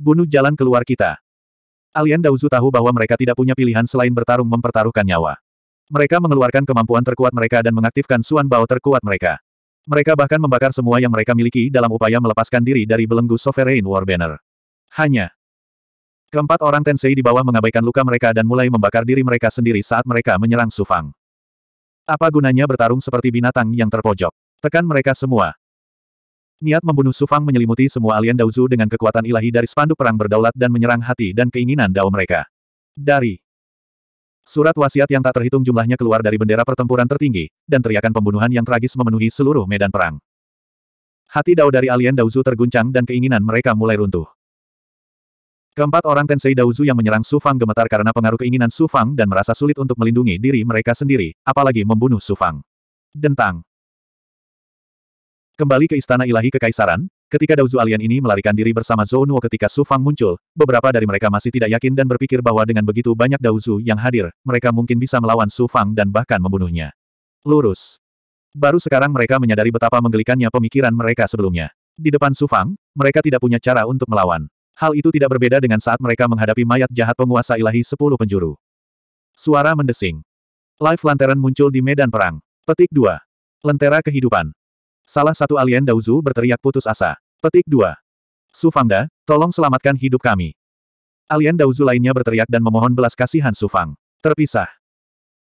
Bunuh jalan keluar kita. Alien Dauzu tahu bahwa mereka tidak punya pilihan selain bertarung mempertaruhkan nyawa. Mereka mengeluarkan kemampuan terkuat mereka dan mengaktifkan Suan Bao terkuat mereka. Mereka bahkan membakar semua yang mereka miliki dalam upaya melepaskan diri dari belenggu Sovereign War Banner. Hanya. Keempat orang Tensei di bawah mengabaikan luka mereka dan mulai membakar diri mereka sendiri saat mereka menyerang Sufang. Apa gunanya bertarung seperti binatang yang terpojok? Tekan mereka semua. Niat membunuh Sufang menyelimuti semua alien Daozu dengan kekuatan ilahi dari spanduk perang berdaulat dan menyerang hati dan keinginan Dao mereka. Dari surat wasiat yang tak terhitung jumlahnya keluar dari bendera pertempuran tertinggi, dan teriakan pembunuhan yang tragis memenuhi seluruh medan perang. Hati Dao dari alien Daozu terguncang dan keinginan mereka mulai runtuh. Keempat orang Tensei Daozu yang menyerang Sufang gemetar karena pengaruh keinginan Sufang dan merasa sulit untuk melindungi diri mereka sendiri, apalagi membunuh Sufang. Dentang. Kembali ke Istana Ilahi Kekaisaran, ketika Dauzu alien ini melarikan diri bersama Zhou Nuo ketika Su Fang muncul, beberapa dari mereka masih tidak yakin dan berpikir bahwa dengan begitu banyak Dauzu yang hadir, mereka mungkin bisa melawan Su Fang dan bahkan membunuhnya. Lurus. Baru sekarang mereka menyadari betapa menggelikannya pemikiran mereka sebelumnya. Di depan Su Fang, mereka tidak punya cara untuk melawan. Hal itu tidak berbeda dengan saat mereka menghadapi mayat jahat penguasa ilahi sepuluh penjuru. Suara mendesing. Live Lantern muncul di medan perang. Petik 2. Lentera kehidupan. Salah satu alien Dauzu berteriak putus asa. Petik 2. Sufangda, tolong selamatkan hidup kami. Alien Dauzu lainnya berteriak dan memohon belas kasihan Sufang. Terpisah.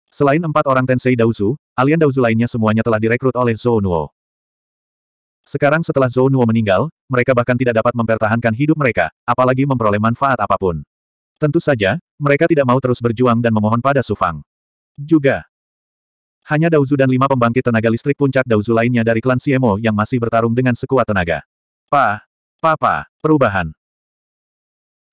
Selain empat orang Tensei Dauzu, alien Dauzu lainnya semuanya telah direkrut oleh Zhou Nuo. Sekarang setelah Zhou Nuo meninggal, mereka bahkan tidak dapat mempertahankan hidup mereka, apalagi memperoleh manfaat apapun. Tentu saja, mereka tidak mau terus berjuang dan memohon pada Sufang. Juga, hanya Dauzu dan lima pembangkit tenaga listrik puncak Dauzu lainnya dari klan Siemo yang masih bertarung dengan sekuat tenaga. Pa, papa, perubahan.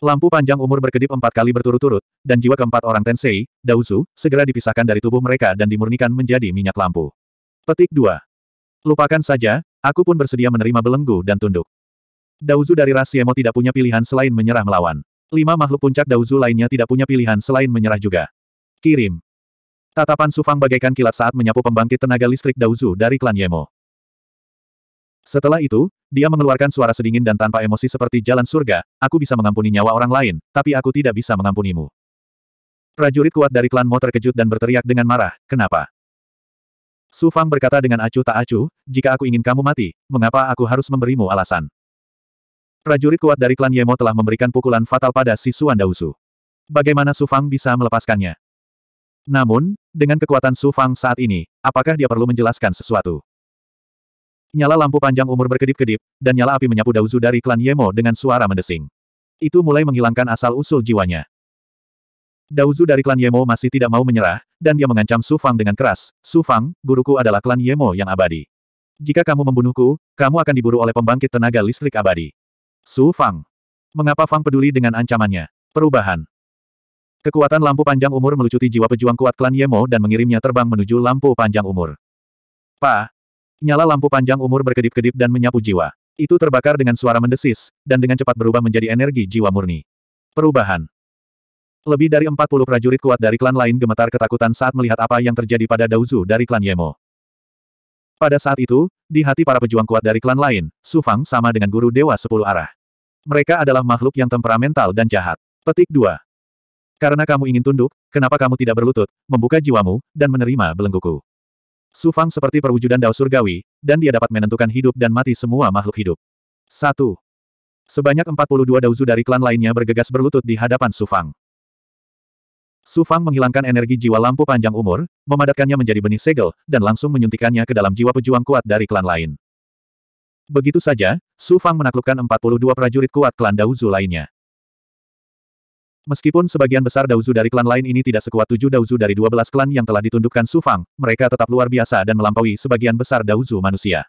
Lampu panjang umur berkedip empat kali berturut-turut, dan jiwa keempat orang Tensei, Dauzu, segera dipisahkan dari tubuh mereka dan dimurnikan menjadi minyak lampu. Petik 2. Lupakan saja, aku pun bersedia menerima belenggu dan tunduk. Dauzu dari ras Siemo tidak punya pilihan selain menyerah melawan. Lima makhluk puncak Dauzu lainnya tidak punya pilihan selain menyerah juga. Kirim. Tatapan Sufang bagaikan kilat saat menyapu pembangkit tenaga listrik Dauzu dari klan Yemo. Setelah itu, dia mengeluarkan suara sedingin dan tanpa emosi seperti jalan surga, aku bisa mengampuni nyawa orang lain, tapi aku tidak bisa mengampunimu. Prajurit kuat dari klan Mo terkejut dan berteriak dengan marah, kenapa? Sufang berkata dengan acuh tak acuh, jika aku ingin kamu mati, mengapa aku harus memberimu alasan? Prajurit kuat dari klan Yemo telah memberikan pukulan fatal pada si Suan Dausu. Bagaimana Sufang bisa melepaskannya? Namun, dengan kekuatan Su Fang saat ini, apakah dia perlu menjelaskan sesuatu? Nyala lampu panjang umur berkedip-kedip, dan nyala api menyapu Dauzu dari klan Yemo dengan suara mendesing. Itu mulai menghilangkan asal-usul jiwanya. Dauzu dari klan Yemo masih tidak mau menyerah, dan dia mengancam Su Fang dengan keras, Su Fang, guruku adalah klan Yemo yang abadi. Jika kamu membunuhku, kamu akan diburu oleh pembangkit tenaga listrik abadi. Su Fang. Mengapa Fang peduli dengan ancamannya? Perubahan. Kekuatan lampu panjang umur melucuti jiwa pejuang kuat klan Yemo dan mengirimnya terbang menuju lampu panjang umur. Pa! Nyala lampu panjang umur berkedip-kedip dan menyapu jiwa. Itu terbakar dengan suara mendesis, dan dengan cepat berubah menjadi energi jiwa murni. Perubahan. Lebih dari 40 prajurit kuat dari klan lain gemetar ketakutan saat melihat apa yang terjadi pada Dauzu dari klan Yemo. Pada saat itu, di hati para pejuang kuat dari klan lain, Sufang sama dengan guru Dewa Sepuluh Arah. Mereka adalah makhluk yang temperamental dan jahat. Petik 2. Karena kamu ingin tunduk, kenapa kamu tidak berlutut, membuka jiwamu, dan menerima belengguku? Su Fang seperti perwujudan Dao Surgawi, dan dia dapat menentukan hidup dan mati semua makhluk hidup. 1. Sebanyak 42 Daozu dari klan lainnya bergegas berlutut di hadapan Su Fang. Su Fang menghilangkan energi jiwa lampu panjang umur, memadatkannya menjadi benih segel, dan langsung menyuntikannya ke dalam jiwa pejuang kuat dari klan lain. Begitu saja, Su Fang menaklukkan 42 prajurit kuat klan Daozu lainnya. Meskipun sebagian besar Dauzu dari klan lain ini tidak sekuat tujuh Dauzu dari dua belas klan yang telah ditundukkan Sufang, mereka tetap luar biasa dan melampaui sebagian besar Dauzu manusia.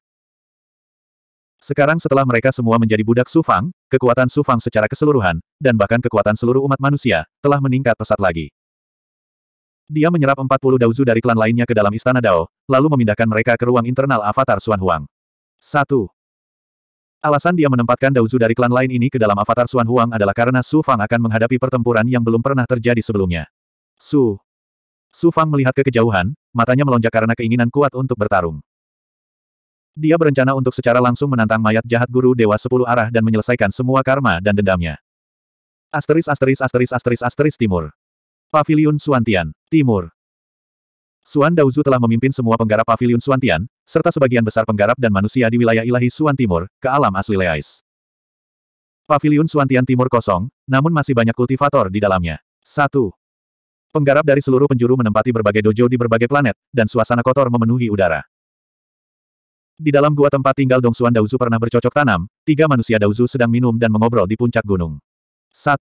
Sekarang setelah mereka semua menjadi budak Sufang, kekuatan Sufang secara keseluruhan, dan bahkan kekuatan seluruh umat manusia, telah meningkat pesat lagi. Dia menyerap 40 Dauzu dari klan lainnya ke dalam Istana Dao, lalu memindahkan mereka ke ruang internal Avatar Xuan Huang. 1. Alasan dia menempatkan Dauzu dari klan lain ini ke dalam avatar Suan Huang adalah karena Su Fang akan menghadapi pertempuran yang belum pernah terjadi sebelumnya. Su. Su Fang melihat ke kejauhan, matanya melonjak karena keinginan kuat untuk bertarung. Dia berencana untuk secara langsung menantang mayat jahat guru Dewa Sepuluh Arah dan menyelesaikan semua karma dan dendamnya. Asteris asteris asteris asteris asteris, Timur. Pavilion Suantian, Timur. Suan Daozu telah memimpin semua penggarap pavilion Tian, serta sebagian besar penggarap dan manusia di wilayah ilahi Suantimur Timur, ke alam asli Leais. Pavilion Tian Timur kosong, namun masih banyak kultivator di dalamnya. 1. Penggarap dari seluruh penjuru menempati berbagai dojo di berbagai planet, dan suasana kotor memenuhi udara. Di dalam gua tempat tinggal Dong Suan Daozu pernah bercocok tanam, tiga manusia Daozu sedang minum dan mengobrol di puncak gunung. 1.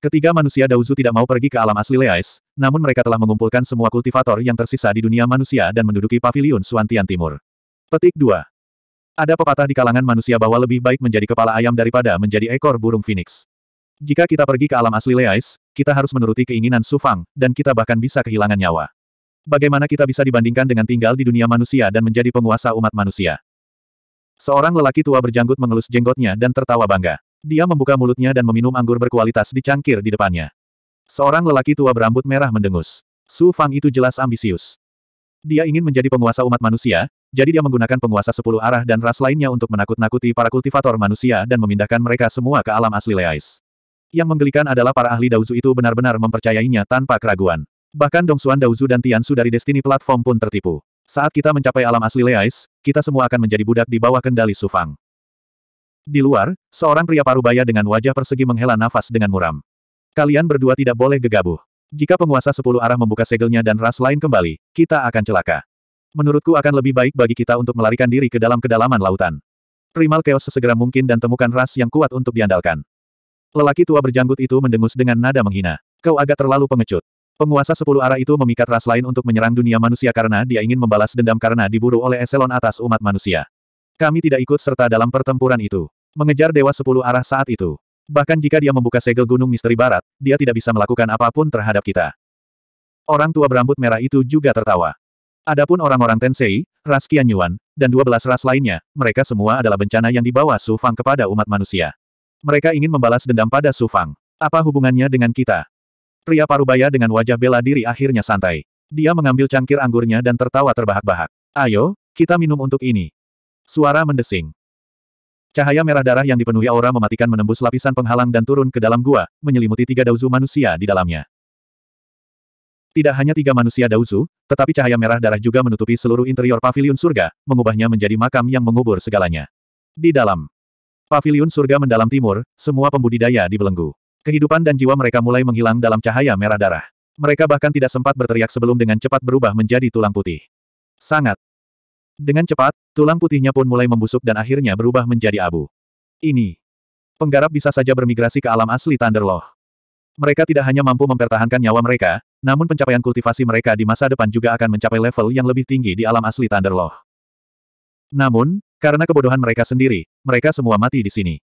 Ketiga manusia Dauzu tidak mau pergi ke alam asli Leais, namun mereka telah mengumpulkan semua kultivator yang tersisa di dunia manusia dan menduduki paviliun Suantian Timur. Petik 2. Ada pepatah di kalangan manusia bahwa lebih baik menjadi kepala ayam daripada menjadi ekor burung phoenix. Jika kita pergi ke alam asli Leais, kita harus menuruti keinginan Sufang, dan kita bahkan bisa kehilangan nyawa. Bagaimana kita bisa dibandingkan dengan tinggal di dunia manusia dan menjadi penguasa umat manusia? Seorang lelaki tua berjanggut mengelus jenggotnya dan tertawa bangga. Dia membuka mulutnya dan meminum anggur berkualitas di cangkir di depannya. Seorang lelaki tua berambut merah mendengus. Su Fang itu jelas ambisius. Dia ingin menjadi penguasa umat manusia, jadi dia menggunakan penguasa sepuluh arah dan ras lainnya untuk menakut-nakuti para kultivator manusia dan memindahkan mereka semua ke alam asli Leais. Yang menggelikan adalah para ahli Dauzu itu benar-benar mempercayainya tanpa keraguan. Bahkan Dong Dongsuan Dauzu dan Tian Su dari Destiny Platform pun tertipu. Saat kita mencapai alam asli Leais, kita semua akan menjadi budak di bawah kendali Sufang. Di luar, seorang pria parubaya dengan wajah persegi menghela nafas dengan muram. Kalian berdua tidak boleh gegabah. Jika penguasa sepuluh arah membuka segelnya dan ras lain kembali, kita akan celaka. Menurutku akan lebih baik bagi kita untuk melarikan diri ke dalam kedalaman lautan. Primal Chaos sesegera mungkin dan temukan ras yang kuat untuk diandalkan. Lelaki tua berjanggut itu mendengus dengan nada menghina. Kau agak terlalu pengecut. Penguasa sepuluh arah itu memikat ras lain untuk menyerang dunia manusia karena dia ingin membalas dendam karena diburu oleh eselon atas umat manusia. Kami tidak ikut serta dalam pertempuran itu. Mengejar Dewa Sepuluh Arah saat itu. Bahkan jika dia membuka segel Gunung Misteri Barat, dia tidak bisa melakukan apapun terhadap kita. Orang tua berambut merah itu juga tertawa. Adapun orang-orang Tensei, ras Qianyuan, dan dua belas ras lainnya, mereka semua adalah bencana yang dibawa Su Fang kepada umat manusia. Mereka ingin membalas dendam pada Su Fang. Apa hubungannya dengan kita? Pria parubaya dengan wajah bela diri akhirnya santai. Dia mengambil cangkir anggurnya dan tertawa terbahak-bahak. Ayo, kita minum untuk ini. Suara mendesing. Cahaya merah darah yang dipenuhi aura mematikan menembus lapisan penghalang dan turun ke dalam gua, menyelimuti tiga dauzu manusia di dalamnya. Tidak hanya tiga manusia dauzu, tetapi cahaya merah darah juga menutupi seluruh interior pavilion surga, mengubahnya menjadi makam yang mengubur segalanya. Di dalam pavilion surga mendalam timur, semua pembudidaya dibelenggu. Kehidupan dan jiwa mereka mulai menghilang dalam cahaya merah darah. Mereka bahkan tidak sempat berteriak sebelum dengan cepat berubah menjadi tulang putih. Sangat dengan cepat, tulang putihnya pun mulai membusuk dan akhirnya berubah menjadi abu. Ini. Penggarap bisa saja bermigrasi ke alam asli Thunderloh. Mereka tidak hanya mampu mempertahankan nyawa mereka, namun pencapaian kultivasi mereka di masa depan juga akan mencapai level yang lebih tinggi di alam asli Thunderloh. Namun, karena kebodohan mereka sendiri, mereka semua mati di sini.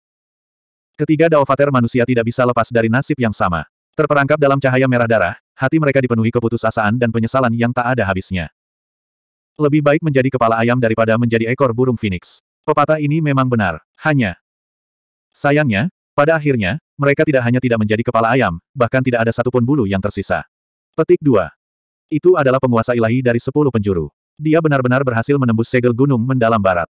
Ketiga Daovater manusia tidak bisa lepas dari nasib yang sama. Terperangkap dalam cahaya merah darah, hati mereka dipenuhi keputusasaan dan penyesalan yang tak ada habisnya. Lebih baik menjadi kepala ayam daripada menjadi ekor burung phoenix. Pepatah ini memang benar. Hanya. Sayangnya, pada akhirnya, mereka tidak hanya tidak menjadi kepala ayam, bahkan tidak ada satupun bulu yang tersisa. Petik 2. Itu adalah penguasa ilahi dari sepuluh penjuru. Dia benar-benar berhasil menembus segel gunung mendalam barat.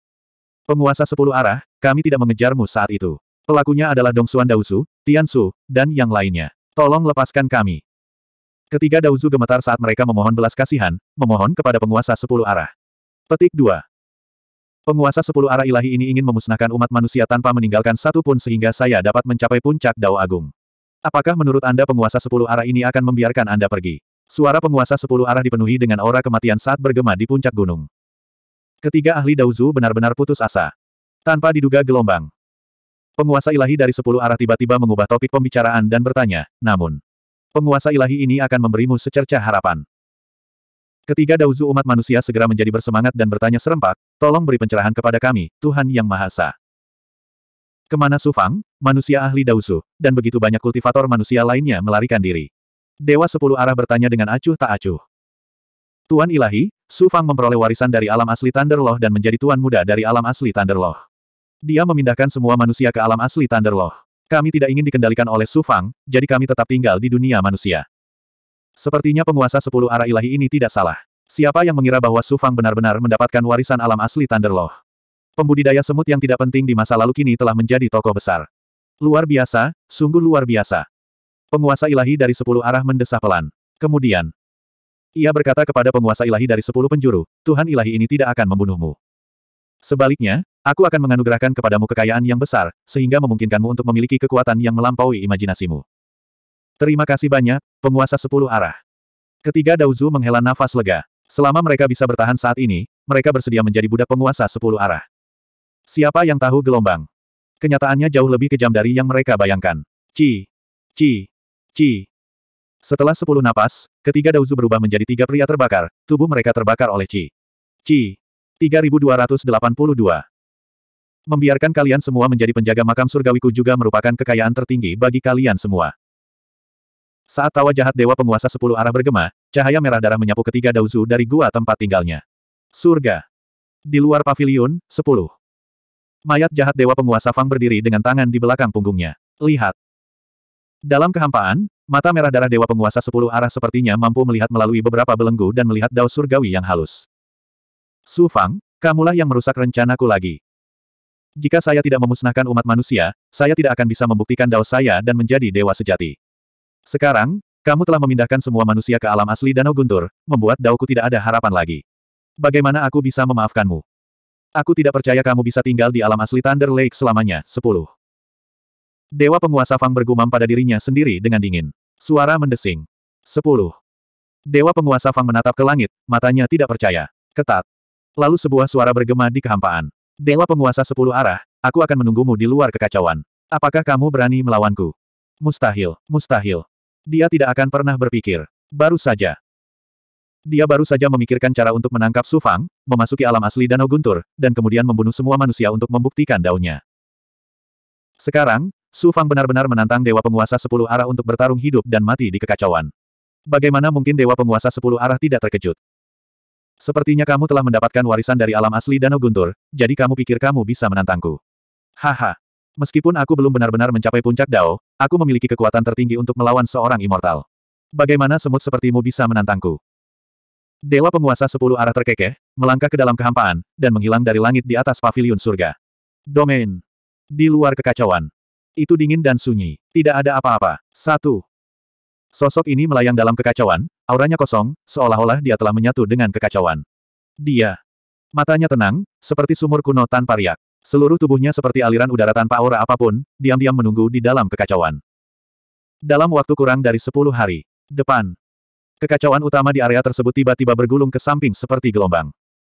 Penguasa sepuluh arah, kami tidak mengejarmu saat itu. Pelakunya adalah Dong Dongsuan Dausu, Tian Su, dan yang lainnya. Tolong lepaskan kami. Ketiga Dauzu gemetar saat mereka memohon belas kasihan, memohon kepada penguasa sepuluh arah. Petik 2. Penguasa sepuluh arah ilahi ini ingin memusnahkan umat manusia tanpa meninggalkan satu pun sehingga saya dapat mencapai puncak Dao Agung. Apakah menurut Anda penguasa sepuluh arah ini akan membiarkan Anda pergi? Suara penguasa sepuluh arah dipenuhi dengan aura kematian saat bergema di puncak gunung. Ketiga ahli Dauzu benar-benar putus asa. Tanpa diduga gelombang. Penguasa ilahi dari sepuluh arah tiba-tiba mengubah topik pembicaraan dan bertanya, namun, penguasa ilahi ini akan memberimu secerca harapan. Ketiga dauzu umat manusia segera menjadi bersemangat dan bertanya serempak, tolong beri pencerahan kepada kami, Tuhan Yang Maha Esa. Kemana Sufang, manusia ahli dauzu, dan begitu banyak kultivator manusia lainnya melarikan diri. Dewa sepuluh arah bertanya dengan acuh tak acuh. Tuan ilahi, Sufang memperoleh warisan dari alam asli Thunderloh dan menjadi tuan muda dari alam asli Thunderloh. Dia memindahkan semua manusia ke alam asli Thunderloh. Kami tidak ingin dikendalikan oleh Su Fang, jadi kami tetap tinggal di dunia manusia. Sepertinya penguasa sepuluh arah ilahi ini tidak salah. Siapa yang mengira bahwa Su Fang benar-benar mendapatkan warisan alam asli Thunderloh? Pembudidaya semut yang tidak penting di masa lalu kini telah menjadi tokoh besar. Luar biasa, sungguh luar biasa. Penguasa ilahi dari sepuluh arah mendesah pelan. Kemudian, ia berkata kepada penguasa ilahi dari sepuluh penjuru, Tuhan ilahi ini tidak akan membunuhmu. Sebaliknya, aku akan menganugerahkan kepadamu kekayaan yang besar, sehingga memungkinkanmu untuk memiliki kekuatan yang melampaui imajinasimu. Terima kasih banyak, penguasa sepuluh arah. Ketiga Dauzu menghela nafas lega. Selama mereka bisa bertahan saat ini, mereka bersedia menjadi budak penguasa sepuluh arah. Siapa yang tahu gelombang? Kenyataannya jauh lebih kejam dari yang mereka bayangkan. Ci, ci, ci. Setelah sepuluh napas, ketiga Dauzu berubah menjadi tiga pria terbakar, tubuh mereka terbakar oleh Ci. Ci. 3282. Membiarkan kalian semua menjadi penjaga makam surgawiku juga merupakan kekayaan tertinggi bagi kalian semua. Saat tawa jahat Dewa Penguasa Sepuluh Arah bergema, cahaya merah darah menyapu ketiga Dauzu dari gua tempat tinggalnya. Surga. Di luar pavilion, sepuluh. Mayat jahat Dewa Penguasa Fang berdiri dengan tangan di belakang punggungnya. Lihat. Dalam kehampaan, mata merah darah Dewa Penguasa Sepuluh Arah sepertinya mampu melihat melalui beberapa belenggu dan melihat daus surgawi yang halus. Su Fang, kamulah yang merusak rencanaku lagi. Jika saya tidak memusnahkan umat manusia, saya tidak akan bisa membuktikan dao saya dan menjadi dewa sejati. Sekarang, kamu telah memindahkan semua manusia ke alam asli Danau Guntur, membuat daoku tidak ada harapan lagi. Bagaimana aku bisa memaafkanmu? Aku tidak percaya kamu bisa tinggal di alam asli Thunder Lake selamanya, 10. Dewa penguasa Fang bergumam pada dirinya sendiri dengan dingin. Suara mendesing. 10. Dewa penguasa Fang menatap ke langit, matanya tidak percaya. Ketat. Lalu sebuah suara bergema di kehampaan. Dewa penguasa sepuluh arah, aku akan menunggumu di luar kekacauan. Apakah kamu berani melawanku? Mustahil, mustahil. Dia tidak akan pernah berpikir. Baru saja. Dia baru saja memikirkan cara untuk menangkap Sufang, memasuki alam asli Danau Guntur, dan kemudian membunuh semua manusia untuk membuktikan daunnya. Sekarang, Sufang benar-benar menantang Dewa Penguasa Sepuluh Arah untuk bertarung hidup dan mati di kekacauan. Bagaimana mungkin Dewa Penguasa Sepuluh Arah tidak terkejut? Sepertinya kamu telah mendapatkan warisan dari alam asli Danau Guntur, jadi kamu pikir kamu bisa menantangku. Haha. Meskipun aku belum benar-benar mencapai puncak Dao, aku memiliki kekuatan tertinggi untuk melawan seorang immortal. Bagaimana semut sepertimu bisa menantangku? Dewa penguasa sepuluh arah terkekeh, melangkah ke dalam kehampaan, dan menghilang dari langit di atas pavilion surga. Domain. Di luar kekacauan. Itu dingin dan sunyi. Tidak ada apa-apa. Satu. Sosok ini melayang dalam kekacauan, auranya kosong, seolah-olah dia telah menyatu dengan kekacauan. Dia. Matanya tenang, seperti sumur kuno tanpa riak. Seluruh tubuhnya seperti aliran udara tanpa aura apapun, diam-diam menunggu di dalam kekacauan. Dalam waktu kurang dari sepuluh hari. Depan. Kekacauan utama di area tersebut tiba-tiba bergulung ke samping seperti gelombang.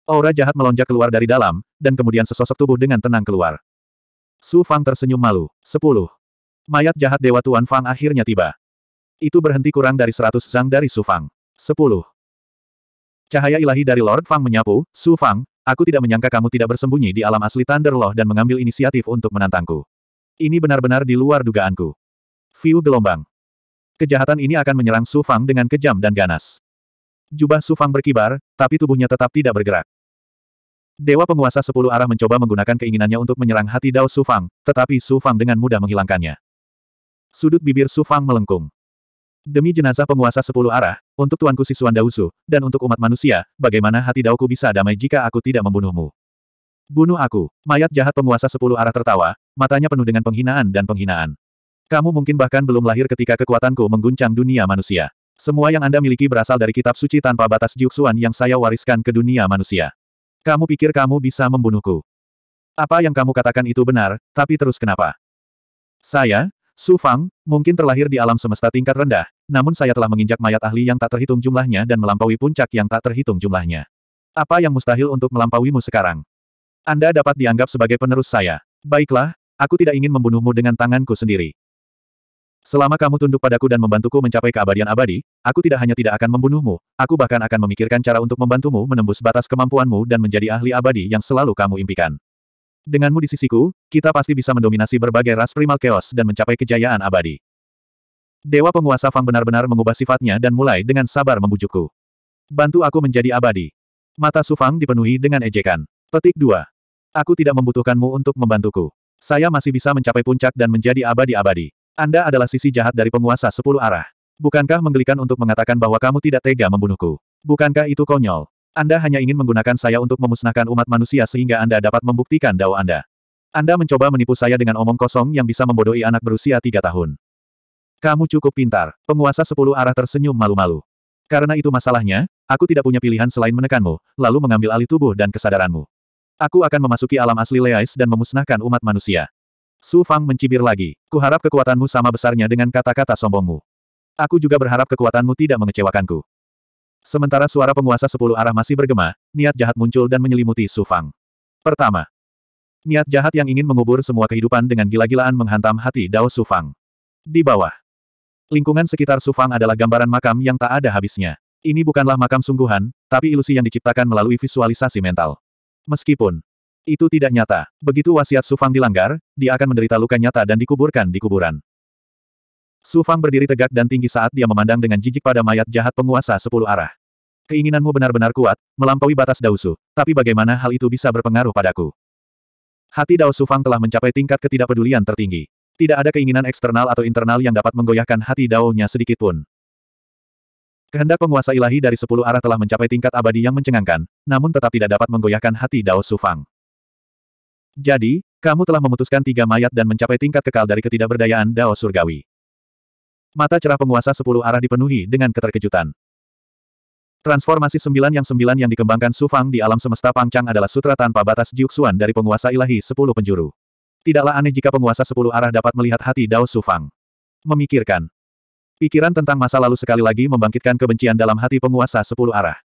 Aura jahat melonjak keluar dari dalam, dan kemudian sesosok tubuh dengan tenang keluar. Su Fang tersenyum malu. 10. Mayat jahat Dewa Tuan Fang akhirnya tiba. Itu berhenti kurang dari seratus zang dari Su Fang. Sepuluh. Cahaya ilahi dari Lord Fang menyapu, Su Fang, aku tidak menyangka kamu tidak bersembunyi di alam asli Thunder Law dan mengambil inisiatif untuk menantangku. Ini benar-benar di luar dugaanku. View gelombang. Kejahatan ini akan menyerang Su Fang dengan kejam dan ganas. Jubah Su Fang berkibar, tapi tubuhnya tetap tidak bergerak. Dewa penguasa sepuluh arah mencoba menggunakan keinginannya untuk menyerang hati Dao Su Fang, tetapi Su Fang dengan mudah menghilangkannya. Sudut bibir Su Fang melengkung. Demi jenazah penguasa sepuluh arah, untuk tuanku Si Dausu, dan untuk umat manusia, bagaimana hati Daoku bisa damai jika aku tidak membunuhmu? Bunuh aku, mayat jahat penguasa sepuluh arah tertawa, matanya penuh dengan penghinaan dan penghinaan. Kamu mungkin bahkan belum lahir ketika kekuatanku mengguncang dunia manusia. Semua yang Anda miliki berasal dari kitab suci tanpa batas Jiuxuan yang saya wariskan ke dunia manusia. Kamu pikir kamu bisa membunuhku? Apa yang kamu katakan itu benar, tapi terus kenapa? Saya, Su Fang, mungkin terlahir di alam semesta tingkat rendah, namun saya telah menginjak mayat ahli yang tak terhitung jumlahnya dan melampaui puncak yang tak terhitung jumlahnya. Apa yang mustahil untuk melampauimu sekarang? Anda dapat dianggap sebagai penerus saya. Baiklah, aku tidak ingin membunuhmu dengan tanganku sendiri. Selama kamu tunduk padaku dan membantuku mencapai keabadian abadi, aku tidak hanya tidak akan membunuhmu, aku bahkan akan memikirkan cara untuk membantumu menembus batas kemampuanmu dan menjadi ahli abadi yang selalu kamu impikan. Denganmu di sisiku, kita pasti bisa mendominasi berbagai ras primal chaos dan mencapai kejayaan abadi. Dewa penguasa Fang benar-benar mengubah sifatnya dan mulai dengan sabar membujukku. Bantu aku menjadi abadi. Mata Su Fang dipenuhi dengan ejekan. Petik 2. Aku tidak membutuhkanmu untuk membantuku. Saya masih bisa mencapai puncak dan menjadi abadi-abadi. Anda adalah sisi jahat dari penguasa sepuluh arah. Bukankah menggelikan untuk mengatakan bahwa kamu tidak tega membunuhku? Bukankah itu konyol? Anda hanya ingin menggunakan saya untuk memusnahkan umat manusia sehingga Anda dapat membuktikan dao Anda. Anda mencoba menipu saya dengan omong kosong yang bisa membodohi anak berusia tiga tahun. Kamu cukup pintar, penguasa sepuluh arah tersenyum malu-malu. Karena itu masalahnya, aku tidak punya pilihan selain menekanmu, lalu mengambil alih tubuh dan kesadaranmu. Aku akan memasuki alam asli Leais dan memusnahkan umat manusia. Su Fang mencibir lagi, kuharap kekuatanmu sama besarnya dengan kata-kata sombongmu. Aku juga berharap kekuatanmu tidak mengecewakanku. Sementara suara penguasa sepuluh arah masih bergema, niat jahat muncul dan menyelimuti Su Fang. Pertama, niat jahat yang ingin mengubur semua kehidupan dengan gila-gilaan menghantam hati Dao Su Fang. Di bawah, lingkungan sekitar Su Fang adalah gambaran makam yang tak ada habisnya. Ini bukanlah makam sungguhan, tapi ilusi yang diciptakan melalui visualisasi mental. Meskipun itu tidak nyata, begitu wasiat Su Fang dilanggar, dia akan menderita luka nyata dan dikuburkan di kuburan. Su Fang berdiri tegak dan tinggi saat dia memandang dengan jijik pada mayat jahat penguasa sepuluh arah. Keinginanmu benar-benar kuat, melampaui batas Daosu, tapi bagaimana hal itu bisa berpengaruh padaku? Hati Dao Su Fang telah mencapai tingkat ketidakpedulian tertinggi. Tidak ada keinginan eksternal atau internal yang dapat menggoyahkan hati Dao-nya sedikitpun. Kehendak penguasa ilahi dari sepuluh arah telah mencapai tingkat abadi yang mencengangkan, namun tetap tidak dapat menggoyahkan hati Dao Su Fang. Jadi, kamu telah memutuskan tiga mayat dan mencapai tingkat kekal dari ketidakberdayaan Dao Surgawi. Mata cerah penguasa sepuluh arah dipenuhi dengan keterkejutan. Transformasi sembilan yang sembilan yang dikembangkan Su Fang di alam semesta pangcang adalah sutra tanpa batas Jiuxuan dari penguasa ilahi sepuluh penjuru. Tidaklah aneh jika penguasa sepuluh arah dapat melihat hati Dao Su Fang. Memikirkan. Pikiran tentang masa lalu sekali lagi membangkitkan kebencian dalam hati penguasa sepuluh arah.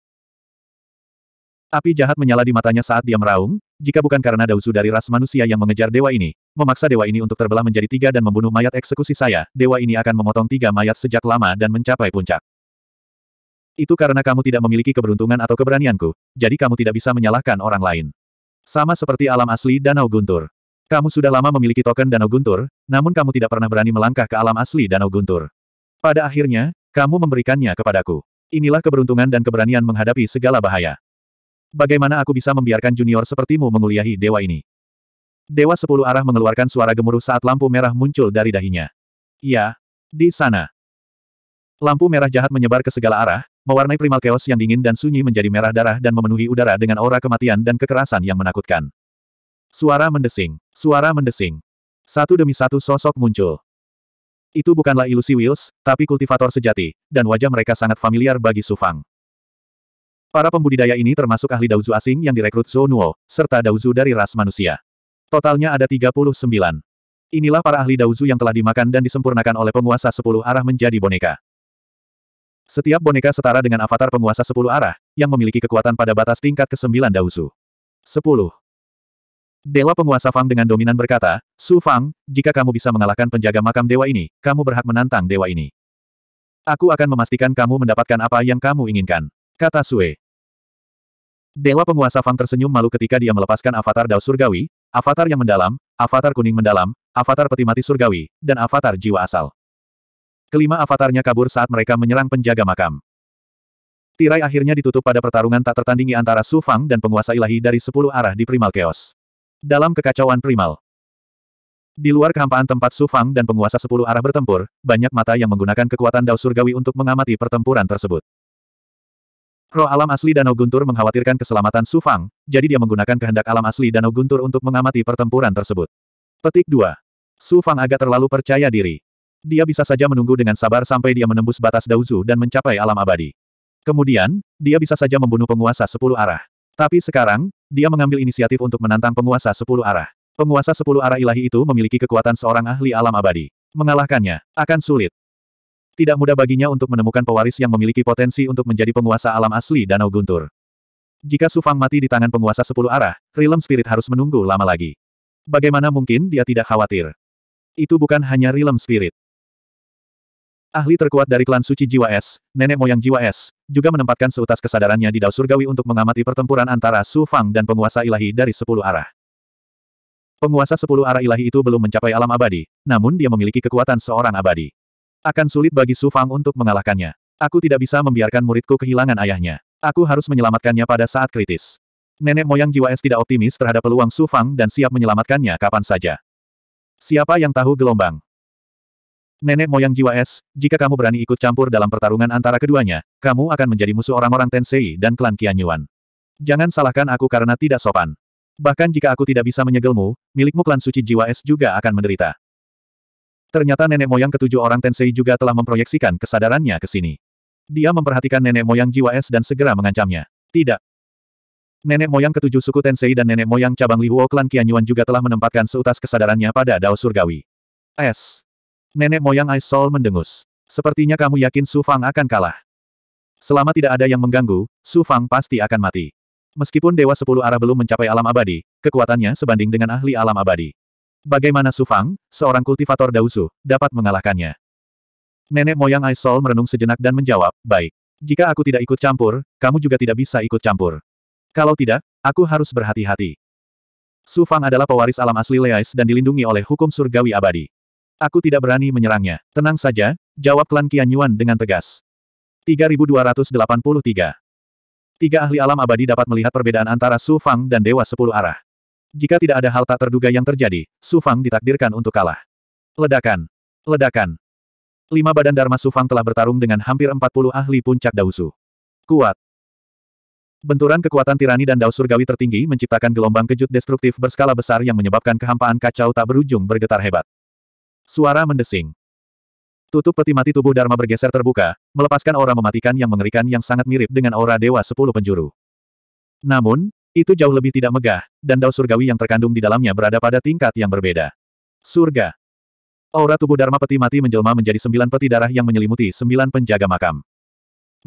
Api jahat menyala di matanya saat dia meraung, jika bukan karena dausu dari ras manusia yang mengejar dewa ini, memaksa dewa ini untuk terbelah menjadi tiga dan membunuh mayat eksekusi saya, dewa ini akan memotong tiga mayat sejak lama dan mencapai puncak. Itu karena kamu tidak memiliki keberuntungan atau keberanianku, jadi kamu tidak bisa menyalahkan orang lain. Sama seperti alam asli Danau Guntur. Kamu sudah lama memiliki token Danau Guntur, namun kamu tidak pernah berani melangkah ke alam asli Danau Guntur. Pada akhirnya, kamu memberikannya kepadaku. Inilah keberuntungan dan keberanian menghadapi segala bahaya. Bagaimana aku bisa membiarkan junior sepertimu menguliahi dewa ini? Dewa sepuluh arah mengeluarkan suara gemuruh saat lampu merah muncul dari dahinya. Ya, di sana. Lampu merah jahat menyebar ke segala arah, mewarnai primal chaos yang dingin dan sunyi menjadi merah darah dan memenuhi udara dengan aura kematian dan kekerasan yang menakutkan. Suara mendesing, suara mendesing. Satu demi satu sosok muncul. Itu bukanlah ilusi Wills, tapi kultivator sejati, dan wajah mereka sangat familiar bagi Sufang. Para pembudidaya ini termasuk ahli Daozu asing yang direkrut Zonuo, serta Daozu dari ras manusia. Totalnya ada 39. Inilah para ahli Daozu yang telah dimakan dan disempurnakan oleh penguasa sepuluh arah menjadi boneka. Setiap boneka setara dengan avatar penguasa sepuluh arah, yang memiliki kekuatan pada batas tingkat ke-9 Daozu. 10. Dewa penguasa Fang dengan dominan berkata, Su Fang, jika kamu bisa mengalahkan penjaga makam dewa ini, kamu berhak menantang dewa ini. Aku akan memastikan kamu mendapatkan apa yang kamu inginkan. Kata Sue. Dewa penguasa Fang tersenyum malu ketika dia melepaskan avatar Dao Surgawi, avatar yang mendalam, avatar kuning mendalam, avatar peti mati surgawi, dan avatar jiwa asal. Kelima avatarnya kabur saat mereka menyerang penjaga makam. Tirai akhirnya ditutup pada pertarungan tak tertandingi antara Su Fang dan penguasa ilahi dari sepuluh arah di Primal Chaos. Dalam kekacauan Primal. Di luar kehampaan tempat Su Fang dan penguasa sepuluh arah bertempur, banyak mata yang menggunakan kekuatan Dao Surgawi untuk mengamati pertempuran tersebut. Roh alam asli Danau Guntur mengkhawatirkan keselamatan Su Fang, jadi dia menggunakan kehendak alam asli Danau Guntur untuk mengamati pertempuran tersebut. Petik 2. Su Fang agak terlalu percaya diri. Dia bisa saja menunggu dengan sabar sampai dia menembus batas Daozu dan mencapai alam abadi. Kemudian, dia bisa saja membunuh penguasa sepuluh arah. Tapi sekarang, dia mengambil inisiatif untuk menantang penguasa sepuluh arah. Penguasa sepuluh arah ilahi itu memiliki kekuatan seorang ahli alam abadi. Mengalahkannya, akan sulit. Tidak mudah baginya untuk menemukan pewaris yang memiliki potensi untuk menjadi penguasa alam asli Danau Guntur. Jika Sufang mati di tangan penguasa sepuluh arah, Realm Spirit harus menunggu lama lagi. Bagaimana mungkin dia tidak khawatir? Itu bukan hanya Realm Spirit. Ahli terkuat dari klan suci Jiwa Es, nenek moyang Jiwa Es, juga menempatkan seutas kesadarannya di Dao Surgawi untuk mengamati pertempuran antara Sufang dan penguasa ilahi dari sepuluh arah. Penguasa sepuluh arah ilahi itu belum mencapai alam abadi, namun dia memiliki kekuatan seorang abadi. Akan sulit bagi Su Fang untuk mengalahkannya. Aku tidak bisa membiarkan muridku kehilangan ayahnya. Aku harus menyelamatkannya pada saat kritis. Nenek moyang Jiwa Es tidak optimis terhadap peluang Su Fang dan siap menyelamatkannya kapan saja. Siapa yang tahu gelombang? Nenek moyang Jiwa Es, jika kamu berani ikut campur dalam pertarungan antara keduanya, kamu akan menjadi musuh orang-orang Tensei dan klan Qianyuan. Jangan salahkan aku karena tidak sopan. Bahkan jika aku tidak bisa menyegelmu, milikmu klan suci Jiwa Es juga akan menderita. Ternyata nenek moyang ketujuh orang Tensei juga telah memproyeksikan kesadarannya ke sini. Dia memperhatikan nenek moyang jiwa es dan segera mengancamnya. Tidak. Nenek moyang ketujuh suku Tensei dan nenek moyang cabang Lihuo klan Qianyuan juga telah menempatkan seutas kesadarannya pada Dao Surgawi. Es. Nenek moyang Ice Soul mendengus. Sepertinya kamu yakin Su Fang akan kalah. Selama tidak ada yang mengganggu, Su Fang pasti akan mati. Meskipun Dewa Sepuluh Arah belum mencapai alam abadi, kekuatannya sebanding dengan ahli alam abadi. Bagaimana Su Fang, seorang kultivator Dausu, dapat mengalahkannya? Nenek moyang Aisol merenung sejenak dan menjawab, baik. Jika aku tidak ikut campur, kamu juga tidak bisa ikut campur. Kalau tidak, aku harus berhati-hati. Su Fang adalah pewaris alam asli Leais dan dilindungi oleh hukum surgawi abadi. Aku tidak berani menyerangnya. Tenang saja, jawab klan Qian Yuan dengan tegas. 3283 Tiga ahli alam abadi dapat melihat perbedaan antara Su Fang dan Dewa Sepuluh Arah. Jika tidak ada hal tak terduga yang terjadi, Su Fang ditakdirkan untuk kalah. Ledakan! Ledakan! Lima badan Dharma Su Fang telah bertarung dengan hampir 40 ahli puncak Dausu. Kuat! Benturan kekuatan tirani dan Dao Surgawi tertinggi menciptakan gelombang kejut destruktif berskala besar yang menyebabkan kehampaan kacau tak berujung bergetar hebat. Suara mendesing. Tutup peti mati tubuh Dharma bergeser terbuka, melepaskan aura mematikan yang mengerikan yang sangat mirip dengan aura Dewa Sepuluh Penjuru. Namun, itu jauh lebih tidak megah, dan dao surgawi yang terkandung di dalamnya berada pada tingkat yang berbeda. Surga. Aura tubuh Dharma Peti Mati menjelma menjadi sembilan peti darah yang menyelimuti sembilan penjaga makam.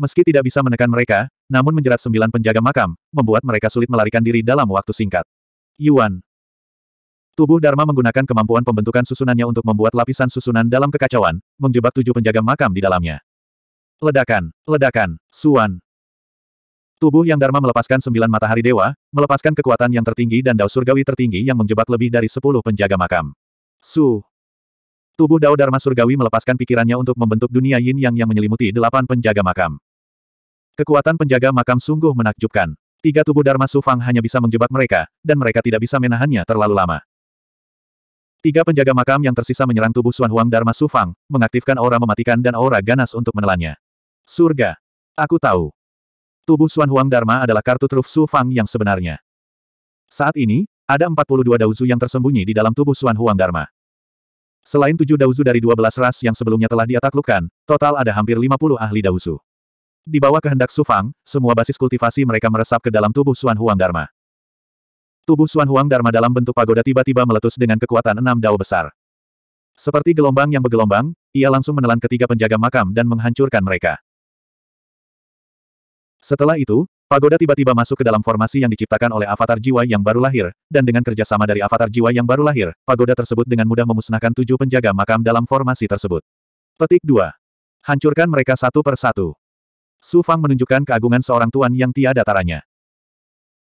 Meski tidak bisa menekan mereka, namun menjerat sembilan penjaga makam, membuat mereka sulit melarikan diri dalam waktu singkat. Yuan. Tubuh Dharma menggunakan kemampuan pembentukan susunannya untuk membuat lapisan susunan dalam kekacauan, menjebak tujuh penjaga makam di dalamnya. Ledakan, ledakan, suan. Tubuh yang Dharma melepaskan sembilan matahari dewa, melepaskan kekuatan yang tertinggi dan dao surgawi tertinggi yang menjebak lebih dari sepuluh penjaga makam. Su. Tubuh dao Dharma surgawi melepaskan pikirannya untuk membentuk dunia yin yang yang menyelimuti delapan penjaga makam. Kekuatan penjaga makam sungguh menakjubkan. Tiga tubuh Dharma Sufang hanya bisa menjebak mereka, dan mereka tidak bisa menahannya terlalu lama. Tiga penjaga makam yang tersisa menyerang tubuh Suan Huang Dharma Sufang, mengaktifkan aura mematikan dan aura ganas untuk menelannya. Surga. Aku tahu. Tubuh Suan Huang Dharma adalah kartu truf Su Fang yang sebenarnya. Saat ini, ada 42 Daozu yang tersembunyi di dalam tubuh Suan Huang Dharma. Selain tujuh Daozu dari 12 ras yang sebelumnya telah dia taklukan, total ada hampir 50 ahli Daozu. Di bawah kehendak Su Fang, semua basis kultivasi mereka meresap ke dalam tubuh Suan Huang Dharma. Tubuh Suan Huang Dharma dalam bentuk pagoda tiba-tiba meletus dengan kekuatan enam dao besar. Seperti gelombang yang bergelombang, ia langsung menelan ketiga penjaga makam dan menghancurkan mereka. Setelah itu, pagoda tiba-tiba masuk ke dalam formasi yang diciptakan oleh avatar jiwa yang baru lahir, dan dengan kerjasama dari avatar jiwa yang baru lahir, pagoda tersebut dengan mudah memusnahkan tujuh penjaga makam dalam formasi tersebut. Petik 2. Hancurkan mereka satu per satu. Su Fang menunjukkan keagungan seorang tuan yang tiada taranya.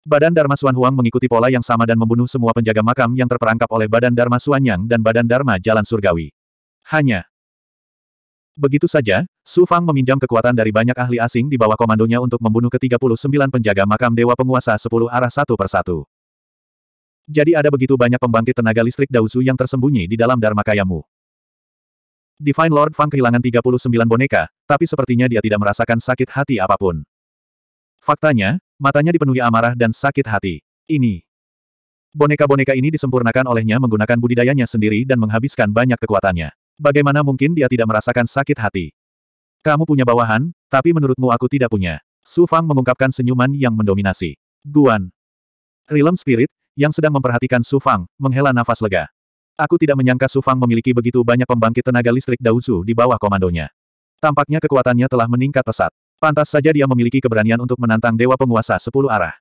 Badan Dharma Suan Huang mengikuti pola yang sama dan membunuh semua penjaga makam yang terperangkap oleh Badan Dharma Suan Yang dan Badan Dharma Jalan Surgawi. Hanya. Begitu saja, Su Fang meminjam kekuatan dari banyak ahli asing di bawah komandonya untuk membunuh ke-39 penjaga makam dewa penguasa 10 arah satu persatu. Jadi ada begitu banyak pembangkit tenaga listrik Daozu yang tersembunyi di dalam Dharma Kayamu. Divine Lord Fang kehilangan 39 boneka, tapi sepertinya dia tidak merasakan sakit hati apapun. Faktanya, matanya dipenuhi amarah dan sakit hati. Ini. Boneka-boneka ini disempurnakan olehnya menggunakan budidayanya sendiri dan menghabiskan banyak kekuatannya. Bagaimana mungkin dia tidak merasakan sakit hati? Kamu punya bawahan, tapi menurutmu aku tidak punya. Su Fang mengungkapkan senyuman yang mendominasi. Guan. Realm Spirit, yang sedang memperhatikan Su Fang, menghela nafas lega. Aku tidak menyangka Su Fang memiliki begitu banyak pembangkit tenaga listrik Daozu di bawah komandonya. Tampaknya kekuatannya telah meningkat pesat. Pantas saja dia memiliki keberanian untuk menantang Dewa Penguasa Sepuluh Arah.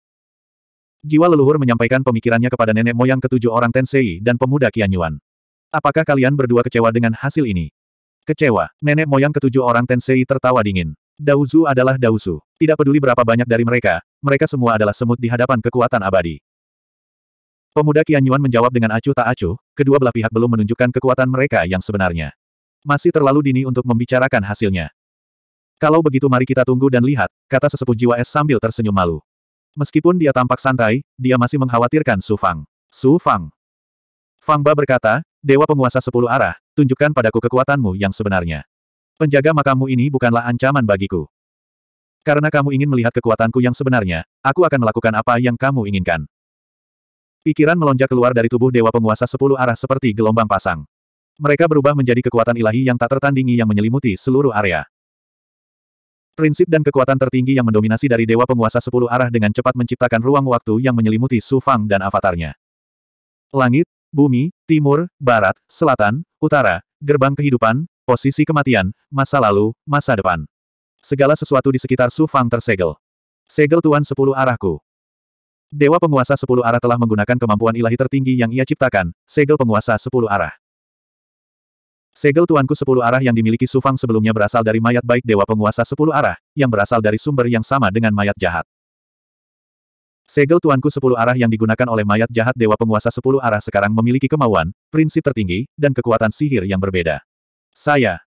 Jiwa leluhur menyampaikan pemikirannya kepada nenek moyang ketujuh orang Tensei dan pemuda Qian Apakah kalian berdua kecewa dengan hasil ini? Kecewa, nenek moyang ketujuh orang Tensei tertawa dingin. Dauzu adalah Dauzu. Tidak peduli berapa banyak dari mereka, mereka semua adalah semut di hadapan kekuatan abadi. Pemuda Qian Yuan menjawab dengan acuh tak acuh, kedua belah pihak belum menunjukkan kekuatan mereka yang sebenarnya. Masih terlalu dini untuk membicarakan hasilnya. Kalau begitu mari kita tunggu dan lihat, kata sesepuh jiwa es sambil tersenyum malu. Meskipun dia tampak santai, dia masih mengkhawatirkan Su Fang. Su Fang. Fang Ba berkata, Dewa Penguasa Sepuluh Arah, Tunjukkan padaku kekuatanmu yang sebenarnya. Penjaga makammu ini bukanlah ancaman bagiku. Karena kamu ingin melihat kekuatanku yang sebenarnya, aku akan melakukan apa yang kamu inginkan. Pikiran melonjak keluar dari tubuh Dewa Penguasa Sepuluh Arah seperti gelombang pasang. Mereka berubah menjadi kekuatan ilahi yang tak tertandingi yang menyelimuti seluruh area. Prinsip dan kekuatan tertinggi yang mendominasi dari Dewa Penguasa Sepuluh Arah dengan cepat menciptakan ruang waktu yang menyelimuti Su Fang dan avatarnya. Langit, bumi, timur, barat, selatan, utara, gerbang kehidupan, posisi kematian, masa lalu, masa depan. Segala sesuatu di sekitar Su Fang tersegel. Segel Tuan Sepuluh Arahku. Dewa Penguasa Sepuluh Arah telah menggunakan kemampuan ilahi tertinggi yang ia ciptakan, segel penguasa Sepuluh Arah. Segel tuanku sepuluh arah yang dimiliki Sufang sebelumnya berasal dari mayat baik Dewa Penguasa sepuluh arah, yang berasal dari sumber yang sama dengan mayat jahat. Segel tuanku sepuluh arah yang digunakan oleh mayat jahat Dewa Penguasa sepuluh arah sekarang memiliki kemauan, prinsip tertinggi, dan kekuatan sihir yang berbeda. Saya.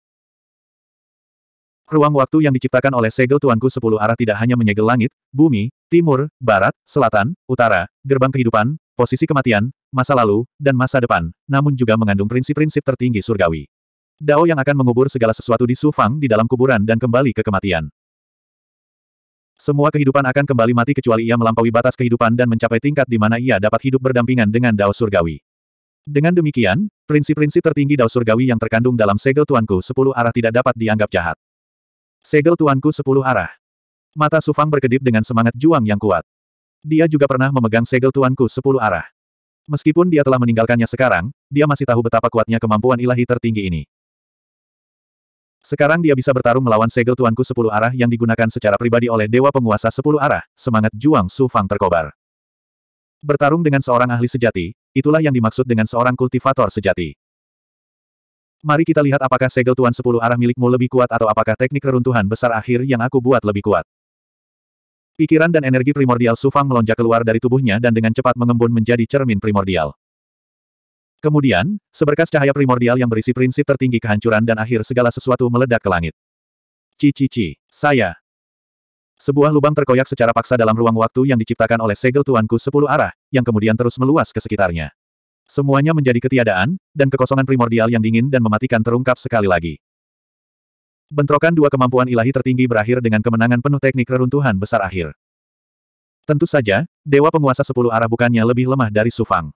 Ruang waktu yang diciptakan oleh segel tuanku sepuluh arah tidak hanya menyegel langit, bumi, timur, barat, selatan, utara, gerbang kehidupan, posisi kematian, masa lalu, dan masa depan, namun juga mengandung prinsip-prinsip tertinggi surgawi. Dao yang akan mengubur segala sesuatu di Sufang di dalam kuburan dan kembali ke kematian. Semua kehidupan akan kembali mati kecuali ia melampaui batas kehidupan dan mencapai tingkat di mana ia dapat hidup berdampingan dengan Dao Surgawi. Dengan demikian, prinsip-prinsip tertinggi Dao Surgawi yang terkandung dalam segel tuanku sepuluh arah tidak dapat dianggap jahat. Segel tuanku sepuluh arah. Mata Sufang berkedip dengan semangat juang yang kuat. Dia juga pernah memegang segel tuanku sepuluh arah. Meskipun dia telah meninggalkannya sekarang, dia masih tahu betapa kuatnya kemampuan ilahi tertinggi ini. Sekarang dia bisa bertarung melawan segel tuanku sepuluh arah yang digunakan secara pribadi oleh Dewa Penguasa sepuluh arah, semangat Juang Su Fang terkobar. Bertarung dengan seorang ahli sejati, itulah yang dimaksud dengan seorang kultivator sejati. Mari kita lihat apakah segel tuan sepuluh arah milikmu lebih kuat atau apakah teknik reruntuhan besar akhir yang aku buat lebih kuat. Pikiran dan energi primordial Su Fang melonjak keluar dari tubuhnya dan dengan cepat mengembun menjadi cermin primordial. Kemudian, seberkas cahaya primordial yang berisi prinsip tertinggi kehancuran dan akhir segala sesuatu meledak ke langit. Cici-ci, saya. Sebuah lubang terkoyak secara paksa dalam ruang waktu yang diciptakan oleh segel tuanku sepuluh arah, yang kemudian terus meluas ke sekitarnya. Semuanya menjadi ketiadaan, dan kekosongan primordial yang dingin dan mematikan terungkap sekali lagi. Bentrokan dua kemampuan ilahi tertinggi berakhir dengan kemenangan penuh teknik reruntuhan besar akhir. Tentu saja, Dewa Penguasa Sepuluh Arah bukannya lebih lemah dari Sufang.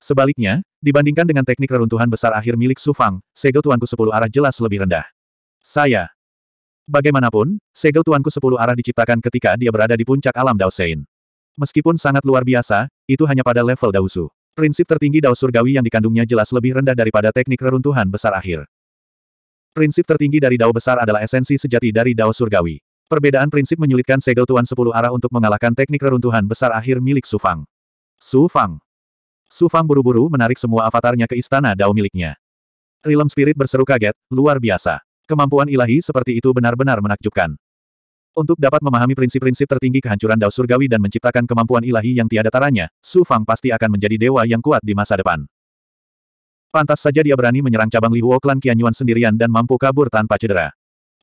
Sebaliknya, Dibandingkan dengan teknik reruntuhan besar akhir milik Sufang, segel tuanku sepuluh arah jelas lebih rendah. Saya. Bagaimanapun, segel tuanku sepuluh arah diciptakan ketika dia berada di puncak alam Daosein. Meskipun sangat luar biasa, itu hanya pada level Daosu. Prinsip tertinggi Dao Surgawi yang dikandungnya jelas lebih rendah daripada teknik reruntuhan besar akhir. Prinsip tertinggi dari Dao besar adalah esensi sejati dari Dao Surgawi. Perbedaan prinsip menyulitkan segel Tuan Sepuluh Arah untuk mengalahkan teknik reruntuhan besar akhir milik Su Fang. Su Fang. Su Fang buru-buru menarik semua avatarnya ke istana Dao miliknya. Realm Spirit berseru kaget, luar biasa. Kemampuan ilahi seperti itu benar-benar menakjubkan. Untuk dapat memahami prinsip-prinsip tertinggi kehancuran Dao Surgawi dan menciptakan kemampuan ilahi yang tiada taranya, Su Fang pasti akan menjadi dewa yang kuat di masa depan. Pantas saja dia berani menyerang cabang Huo klan Qian sendirian dan mampu kabur tanpa cedera.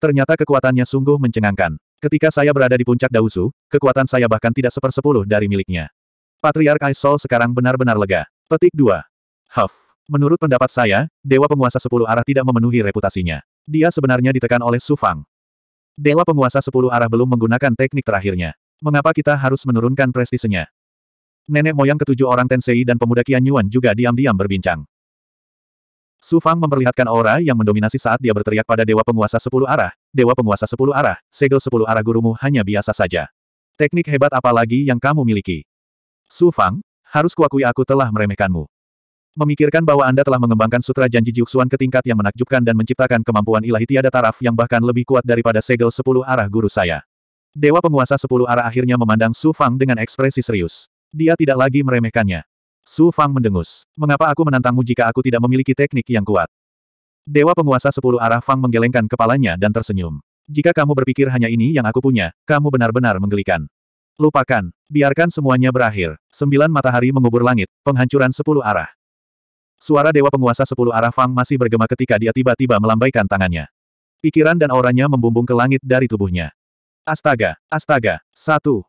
Ternyata kekuatannya sungguh mencengangkan. Ketika saya berada di puncak Dausu, kekuatan saya bahkan tidak sepersepuluh dari miliknya. Patriark Aisol sekarang benar-benar lega. Petik 2. Huff. Menurut pendapat saya, Dewa Penguasa Sepuluh Arah tidak memenuhi reputasinya. Dia sebenarnya ditekan oleh Su Fang. Dewa Penguasa Sepuluh Arah belum menggunakan teknik terakhirnya. Mengapa kita harus menurunkan prestisenya? Nenek moyang ketujuh orang Tensei dan pemuda Qian Yuan juga diam-diam berbincang. Su Fang memperlihatkan aura yang mendominasi saat dia berteriak pada Dewa Penguasa Sepuluh Arah, Dewa Penguasa Sepuluh Arah, segel Sepuluh Arah gurumu hanya biasa saja. Teknik hebat apa lagi yang kamu miliki? Su Fang, harus kuakui aku telah meremehkanmu. Memikirkan bahwa Anda telah mengembangkan sutra janji Jiuxuan ke tingkat yang menakjubkan dan menciptakan kemampuan ilahi tiada taraf yang bahkan lebih kuat daripada segel sepuluh arah guru saya. Dewa penguasa sepuluh arah akhirnya memandang Su Fang dengan ekspresi serius. Dia tidak lagi meremehkannya. Su Fang mendengus. Mengapa aku menantangmu jika aku tidak memiliki teknik yang kuat? Dewa penguasa sepuluh arah Fang menggelengkan kepalanya dan tersenyum. Jika kamu berpikir hanya ini yang aku punya, kamu benar-benar menggelikan. Lupakan, biarkan semuanya berakhir. Sembilan matahari mengubur langit, penghancuran sepuluh arah. Suara Dewa Penguasa Sepuluh Arah Fang masih bergema ketika dia tiba-tiba melambaikan tangannya. Pikiran dan auranya membumbung ke langit dari tubuhnya. Astaga, astaga, satu.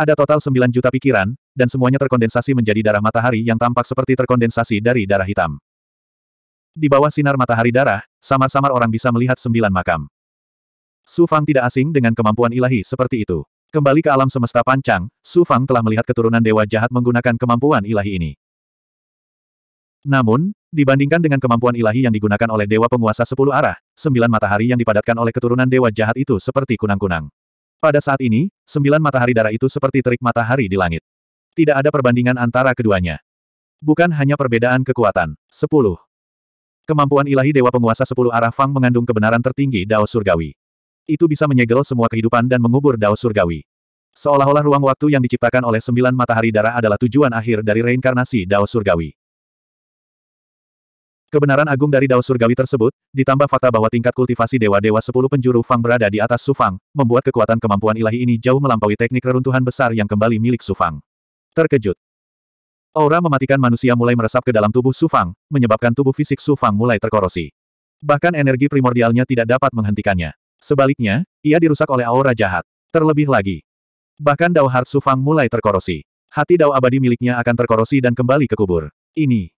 Ada total sembilan juta pikiran, dan semuanya terkondensasi menjadi darah matahari yang tampak seperti terkondensasi dari darah hitam. Di bawah sinar matahari darah, samar-samar orang bisa melihat sembilan makam. Su Fang tidak asing dengan kemampuan ilahi seperti itu. Kembali ke alam semesta pancang, Su Fang telah melihat keturunan dewa jahat menggunakan kemampuan ilahi ini. Namun, dibandingkan dengan kemampuan ilahi yang digunakan oleh dewa penguasa sepuluh arah, sembilan matahari yang dipadatkan oleh keturunan dewa jahat itu seperti kunang-kunang. Pada saat ini, sembilan matahari darah itu seperti terik matahari di langit. Tidak ada perbandingan antara keduanya. Bukan hanya perbedaan kekuatan. Sepuluh Kemampuan ilahi Dewa Penguasa Sepuluh Arah Fang mengandung kebenaran tertinggi Dao Surgawi. Itu bisa menyegel semua kehidupan dan mengubur dao surgawi. Seolah-olah ruang waktu yang diciptakan oleh sembilan matahari darah adalah tujuan akhir dari reinkarnasi dao surgawi. Kebenaran agung dari Dao Surgawi tersebut, ditambah fakta bahwa tingkat kultivasi dewa-dewa sepuluh penjuru Fang berada di atas Sufang, membuat kekuatan kemampuan ilahi ini jauh melampaui teknik reruntuhan besar yang kembali milik Sufang. Terkejut. Aura mematikan manusia mulai meresap ke dalam tubuh Sufang, menyebabkan tubuh fisik Sufang mulai terkorosi. Bahkan energi primordialnya tidak dapat menghentikannya. Sebaliknya, ia dirusak oleh aura jahat. Terlebih lagi. Bahkan Dao Heart Sufang mulai terkorosi. Hati Dao abadi miliknya akan terkorosi dan kembali ke kubur. Ini.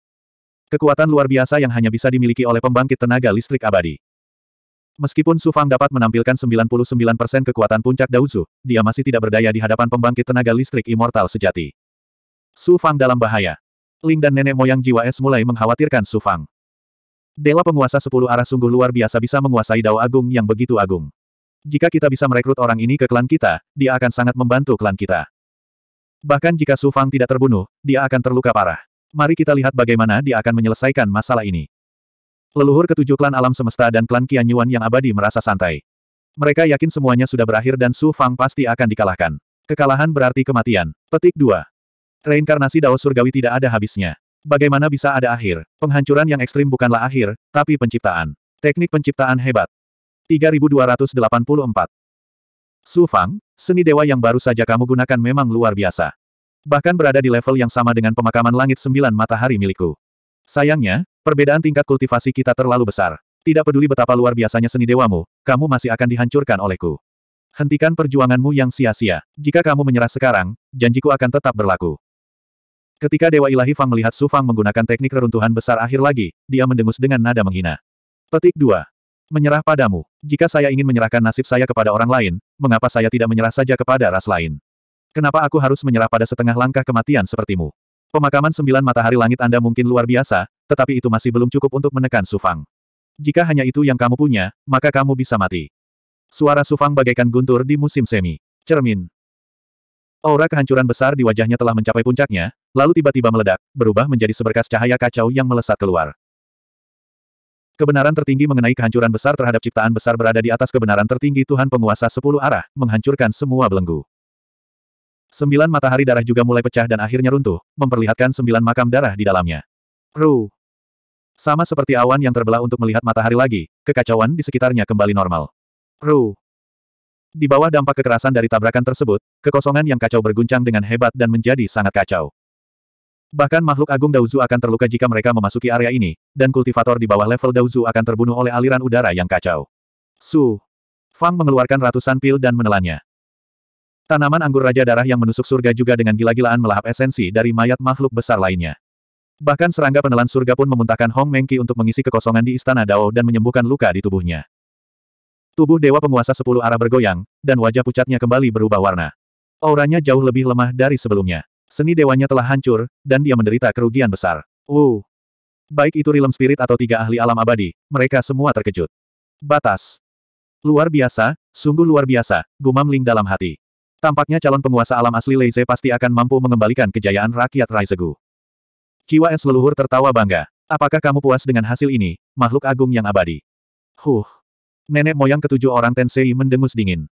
Kekuatan luar biasa yang hanya bisa dimiliki oleh pembangkit tenaga listrik abadi. Meskipun Sufang dapat menampilkan 99% kekuatan puncak Daozu, dia masih tidak berdaya di hadapan pembangkit tenaga listrik immortal sejati. Sufang dalam bahaya. Ling dan nenek moyang jiwa es mulai mengkhawatirkan Sufang. Dewa penguasa sepuluh arah sungguh luar biasa bisa menguasai dao agung yang begitu agung. Jika kita bisa merekrut orang ini ke klan kita, dia akan sangat membantu klan kita. Bahkan jika Su Fang tidak terbunuh, dia akan terluka parah. Mari kita lihat bagaimana dia akan menyelesaikan masalah ini. Leluhur ketujuh klan alam semesta dan klan Qian Yuan yang abadi merasa santai. Mereka yakin semuanya sudah berakhir dan Su Fang pasti akan dikalahkan. Kekalahan berarti kematian. Petik 2. Reinkarnasi Dao Surgawi tidak ada habisnya. Bagaimana bisa ada akhir? Penghancuran yang ekstrim bukanlah akhir, tapi penciptaan. Teknik penciptaan hebat. 3284. Su Fang, seni dewa yang baru saja kamu gunakan memang luar biasa. Bahkan berada di level yang sama dengan pemakaman langit sembilan matahari milikku. Sayangnya, perbedaan tingkat kultivasi kita terlalu besar. Tidak peduli betapa luar biasanya seni dewamu, kamu masih akan dihancurkan olehku. Hentikan perjuanganmu yang sia-sia. Jika kamu menyerah sekarang, janjiku akan tetap berlaku. Ketika Dewa Ilahi Fang melihat Su Fang menggunakan teknik reruntuhan besar akhir lagi, dia mendengus dengan nada menghina. Petik 2. Menyerah padamu. Jika saya ingin menyerahkan nasib saya kepada orang lain, mengapa saya tidak menyerah saja kepada ras lain? Kenapa aku harus menyerah pada setengah langkah kematian sepertimu? Pemakaman sembilan matahari langit Anda mungkin luar biasa, tetapi itu masih belum cukup untuk menekan Sufang. Jika hanya itu yang kamu punya, maka kamu bisa mati. Suara Sufang bagaikan guntur di musim semi. Cermin. Aura kehancuran besar di wajahnya telah mencapai puncaknya, lalu tiba-tiba meledak, berubah menjadi seberkas cahaya kacau yang melesat keluar. Kebenaran tertinggi mengenai kehancuran besar terhadap ciptaan besar berada di atas kebenaran tertinggi Tuhan penguasa sepuluh arah, menghancurkan semua belenggu. Sembilan matahari darah juga mulai pecah dan akhirnya runtuh, memperlihatkan sembilan makam darah di dalamnya. Ru. Sama seperti awan yang terbelah untuk melihat matahari lagi, kekacauan di sekitarnya kembali normal. Ru. Di bawah dampak kekerasan dari tabrakan tersebut, kekosongan yang kacau berguncang dengan hebat dan menjadi sangat kacau. Bahkan makhluk agung Dauzu akan terluka jika mereka memasuki area ini, dan kultivator di bawah level Dauzu akan terbunuh oleh aliran udara yang kacau. Su. Fang mengeluarkan ratusan pil dan menelannya. Tanaman anggur Raja Darah yang menusuk surga juga dengan gila-gilaan melahap esensi dari mayat makhluk besar lainnya. Bahkan serangga penelan surga pun memuntahkan Hong Mengki untuk mengisi kekosongan di istana Dao dan menyembuhkan luka di tubuhnya. Tubuh Dewa Penguasa Sepuluh Arah bergoyang, dan wajah pucatnya kembali berubah warna. Auranya jauh lebih lemah dari sebelumnya. Seni dewanya telah hancur, dan dia menderita kerugian besar. Uh. Baik itu realm spirit atau tiga ahli alam abadi, mereka semua terkejut. Batas. Luar biasa, sungguh luar biasa, gumam Ling dalam hati. Tampaknya calon penguasa alam asli Leize pasti akan mampu mengembalikan kejayaan rakyat Raizegu. Jiwa es leluhur tertawa bangga. Apakah kamu puas dengan hasil ini, makhluk agung yang abadi? Huh. Nenek moyang ketujuh orang Tensei mendengus dingin.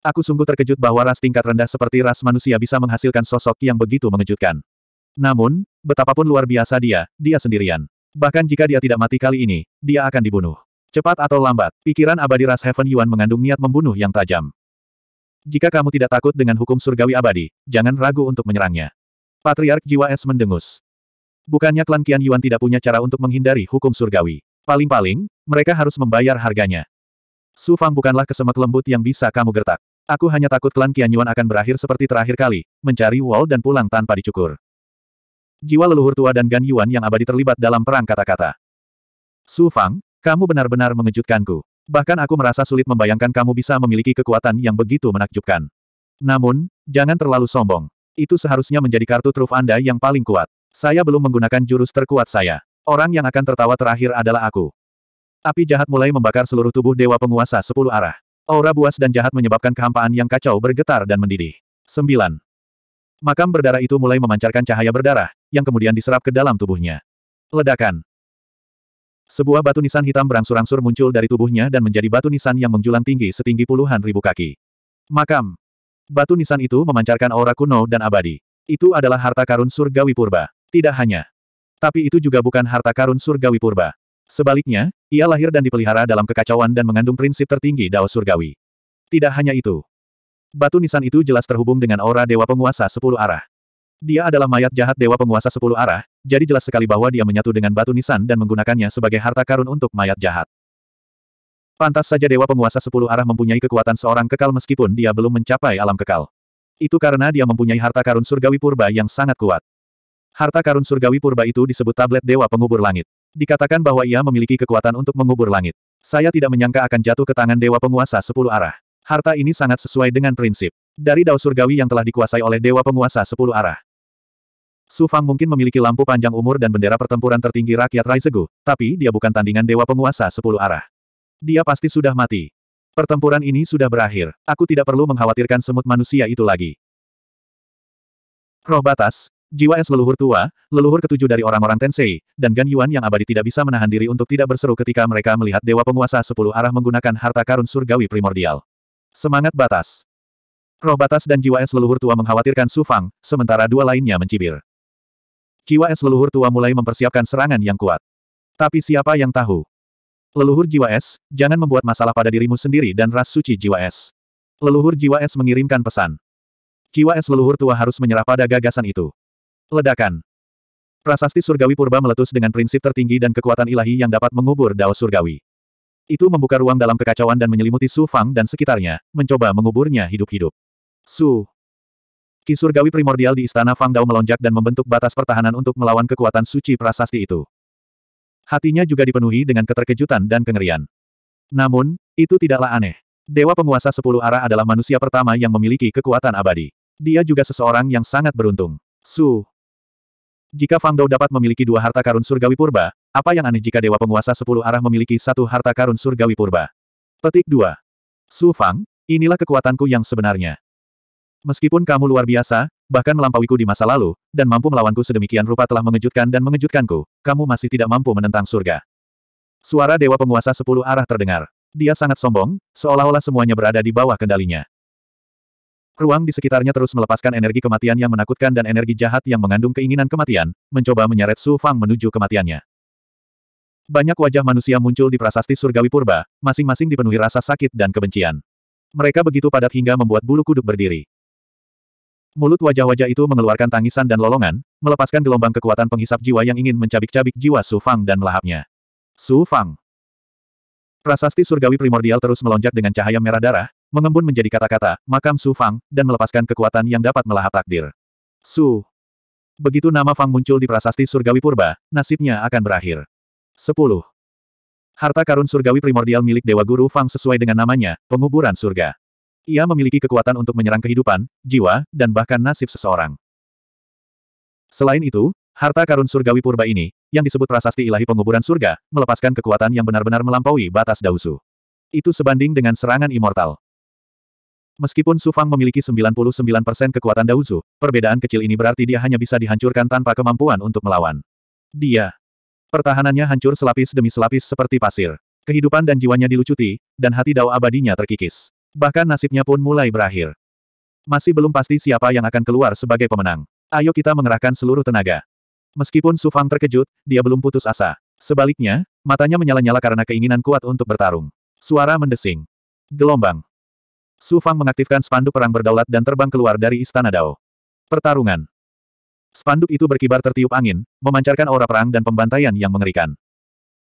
Aku sungguh terkejut bahwa ras tingkat rendah seperti ras manusia bisa menghasilkan sosok yang begitu mengejutkan. Namun, betapapun luar biasa dia, dia sendirian. Bahkan jika dia tidak mati kali ini, dia akan dibunuh. Cepat atau lambat, pikiran abadi ras Heaven Yuan mengandung niat membunuh yang tajam. Jika kamu tidak takut dengan hukum surgawi abadi, jangan ragu untuk menyerangnya. Patriark Jiwa Es mendengus. Bukannya klan Kian Yuan tidak punya cara untuk menghindari hukum surgawi. Paling-paling, mereka harus membayar harganya. Su Fang bukanlah kesemek lembut yang bisa kamu gertak. Aku hanya takut klan Yuan akan berakhir seperti terakhir kali, mencari wall dan pulang tanpa dicukur. Jiwa leluhur tua dan Gan Yuan yang abadi terlibat dalam perang kata-kata. Su Fang, kamu benar-benar mengejutkanku. Bahkan aku merasa sulit membayangkan kamu bisa memiliki kekuatan yang begitu menakjubkan. Namun, jangan terlalu sombong. Itu seharusnya menjadi kartu truf Anda yang paling kuat. Saya belum menggunakan jurus terkuat saya. Orang yang akan tertawa terakhir adalah aku. Api jahat mulai membakar seluruh tubuh Dewa Penguasa Sepuluh Arah. Aura buas dan jahat menyebabkan kehampaan yang kacau bergetar dan mendidih. Sembilan. Makam berdarah itu mulai memancarkan cahaya berdarah, yang kemudian diserap ke dalam tubuhnya. Ledakan. Sebuah batu nisan hitam berangsur-angsur muncul dari tubuhnya dan menjadi batu nisan yang menjulang tinggi setinggi puluhan ribu kaki. Makam. Batu nisan itu memancarkan aura kuno dan abadi. Itu adalah harta karun surgawi purba. Tidak hanya. Tapi itu juga bukan harta karun surgawi purba. Sebaliknya, ia lahir dan dipelihara dalam kekacauan dan mengandung prinsip tertinggi Dao Surgawi. Tidak hanya itu. Batu nisan itu jelas terhubung dengan aura Dewa Penguasa Sepuluh Arah. Dia adalah mayat jahat Dewa Penguasa Sepuluh Arah, jadi jelas sekali bahwa dia menyatu dengan batu nisan dan menggunakannya sebagai harta karun untuk mayat jahat. Pantas saja Dewa Penguasa Sepuluh Arah mempunyai kekuatan seorang kekal meskipun dia belum mencapai alam kekal. Itu karena dia mempunyai harta karun surgawi purba yang sangat kuat. Harta karun surgawi purba itu disebut tablet Dewa Pengubur Langit. Dikatakan bahwa ia memiliki kekuatan untuk mengubur langit. Saya tidak menyangka akan jatuh ke tangan Dewa Penguasa Sepuluh Arah. Harta ini sangat sesuai dengan prinsip. Dari dao surgawi yang telah dikuasai oleh Dewa Penguasa Sepuluh Arah. Su Fang mungkin memiliki lampu panjang umur dan bendera pertempuran tertinggi rakyat Raizegu, tapi dia bukan tandingan Dewa Penguasa Sepuluh Arah. Dia pasti sudah mati. Pertempuran ini sudah berakhir. Aku tidak perlu mengkhawatirkan semut manusia itu lagi. Roh batas, Jiwa es leluhur tua, leluhur ketujuh dari orang-orang Tensei, dan Gan Yuan yang abadi tidak bisa menahan diri untuk tidak berseru ketika mereka melihat Dewa Penguasa Sepuluh Arah menggunakan harta karun surgawi primordial. Semangat batas. Roh batas dan jiwa es leluhur tua mengkhawatirkan Su Fang, sementara dua lainnya mencibir. Jiwa es leluhur tua mulai mempersiapkan serangan yang kuat. Tapi siapa yang tahu? Leluhur jiwa es, jangan membuat masalah pada dirimu sendiri dan ras suci jiwa es. Leluhur jiwa es mengirimkan pesan. Jiwa es leluhur tua harus menyerah pada gagasan itu. Ledakan. Prasasti surgawi purba meletus dengan prinsip tertinggi dan kekuatan ilahi yang dapat mengubur dao surgawi. Itu membuka ruang dalam kekacauan dan menyelimuti Su Fang dan sekitarnya, mencoba menguburnya hidup-hidup. Su. Ki surgawi primordial di istana Fang Dao melonjak dan membentuk batas pertahanan untuk melawan kekuatan suci prasasti itu. Hatinya juga dipenuhi dengan keterkejutan dan kengerian. Namun, itu tidaklah aneh. Dewa penguasa sepuluh arah adalah manusia pertama yang memiliki kekuatan abadi. Dia juga seseorang yang sangat beruntung. Suh. Jika Fang Dou dapat memiliki dua harta karun surgawi purba, apa yang aneh jika Dewa Penguasa Sepuluh Arah memiliki satu harta karun surgawi purba? Petik 2. Su Fang, inilah kekuatanku yang sebenarnya. Meskipun kamu luar biasa, bahkan melampauiku di masa lalu, dan mampu melawanku sedemikian rupa telah mengejutkan dan mengejutkanku, kamu masih tidak mampu menentang surga. Suara Dewa Penguasa Sepuluh Arah terdengar. Dia sangat sombong, seolah-olah semuanya berada di bawah kendalinya. Ruang di sekitarnya terus melepaskan energi kematian yang menakutkan dan energi jahat yang mengandung keinginan kematian, mencoba menyeret Su Fang menuju kematiannya. Banyak wajah manusia muncul di prasasti surgawi purba, masing-masing dipenuhi rasa sakit dan kebencian. Mereka begitu padat hingga membuat bulu kuduk berdiri. Mulut wajah-wajah itu mengeluarkan tangisan dan lolongan, melepaskan gelombang kekuatan penghisap jiwa yang ingin mencabik-cabik jiwa Su Fang dan melahapnya. Su Fang. Prasasti surgawi primordial terus melonjak dengan cahaya merah darah, Mengembun menjadi kata-kata, makam Su Fang, dan melepaskan kekuatan yang dapat melahap takdir. Su. Begitu nama Fang muncul di prasasti surgawi purba, nasibnya akan berakhir. 10. Harta karun surgawi primordial milik Dewa Guru Fang sesuai dengan namanya, penguburan surga. Ia memiliki kekuatan untuk menyerang kehidupan, jiwa, dan bahkan nasib seseorang. Selain itu, harta karun surgawi purba ini, yang disebut prasasti ilahi penguburan surga, melepaskan kekuatan yang benar-benar melampaui batas dausu. Itu sebanding dengan serangan immortal. Meskipun Su Fang memiliki 99% kekuatan Daozu, perbedaan kecil ini berarti dia hanya bisa dihancurkan tanpa kemampuan untuk melawan. Dia. Pertahanannya hancur selapis demi selapis seperti pasir. Kehidupan dan jiwanya dilucuti, dan hati Dao abadinya terkikis. Bahkan nasibnya pun mulai berakhir. Masih belum pasti siapa yang akan keluar sebagai pemenang. Ayo kita mengerahkan seluruh tenaga. Meskipun Su Fang terkejut, dia belum putus asa. Sebaliknya, matanya menyala-nyala karena keinginan kuat untuk bertarung. Suara mendesing. Gelombang. Su Fang mengaktifkan spanduk perang berdaulat dan terbang keluar dari Istana Dao. Pertarungan. Spanduk itu berkibar tertiup angin, memancarkan aura perang dan pembantaian yang mengerikan.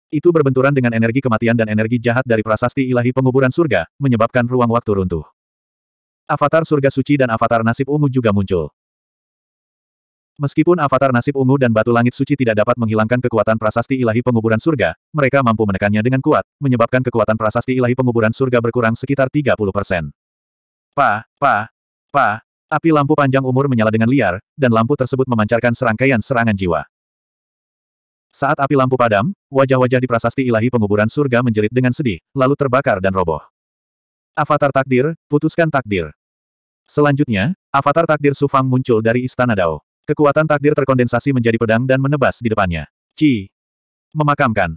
Itu berbenturan dengan energi kematian dan energi jahat dari prasasti ilahi penguburan surga, menyebabkan ruang waktu runtuh. Avatar surga suci dan avatar nasib ungu juga muncul. Meskipun avatar nasib ungu dan batu langit suci tidak dapat menghilangkan kekuatan prasasti ilahi penguburan surga, mereka mampu menekannya dengan kuat, menyebabkan kekuatan prasasti ilahi penguburan surga berkurang sekitar 30 persen. Pa, pa, pa, api lampu panjang umur menyala dengan liar, dan lampu tersebut memancarkan serangkaian serangan jiwa. Saat api lampu padam, wajah-wajah di prasasti ilahi penguburan surga menjerit dengan sedih, lalu terbakar dan roboh. Avatar takdir, putuskan takdir. Selanjutnya, avatar takdir Sufang muncul dari istana Dao. Kekuatan takdir terkondensasi menjadi pedang dan menebas di depannya. Ci. Memakamkan.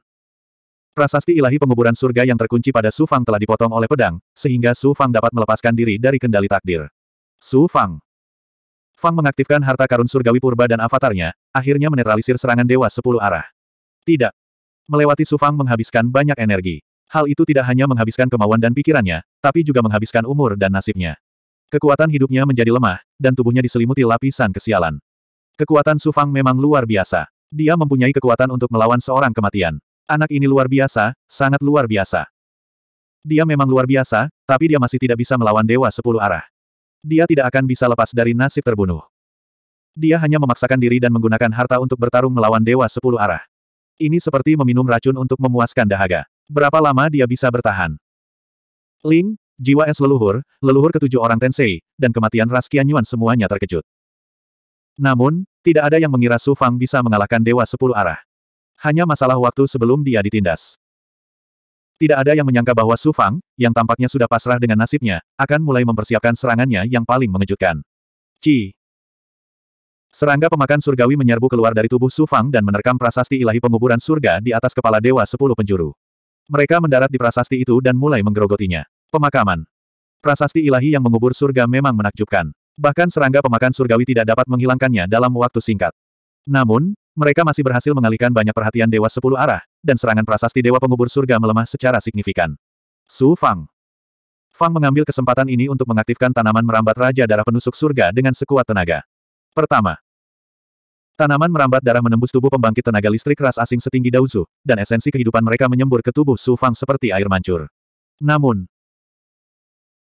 Prasasti ilahi penguburan surga yang terkunci pada Su Fang telah dipotong oleh pedang, sehingga Su Fang dapat melepaskan diri dari kendali takdir. Su Fang. Fang mengaktifkan harta karun surgawi purba dan avatarnya, akhirnya menetralisir serangan dewa sepuluh arah. Tidak. Melewati Su Fang menghabiskan banyak energi. Hal itu tidak hanya menghabiskan kemauan dan pikirannya, tapi juga menghabiskan umur dan nasibnya. Kekuatan hidupnya menjadi lemah, dan tubuhnya diselimuti lapisan kesialan. Kekuatan Su Fang memang luar biasa. Dia mempunyai kekuatan untuk melawan seorang kematian. Anak ini luar biasa, sangat luar biasa. Dia memang luar biasa, tapi dia masih tidak bisa melawan Dewa Sepuluh Arah. Dia tidak akan bisa lepas dari nasib terbunuh. Dia hanya memaksakan diri dan menggunakan harta untuk bertarung melawan Dewa Sepuluh Arah. Ini seperti meminum racun untuk memuaskan dahaga. Berapa lama dia bisa bertahan? Ling, jiwa es leluhur, leluhur ketujuh orang Tensei, dan kematian ras Yuan semuanya terkejut. Namun, tidak ada yang mengira Su Fang bisa mengalahkan Dewa Sepuluh Arah. Hanya masalah waktu sebelum dia ditindas. Tidak ada yang menyangka bahwa Su Fang, yang tampaknya sudah pasrah dengan nasibnya, akan mulai mempersiapkan serangannya yang paling mengejutkan. Ci. Serangga pemakan surgawi menyerbu keluar dari tubuh Su Fang dan menerkam prasasti ilahi penguburan surga di atas kepala dewa sepuluh penjuru. Mereka mendarat di prasasti itu dan mulai menggerogotinya. Pemakaman. Prasasti ilahi yang mengubur surga memang menakjubkan. Bahkan serangga pemakan surgawi tidak dapat menghilangkannya dalam waktu singkat. Namun, mereka masih berhasil mengalihkan banyak perhatian Dewa Sepuluh Arah, dan serangan prasasti Dewa Pengubur Surga melemah secara signifikan. Su Fang Fang mengambil kesempatan ini untuk mengaktifkan tanaman merambat Raja Darah Penusuk Surga dengan sekuat tenaga. Pertama, tanaman merambat darah menembus tubuh pembangkit tenaga listrik ras asing setinggi Dauzu, dan esensi kehidupan mereka menyembur ke tubuh Su Fang seperti air mancur. Namun,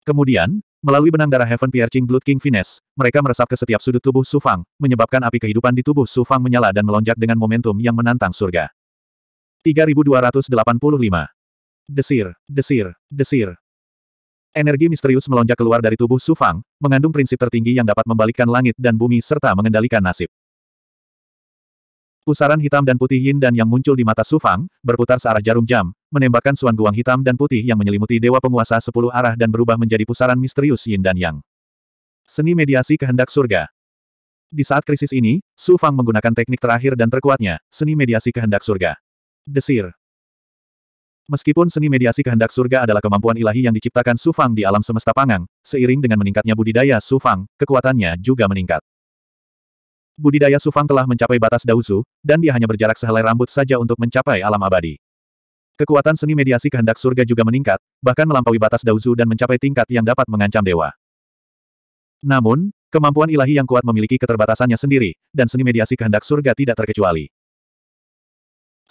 kemudian, Melalui benang darah Heaven Piercing Blood King Finesse, mereka meresap ke setiap sudut tubuh Su Fang, menyebabkan api kehidupan di tubuh Su Fang menyala dan melonjak dengan momentum yang menantang surga. 3285. Desir, desir, desir. Energi misterius melonjak keluar dari tubuh Su Fang, mengandung prinsip tertinggi yang dapat membalikkan langit dan bumi serta mengendalikan nasib. Pusaran hitam dan putih yin dan yang muncul di mata Sufang, berputar searah jarum jam, menembakkan suan guang hitam dan putih yang menyelimuti dewa penguasa sepuluh arah dan berubah menjadi pusaran misterius yin dan yang. Seni mediasi kehendak surga. Di saat krisis ini, Sufang menggunakan teknik terakhir dan terkuatnya, seni mediasi kehendak surga. Desir. Meskipun seni mediasi kehendak surga adalah kemampuan ilahi yang diciptakan Sufang di alam semesta pangang, seiring dengan meningkatnya budidaya Sufang, kekuatannya juga meningkat. Budidaya Sufang telah mencapai batas Dauzu, dan dia hanya berjarak sehelai rambut saja untuk mencapai alam abadi. Kekuatan seni mediasi kehendak surga juga meningkat, bahkan melampaui batas Dauzu dan mencapai tingkat yang dapat mengancam dewa. Namun, kemampuan ilahi yang kuat memiliki keterbatasannya sendiri, dan seni mediasi kehendak surga tidak terkecuali.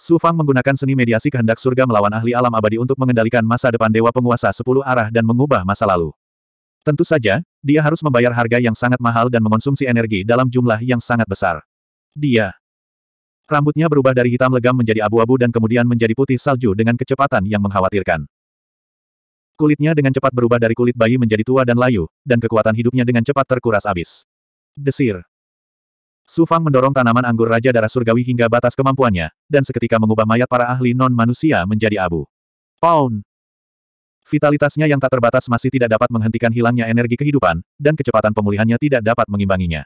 Sufang menggunakan seni mediasi kehendak surga melawan ahli alam abadi untuk mengendalikan masa depan dewa penguasa sepuluh arah dan mengubah masa lalu. Tentu saja, dia harus membayar harga yang sangat mahal dan mengonsumsi energi dalam jumlah yang sangat besar. Dia. Rambutnya berubah dari hitam legam menjadi abu-abu dan kemudian menjadi putih salju dengan kecepatan yang mengkhawatirkan. Kulitnya dengan cepat berubah dari kulit bayi menjadi tua dan layu, dan kekuatan hidupnya dengan cepat terkuras habis. Desir. Sufang mendorong tanaman anggur Raja Darah Surgawi hingga batas kemampuannya, dan seketika mengubah mayat para ahli non-manusia menjadi abu. Pound. Vitalitasnya yang tak terbatas masih tidak dapat menghentikan hilangnya energi kehidupan, dan kecepatan pemulihannya tidak dapat mengimbanginya.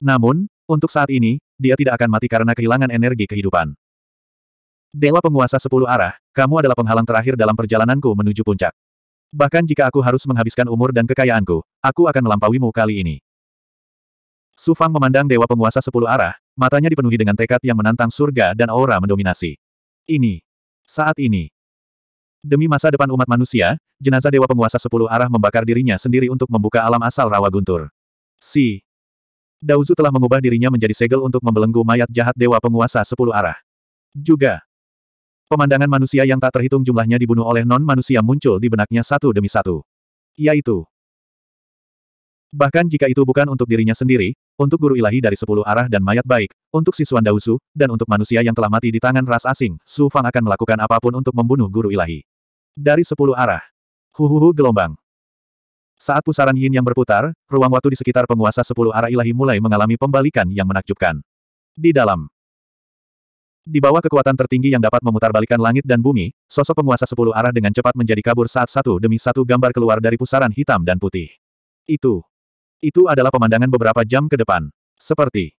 Namun, untuk saat ini, dia tidak akan mati karena kehilangan energi kehidupan. Dewa penguasa sepuluh arah, kamu adalah penghalang terakhir dalam perjalananku menuju puncak. Bahkan jika aku harus menghabiskan umur dan kekayaanku, aku akan melampauimu kali ini. Su Fang memandang Dewa Penguasa Sepuluh Arah, matanya dipenuhi dengan tekad yang menantang surga dan aura mendominasi. Ini. Saat ini. Demi masa depan umat manusia, jenazah Dewa Penguasa Sepuluh Arah membakar dirinya sendiri untuk membuka alam asal rawa guntur. Si Dauzu telah mengubah dirinya menjadi segel untuk membelenggu mayat jahat Dewa Penguasa Sepuluh Arah. Juga, pemandangan manusia yang tak terhitung jumlahnya dibunuh oleh non-manusia muncul di benaknya satu demi satu. Yaitu, bahkan jika itu bukan untuk dirinya sendiri, untuk guru ilahi dari sepuluh arah dan mayat baik, untuk siswan Dauzu, dan untuk manusia yang telah mati di tangan ras asing, Su Fang akan melakukan apapun untuk membunuh guru ilahi. Dari sepuluh arah. Huhuhu gelombang. Saat pusaran yin yang berputar, ruang waktu di sekitar penguasa sepuluh arah ilahi mulai mengalami pembalikan yang menakjubkan. Di dalam. Di bawah kekuatan tertinggi yang dapat memutarbalikan langit dan bumi, sosok penguasa sepuluh arah dengan cepat menjadi kabur saat satu demi satu gambar keluar dari pusaran hitam dan putih. Itu. Itu adalah pemandangan beberapa jam ke depan. Seperti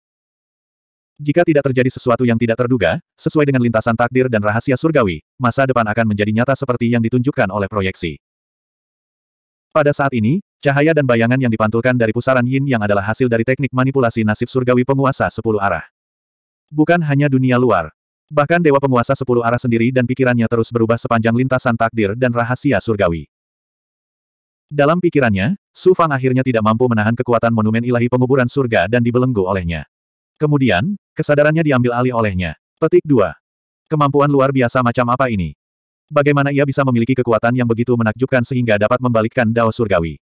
jika tidak terjadi sesuatu yang tidak terduga, sesuai dengan lintasan takdir dan rahasia surgawi, masa depan akan menjadi nyata seperti yang ditunjukkan oleh proyeksi. Pada saat ini, cahaya dan bayangan yang dipantulkan dari pusaran yin yang adalah hasil dari teknik manipulasi nasib surgawi penguasa sepuluh arah. Bukan hanya dunia luar. Bahkan dewa penguasa sepuluh arah sendiri dan pikirannya terus berubah sepanjang lintasan takdir dan rahasia surgawi. Dalam pikirannya, Su Fang akhirnya tidak mampu menahan kekuatan monumen ilahi penguburan surga dan dibelenggu olehnya. Kemudian, kesadarannya diambil alih olehnya. Petik 2. Kemampuan luar biasa macam apa ini? Bagaimana ia bisa memiliki kekuatan yang begitu menakjubkan sehingga dapat membalikkan Dao Surgawi?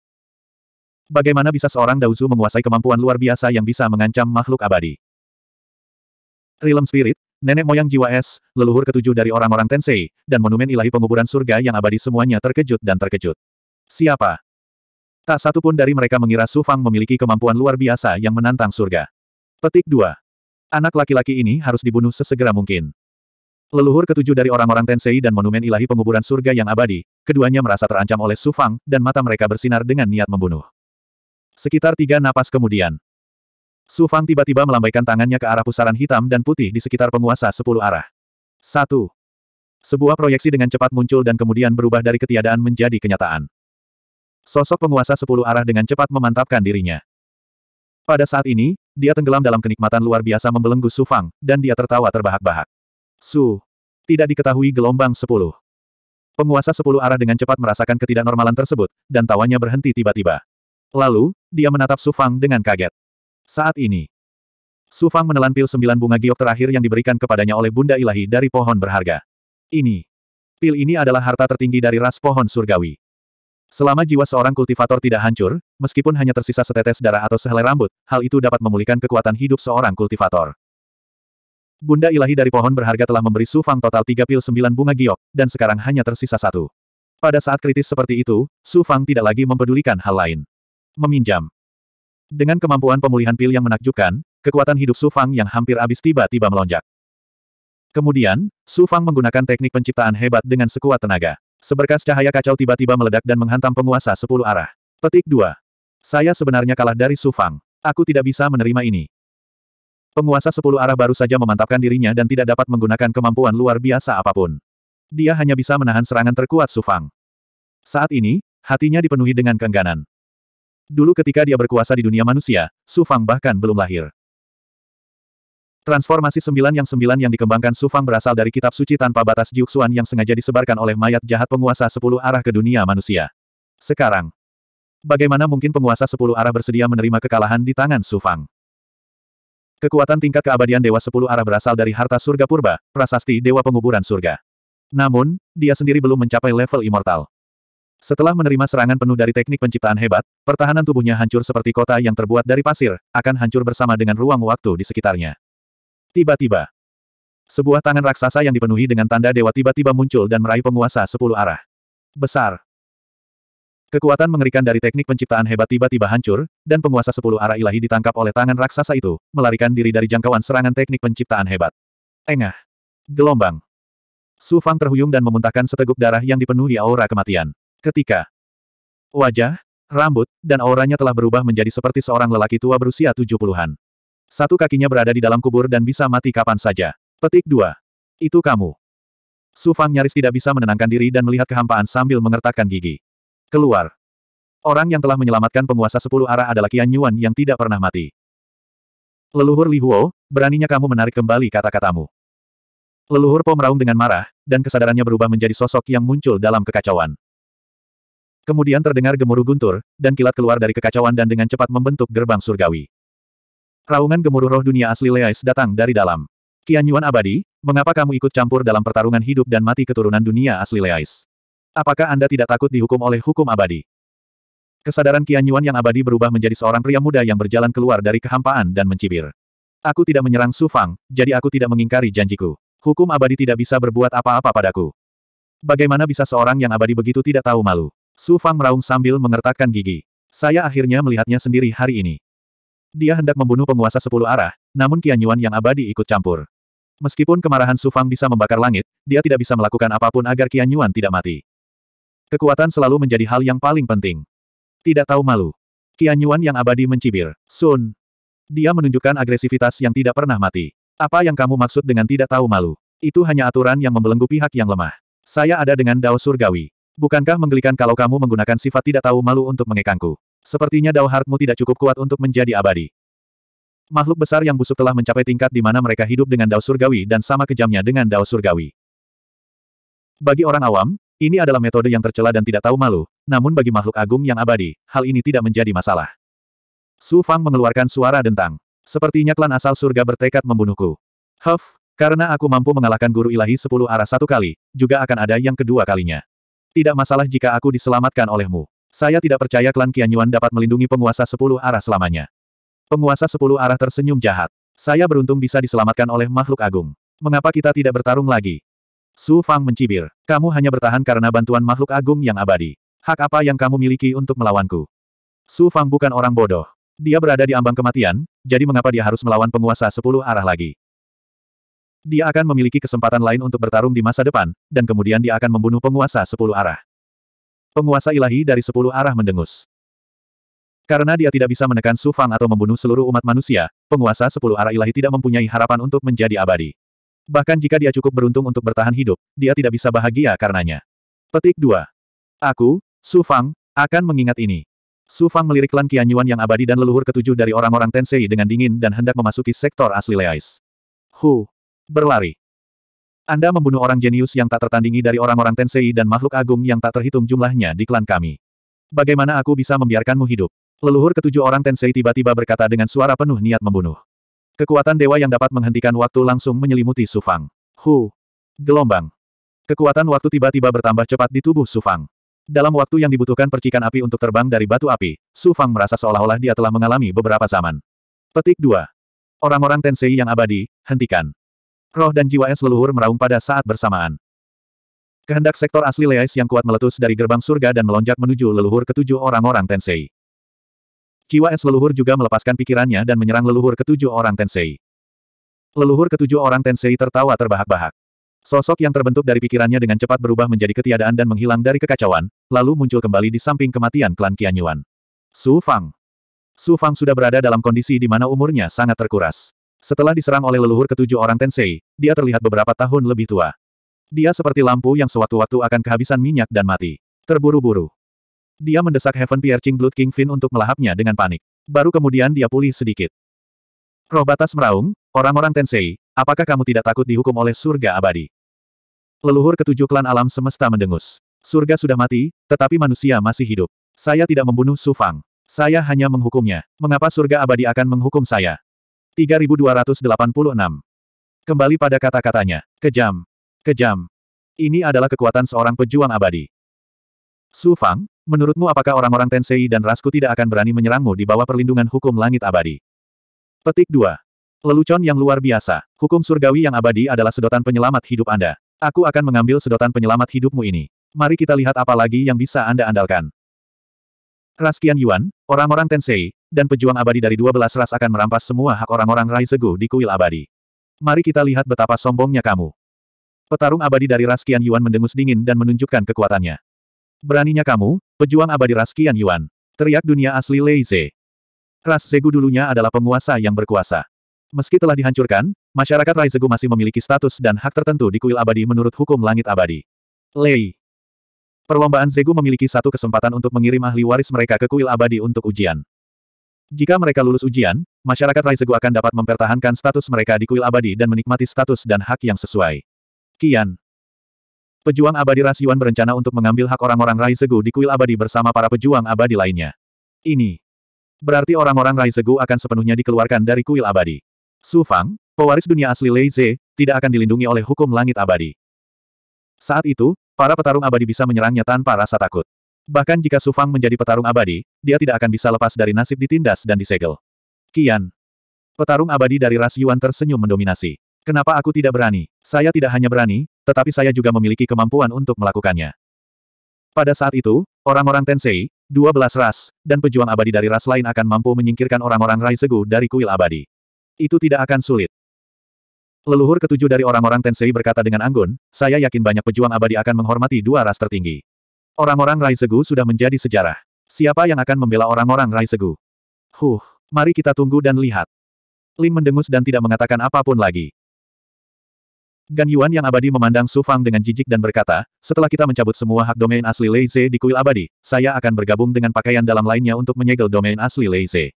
Bagaimana bisa seorang Daozu menguasai kemampuan luar biasa yang bisa mengancam makhluk abadi? Realm Spirit, nenek moyang jiwa es, leluhur ketujuh dari orang-orang Tensei, dan monumen ilahi penguburan surga yang abadi semuanya terkejut dan terkejut. Siapa? Tak satu pun dari mereka mengira Su Fang memiliki kemampuan luar biasa yang menantang surga. Petik 2. Anak laki-laki ini harus dibunuh sesegera mungkin. Leluhur ketujuh dari orang-orang Tensei dan monumen ilahi penguburan surga yang abadi, keduanya merasa terancam oleh Su Fang, dan mata mereka bersinar dengan niat membunuh. Sekitar tiga napas kemudian, Su Fang tiba-tiba melambaikan tangannya ke arah pusaran hitam dan putih di sekitar penguasa sepuluh arah. Satu. Sebuah proyeksi dengan cepat muncul dan kemudian berubah dari ketiadaan menjadi kenyataan. Sosok penguasa sepuluh arah dengan cepat memantapkan dirinya. Pada saat ini, dia tenggelam dalam kenikmatan luar biasa membelenggu Su Fang, dan dia tertawa terbahak-bahak. Su. Tidak diketahui gelombang sepuluh. Penguasa sepuluh arah dengan cepat merasakan ketidaknormalan tersebut, dan tawanya berhenti tiba-tiba. Lalu, dia menatap Su Fang dengan kaget. Saat ini, Su Fang menelan pil sembilan bunga giok terakhir yang diberikan kepadanya oleh Bunda Ilahi dari pohon berharga. Ini. Pil ini adalah harta tertinggi dari ras pohon surgawi. Selama jiwa seorang kultivator tidak hancur, meskipun hanya tersisa setetes darah atau sehelai rambut, hal itu dapat memulihkan kekuatan hidup seorang kultivator. Bunda ilahi dari pohon berharga telah memberi Su Fang total tiga pil sembilan bunga giok, dan sekarang hanya tersisa satu. Pada saat kritis seperti itu, Su Fang tidak lagi mempedulikan hal lain. Meminjam. Dengan kemampuan pemulihan pil yang menakjubkan, kekuatan hidup Su Fang yang hampir habis tiba-tiba melonjak. Kemudian, Su Fang menggunakan teknik penciptaan hebat dengan sekuat tenaga. Seberkas cahaya kacau tiba-tiba meledak dan menghantam penguasa sepuluh arah. Petik 2. Saya sebenarnya kalah dari Sufang. Aku tidak bisa menerima ini. Penguasa sepuluh arah baru saja memantapkan dirinya dan tidak dapat menggunakan kemampuan luar biasa apapun. Dia hanya bisa menahan serangan terkuat Sufang. Saat ini, hatinya dipenuhi dengan keengganan. Dulu ketika dia berkuasa di dunia manusia, Sufang bahkan belum lahir. Transformasi sembilan yang sembilan yang dikembangkan Sufang berasal dari kitab suci tanpa batas Jiuxuan yang sengaja disebarkan oleh mayat jahat penguasa sepuluh arah ke dunia manusia. Sekarang, bagaimana mungkin penguasa sepuluh arah bersedia menerima kekalahan di tangan Sufang? Kekuatan tingkat keabadian Dewa Sepuluh Arah berasal dari harta surga purba, prasasti Dewa Penguburan Surga. Namun, dia sendiri belum mencapai level immortal. Setelah menerima serangan penuh dari teknik penciptaan hebat, pertahanan tubuhnya hancur seperti kota yang terbuat dari pasir, akan hancur bersama dengan ruang waktu di sekitarnya. Tiba-tiba, sebuah tangan raksasa yang dipenuhi dengan tanda dewa tiba-tiba muncul dan meraih penguasa sepuluh arah. Besar. Kekuatan mengerikan dari teknik penciptaan hebat tiba-tiba hancur, dan penguasa sepuluh arah ilahi ditangkap oleh tangan raksasa itu, melarikan diri dari jangkauan serangan teknik penciptaan hebat. Engah. Gelombang. Su Fang terhuyung dan memuntahkan seteguk darah yang dipenuhi aura kematian. Ketika wajah, rambut, dan auranya telah berubah menjadi seperti seorang lelaki tua berusia tujuh puluhan. Satu kakinya berada di dalam kubur dan bisa mati kapan saja. Petik 2. Itu kamu. Su Fang nyaris tidak bisa menenangkan diri dan melihat kehampaan sambil mengertakkan gigi. Keluar. Orang yang telah menyelamatkan penguasa sepuluh arah adalah Qian Yuan yang tidak pernah mati. Leluhur Li Huo, beraninya kamu menarik kembali kata-katamu. Leluhur Po meraung dengan marah, dan kesadarannya berubah menjadi sosok yang muncul dalam kekacauan. Kemudian terdengar gemuruh guntur, dan kilat keluar dari kekacauan dan dengan cepat membentuk gerbang surgawi. Raungan gemuruh roh dunia asli Leais datang dari dalam. Kianyuan abadi, mengapa kamu ikut campur dalam pertarungan hidup dan mati keturunan dunia asli Leais? Apakah Anda tidak takut dihukum oleh hukum abadi? Kesadaran Kianyuan yang abadi berubah menjadi seorang pria muda yang berjalan keluar dari kehampaan dan mencibir. Aku tidak menyerang Su Fang, jadi aku tidak mengingkari janjiku. Hukum abadi tidak bisa berbuat apa-apa padaku. Bagaimana bisa seorang yang abadi begitu tidak tahu malu? Su Fang meraung sambil mengertakkan gigi. Saya akhirnya melihatnya sendiri hari ini. Dia hendak membunuh penguasa sepuluh arah, namun Qian Yuan yang abadi ikut campur. Meskipun kemarahan Su Fang bisa membakar langit, dia tidak bisa melakukan apapun agar Qian Yuan tidak mati. Kekuatan selalu menjadi hal yang paling penting. Tidak tahu malu. Qian Yuan yang abadi mencibir. Sun. Dia menunjukkan agresivitas yang tidak pernah mati. Apa yang kamu maksud dengan tidak tahu malu? Itu hanya aturan yang membelenggu pihak yang lemah. Saya ada dengan Dao Surgawi. Bukankah menggelikan kalau kamu menggunakan sifat tidak tahu malu untuk mengekangku? Sepertinya Dao Hartmu tidak cukup kuat untuk menjadi abadi. Makhluk besar yang busuk telah mencapai tingkat di mana mereka hidup dengan Dao Surgawi dan sama kejamnya dengan Dao Surgawi. Bagi orang awam, ini adalah metode yang tercela dan tidak tahu malu, namun bagi makhluk agung yang abadi, hal ini tidak menjadi masalah. Su Fang mengeluarkan suara dentang. Sepertinya klan asal surga bertekad membunuhku. Huff, karena aku mampu mengalahkan guru ilahi sepuluh arah satu kali, juga akan ada yang kedua kalinya. Tidak masalah jika aku diselamatkan olehmu. Saya tidak percaya klan Qianyuan dapat melindungi penguasa sepuluh arah selamanya. Penguasa sepuluh arah tersenyum jahat. Saya beruntung bisa diselamatkan oleh makhluk agung. Mengapa kita tidak bertarung lagi? Su Fang mencibir. Kamu hanya bertahan karena bantuan makhluk agung yang abadi. Hak apa yang kamu miliki untuk melawanku? Su Fang bukan orang bodoh. Dia berada di ambang kematian, jadi mengapa dia harus melawan penguasa sepuluh arah lagi? Dia akan memiliki kesempatan lain untuk bertarung di masa depan, dan kemudian dia akan membunuh penguasa sepuluh arah penguasa ilahi dari sepuluh arah mendengus. Karena dia tidak bisa menekan Su Fang atau membunuh seluruh umat manusia, penguasa sepuluh arah ilahi tidak mempunyai harapan untuk menjadi abadi. Bahkan jika dia cukup beruntung untuk bertahan hidup, dia tidak bisa bahagia karenanya. Petik 2. Aku, Su Fang, akan mengingat ini. Su Fang melirik Lan Qianyuan yang abadi dan leluhur ketujuh dari orang-orang Tensei dengan dingin dan hendak memasuki sektor asli Leais. Hu. Berlari. Anda membunuh orang jenius yang tak tertandingi dari orang-orang Tensei dan makhluk agung yang tak terhitung jumlahnya di klan kami. Bagaimana aku bisa membiarkanmu hidup? Leluhur ketujuh orang Tensei tiba-tiba berkata dengan suara penuh niat membunuh. Kekuatan dewa yang dapat menghentikan waktu langsung menyelimuti Sufang. Hu! Gelombang. Kekuatan waktu tiba-tiba bertambah cepat di tubuh Sufang. Dalam waktu yang dibutuhkan percikan api untuk terbang dari batu api, Sufang merasa seolah-olah dia telah mengalami beberapa zaman. Petik 2. Orang-orang Tensei yang abadi, hentikan. Roh dan jiwa es leluhur meraung pada saat bersamaan. Kehendak sektor asli Leis yang kuat meletus dari gerbang surga dan melonjak menuju leluhur ketujuh orang-orang Tensei. Jiwa es leluhur juga melepaskan pikirannya dan menyerang leluhur ketujuh orang Tensei. Leluhur ketujuh orang Tensei tertawa terbahak-bahak. Sosok yang terbentuk dari pikirannya dengan cepat berubah menjadi ketiadaan dan menghilang dari kekacauan, lalu muncul kembali di samping kematian klan Qianyuan. Su Fang. Su Fang sudah berada dalam kondisi di mana umurnya sangat terkuras. Setelah diserang oleh leluhur ketujuh orang Tensei, dia terlihat beberapa tahun lebih tua. Dia seperti lampu yang sewaktu-waktu akan kehabisan minyak dan mati. Terburu-buru. Dia mendesak Heaven Piercing Blood King Finn untuk melahapnya dengan panik. Baru kemudian dia pulih sedikit. Roh batas meraung, orang-orang Tensei, apakah kamu tidak takut dihukum oleh surga abadi? Leluhur ketujuh klan alam semesta mendengus. Surga sudah mati, tetapi manusia masih hidup. Saya tidak membunuh Sufang. Saya hanya menghukumnya. Mengapa surga abadi akan menghukum saya? 3286. Kembali pada kata-katanya. Kejam. Kejam. Ini adalah kekuatan seorang pejuang abadi. Su Fang, menurutmu apakah orang-orang Tensei dan Rasku tidak akan berani menyerangmu di bawah perlindungan hukum langit abadi? Petik 2. Lelucon yang luar biasa. Hukum surgawi yang abadi adalah sedotan penyelamat hidup Anda. Aku akan mengambil sedotan penyelamat hidupmu ini. Mari kita lihat apa lagi yang bisa Anda andalkan. Raskian Yuan, orang-orang Tensei, dan pejuang abadi dari dua belas ras akan merampas semua hak orang-orang Raisegu di kuil abadi. Mari kita lihat betapa sombongnya kamu. Petarung abadi dari ras Kian Yuan mendengus dingin dan menunjukkan kekuatannya. Beraninya kamu, pejuang abadi ras Kian Yuan. Teriak dunia asli Lei Ze. Ras Zegu dulunya adalah penguasa yang berkuasa. Meski telah dihancurkan, masyarakat Rai masih memiliki status dan hak tertentu di kuil abadi menurut hukum langit abadi. Lei. Perlombaan Zegu memiliki satu kesempatan untuk mengirim ahli waris mereka ke kuil abadi untuk ujian. Jika mereka lulus ujian, masyarakat Raizegu akan dapat mempertahankan status mereka di kuil abadi dan menikmati status dan hak yang sesuai. Kian. Pejuang abadi Ras Yuan berencana untuk mengambil hak orang-orang Raizegu di kuil abadi bersama para pejuang abadi lainnya. Ini. Berarti orang-orang Raizegu akan sepenuhnya dikeluarkan dari kuil abadi. Su Fang, pewaris dunia asli Lei Ze, tidak akan dilindungi oleh hukum langit abadi. Saat itu, para petarung abadi bisa menyerangnya tanpa rasa takut. Bahkan jika Su Fang menjadi petarung abadi, dia tidak akan bisa lepas dari nasib ditindas dan disegel. Kian. Petarung abadi dari ras Yuan tersenyum mendominasi. Kenapa aku tidak berani? Saya tidak hanya berani, tetapi saya juga memiliki kemampuan untuk melakukannya. Pada saat itu, orang-orang Tensei, 12 ras, dan pejuang abadi dari ras lain akan mampu menyingkirkan orang-orang Raisegu dari kuil abadi. Itu tidak akan sulit. Leluhur ketujuh dari orang-orang Tensei berkata dengan anggun, saya yakin banyak pejuang abadi akan menghormati dua ras tertinggi. Orang-orang Raisegu sudah menjadi sejarah. Siapa yang akan membela orang-orang Raisegu? Huh, mari kita tunggu dan lihat. Ling mendengus dan tidak mengatakan apapun lagi. Gan Yuan yang abadi memandang Su Fang dengan jijik dan berkata, setelah kita mencabut semua hak domain asli Lei Ze di kuil abadi, saya akan bergabung dengan pakaian dalam lainnya untuk menyegel domain asli Lei Ze.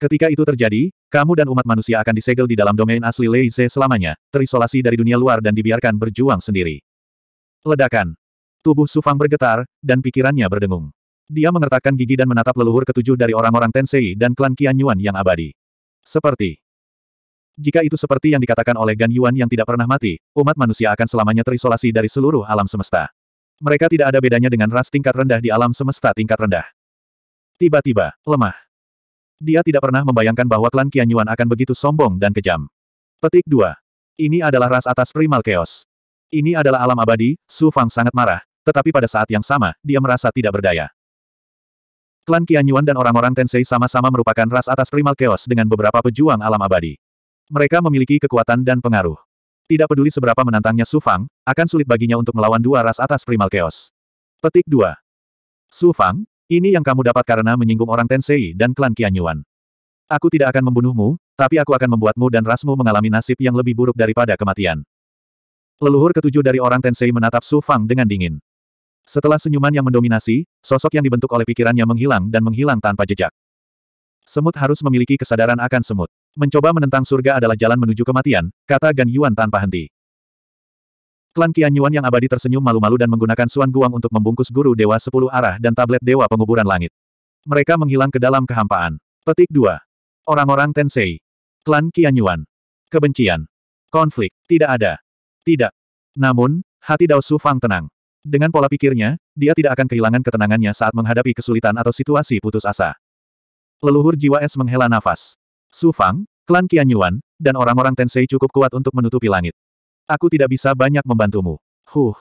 Ketika itu terjadi, kamu dan umat manusia akan disegel di dalam domain asli Lei Ze selamanya, terisolasi dari dunia luar dan dibiarkan berjuang sendiri. Ledakan. Tubuh Sufang bergetar, dan pikirannya berdengung. Dia mengertakkan gigi dan menatap leluhur ketujuh dari orang-orang Tensei dan klan Qian Yuan yang abadi. Seperti. Jika itu seperti yang dikatakan oleh Gan Yuan yang tidak pernah mati, umat manusia akan selamanya terisolasi dari seluruh alam semesta. Mereka tidak ada bedanya dengan ras tingkat rendah di alam semesta tingkat rendah. Tiba-tiba, lemah. Dia tidak pernah membayangkan bahwa klan Qian Yuan akan begitu sombong dan kejam. Petik 2. Ini adalah ras atas primal chaos. Ini adalah alam abadi, Su Fang sangat marah, tetapi pada saat yang sama, dia merasa tidak berdaya. Klan Qianyuan dan orang-orang Tensei sama-sama merupakan ras atas primal chaos dengan beberapa pejuang alam abadi. Mereka memiliki kekuatan dan pengaruh. Tidak peduli seberapa menantangnya Su Fang, akan sulit baginya untuk melawan dua ras atas primal chaos. Petik 2. Su Fang, ini yang kamu dapat karena menyinggung orang Tensei dan klan Qianyuan. Aku tidak akan membunuhmu, tapi aku akan membuatmu dan rasmu mengalami nasib yang lebih buruk daripada kematian. Leluhur ketujuh dari orang Tensei menatap Su Fang dengan dingin. Setelah senyuman yang mendominasi, sosok yang dibentuk oleh pikirannya menghilang dan menghilang tanpa jejak. Semut harus memiliki kesadaran akan semut. Mencoba menentang surga adalah jalan menuju kematian, kata Gan Yuan tanpa henti. Klan Qian Yuan yang abadi tersenyum malu-malu dan menggunakan Suan Guang untuk membungkus guru Dewa Sepuluh Arah dan tablet Dewa Penguburan Langit. Mereka menghilang ke dalam kehampaan. Petik 2. Orang-orang Tensei. Klan Qian Yuan. Kebencian. Konflik. Tidak ada. Tidak. Namun, hati Dao Su Fang tenang. Dengan pola pikirnya, dia tidak akan kehilangan ketenangannya saat menghadapi kesulitan atau situasi putus asa. Leluhur jiwa es menghela nafas. Su Fang, klan Qian dan orang-orang Tensei cukup kuat untuk menutupi langit. Aku tidak bisa banyak membantumu. Huh.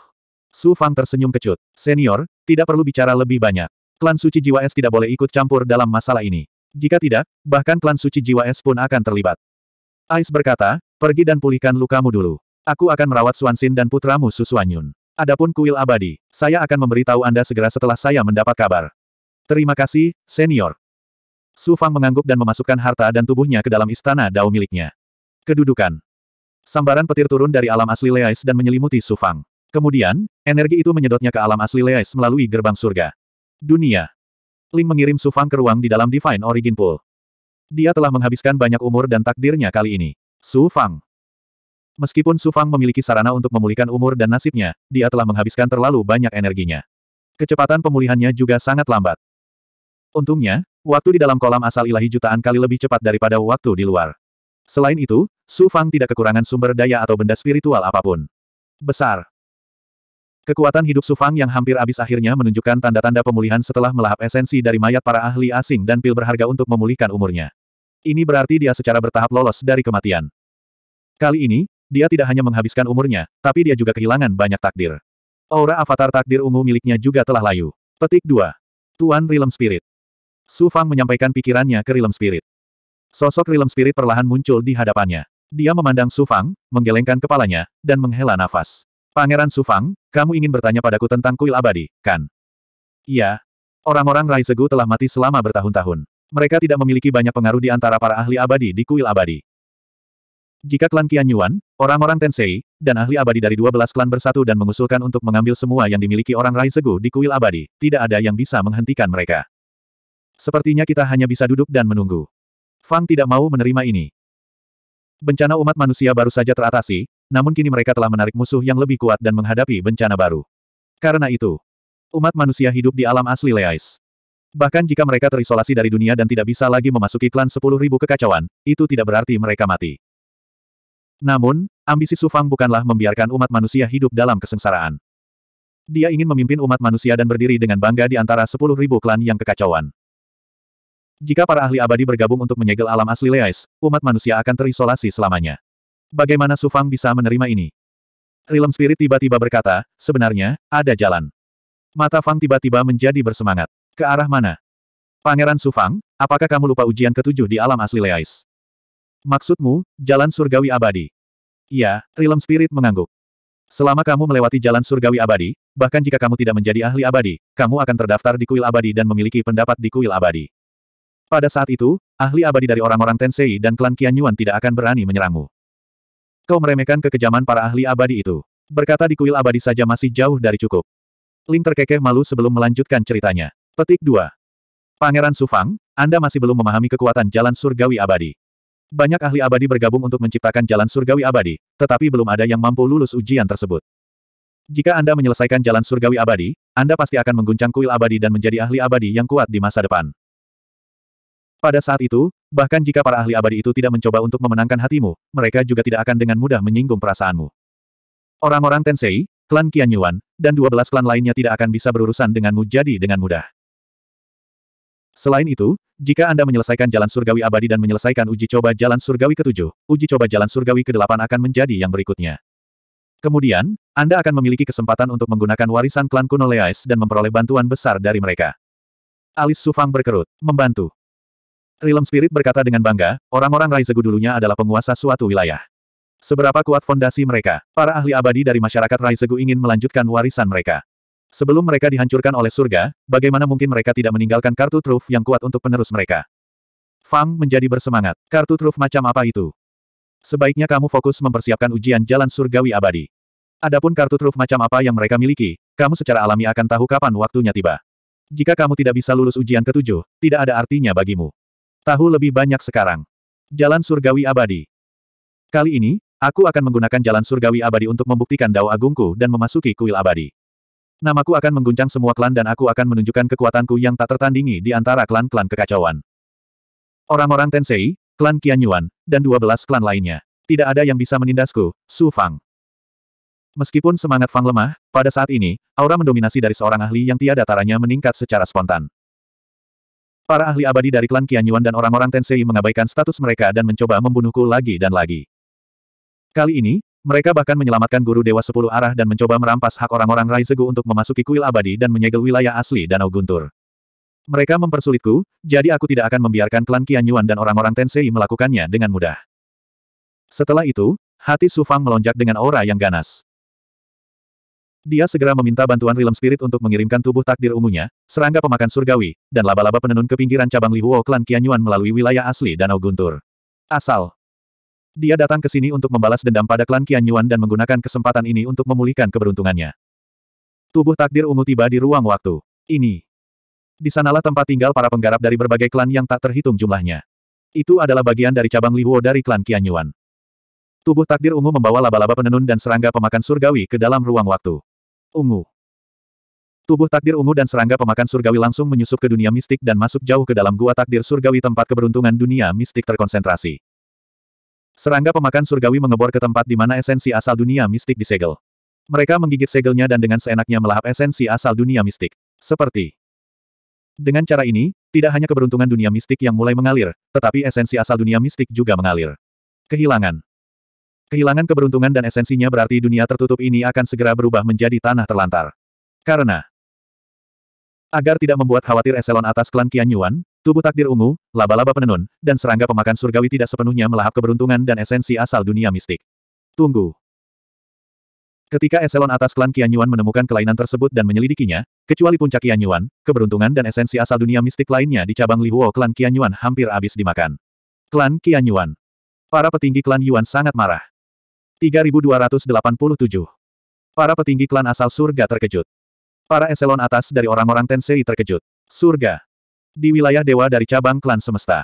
Su Fang tersenyum kecut. Senior, tidak perlu bicara lebih banyak. Klan suci jiwa es tidak boleh ikut campur dalam masalah ini. Jika tidak, bahkan klan suci jiwa es pun akan terlibat. Ais berkata, pergi dan pulihkan lukamu dulu. Aku akan merawat Suansin dan putramu Susuanyun. Adapun kuil abadi, saya akan memberitahu Anda segera setelah saya mendapat kabar. Terima kasih, senior. Su Fang mengangguk dan memasukkan harta dan tubuhnya ke dalam istana dao miliknya. Kedudukan. Sambaran petir turun dari alam asli Leais dan menyelimuti Su Fang. Kemudian, energi itu menyedotnya ke alam asli Leais melalui gerbang surga. Dunia. Ling mengirim Su Fang ke ruang di dalam Divine Origin Pool. Dia telah menghabiskan banyak umur dan takdirnya kali ini. Su Fang. Meskipun Su Fang memiliki sarana untuk memulihkan umur dan nasibnya, dia telah menghabiskan terlalu banyak energinya. Kecepatan pemulihannya juga sangat lambat. Untungnya, waktu di dalam kolam asal ilahi jutaan kali lebih cepat daripada waktu di luar. Selain itu, Su Fang tidak kekurangan sumber daya atau benda spiritual apapun. Besar. Kekuatan hidup Su Fang yang hampir habis akhirnya menunjukkan tanda-tanda pemulihan setelah melahap esensi dari mayat para ahli asing dan pil berharga untuk memulihkan umurnya. Ini berarti dia secara bertahap lolos dari kematian. Kali ini, dia tidak hanya menghabiskan umurnya, tapi dia juga kehilangan banyak takdir. Aura avatar takdir ungu miliknya juga telah layu. Petik 2. Tuan Rilem Spirit. Su Fang menyampaikan pikirannya ke Rilem Spirit. Sosok Rilem Spirit perlahan muncul di hadapannya. Dia memandang Su Fang, menggelengkan kepalanya, dan menghela nafas. Pangeran Su Fang, kamu ingin bertanya padaku tentang kuil abadi, kan? Iya. Orang-orang Rai Segu telah mati selama bertahun-tahun. Mereka tidak memiliki banyak pengaruh di antara para ahli abadi di kuil abadi. Jika klan Qian Yuan, orang-orang Tensei, dan ahli abadi dari 12 klan bersatu dan mengusulkan untuk mengambil semua yang dimiliki orang Rai Segu di kuil abadi, tidak ada yang bisa menghentikan mereka. Sepertinya kita hanya bisa duduk dan menunggu. Fang tidak mau menerima ini. Bencana umat manusia baru saja teratasi, namun kini mereka telah menarik musuh yang lebih kuat dan menghadapi bencana baru. Karena itu, umat manusia hidup di alam asli Leais. Bahkan jika mereka terisolasi dari dunia dan tidak bisa lagi memasuki klan 10.000 kekacauan, itu tidak berarti mereka mati. Namun, ambisi Sufang bukanlah membiarkan umat manusia hidup dalam kesengsaraan. Dia ingin memimpin umat manusia dan berdiri dengan bangga di antara sepuluh ribu klan yang kekacauan. Jika para ahli abadi bergabung untuk menyegel alam asli Leais, umat manusia akan terisolasi selamanya. Bagaimana Sufang bisa menerima ini? Realm Spirit tiba-tiba berkata, sebenarnya, ada jalan. Mata Fang tiba-tiba menjadi bersemangat. Ke arah mana? Pangeran Sufang, apakah kamu lupa ujian ketujuh di alam asli Leais? Maksudmu, jalan surgawi abadi? Iya, Realm Spirit mengangguk. Selama kamu melewati jalan surgawi abadi, bahkan jika kamu tidak menjadi ahli abadi, kamu akan terdaftar di kuil abadi dan memiliki pendapat di kuil abadi. Pada saat itu, ahli abadi dari orang-orang Tensei dan klan Qian Yuan tidak akan berani menyerangmu. Kau meremehkan kekejaman para ahli abadi itu. Berkata di kuil abadi saja masih jauh dari cukup. Ling terkekeh malu sebelum melanjutkan ceritanya. Petik 2. Pangeran Sufang, Anda masih belum memahami kekuatan jalan surgawi abadi. Banyak ahli abadi bergabung untuk menciptakan jalan surgawi abadi, tetapi belum ada yang mampu lulus ujian tersebut. Jika Anda menyelesaikan jalan surgawi abadi, Anda pasti akan mengguncang kuil abadi dan menjadi ahli abadi yang kuat di masa depan. Pada saat itu, bahkan jika para ahli abadi itu tidak mencoba untuk memenangkan hatimu, mereka juga tidak akan dengan mudah menyinggung perasaanmu. Orang-orang Tensei, klan Qian Yuan, dan 12 klan lainnya tidak akan bisa berurusan denganmu jadi dengan mudah. Selain itu, jika Anda menyelesaikan jalan surgawi abadi dan menyelesaikan uji coba jalan surgawi ke-7, uji coba jalan surgawi ke-8 akan menjadi yang berikutnya. Kemudian, Anda akan memiliki kesempatan untuk menggunakan warisan klan kuno Leais dan memperoleh bantuan besar dari mereka. Alis Sufang berkerut, membantu. Realm Spirit berkata dengan bangga, orang-orang Raizegu dulunya adalah penguasa suatu wilayah. Seberapa kuat fondasi mereka, para ahli abadi dari masyarakat Raizegu ingin melanjutkan warisan mereka. Sebelum mereka dihancurkan oleh surga, bagaimana mungkin mereka tidak meninggalkan kartu truf yang kuat untuk penerus mereka? Fang menjadi bersemangat. Kartu truf macam apa itu? Sebaiknya kamu fokus mempersiapkan ujian jalan surgawi abadi. Adapun kartu truf macam apa yang mereka miliki, kamu secara alami akan tahu kapan waktunya tiba. Jika kamu tidak bisa lulus ujian ketujuh, tidak ada artinya bagimu. Tahu lebih banyak sekarang. Jalan surgawi abadi. Kali ini, aku akan menggunakan jalan surgawi abadi untuk membuktikan dao agungku dan memasuki kuil abadi. Namaku akan mengguncang semua klan dan aku akan menunjukkan kekuatanku yang tak tertandingi di antara klan-klan kekacauan. Orang-orang Tensei, klan Qianyuan, dan dua belas klan lainnya. Tidak ada yang bisa menindasku, Su Fang. Meskipun semangat Fang lemah, pada saat ini, aura mendominasi dari seorang ahli yang tiada taranya meningkat secara spontan. Para ahli abadi dari klan Qianyuan dan orang-orang Tensei mengabaikan status mereka dan mencoba membunuhku lagi dan lagi. Kali ini, mereka bahkan menyelamatkan guru Dewa Sepuluh Arah dan mencoba merampas hak orang-orang Raizegu untuk memasuki kuil abadi dan menyegel wilayah asli Danau Guntur. Mereka mempersulitku, jadi aku tidak akan membiarkan klan Qianyuan dan orang-orang Tensei melakukannya dengan mudah. Setelah itu, hati Sufang melonjak dengan aura yang ganas. Dia segera meminta bantuan Realm Spirit untuk mengirimkan tubuh takdir ungunya, serangga pemakan surgawi, dan laba-laba penenun ke pinggiran cabang Lihuo klan Qianyuan melalui wilayah asli Danau Guntur. Asal dia datang ke sini untuk membalas dendam pada klan Qian Yuan dan menggunakan kesempatan ini untuk memulihkan keberuntungannya. Tubuh takdir ungu tiba di ruang waktu. Ini. Di sanalah tempat tinggal para penggarap dari berbagai klan yang tak terhitung jumlahnya. Itu adalah bagian dari cabang Huo dari klan Qian Yuan. Tubuh takdir ungu membawa laba-laba penenun dan serangga pemakan surgawi ke dalam ruang waktu. Ungu. Tubuh takdir ungu dan serangga pemakan surgawi langsung menyusup ke dunia mistik dan masuk jauh ke dalam gua takdir surgawi tempat keberuntungan dunia mistik terkonsentrasi. Serangga pemakan surgawi mengebor ke tempat di mana esensi asal dunia mistik disegel. Mereka menggigit segelnya dan dengan seenaknya melahap esensi asal dunia mistik. Seperti. Dengan cara ini, tidak hanya keberuntungan dunia mistik yang mulai mengalir, tetapi esensi asal dunia mistik juga mengalir. Kehilangan. Kehilangan keberuntungan dan esensinya berarti dunia tertutup ini akan segera berubah menjadi tanah terlantar. Karena agar tidak membuat khawatir eselon atas klan Qian Tubuh takdir ungu, laba-laba penenun, dan serangga pemakan surgawi tidak sepenuhnya melahap keberuntungan dan esensi asal dunia mistik. Tunggu. Ketika eselon atas klan Qianyuan menemukan kelainan tersebut dan menyelidikinya, kecuali puncak Qianyuan keberuntungan dan esensi asal dunia mistik lainnya di cabang Lihuo klan Qianyuan hampir habis dimakan. Klan Qianyuan Para petinggi klan Yuan sangat marah. 3287. Para petinggi klan asal surga terkejut. Para eselon atas dari orang-orang Tensei terkejut. Surga di wilayah dewa dari cabang klan semesta.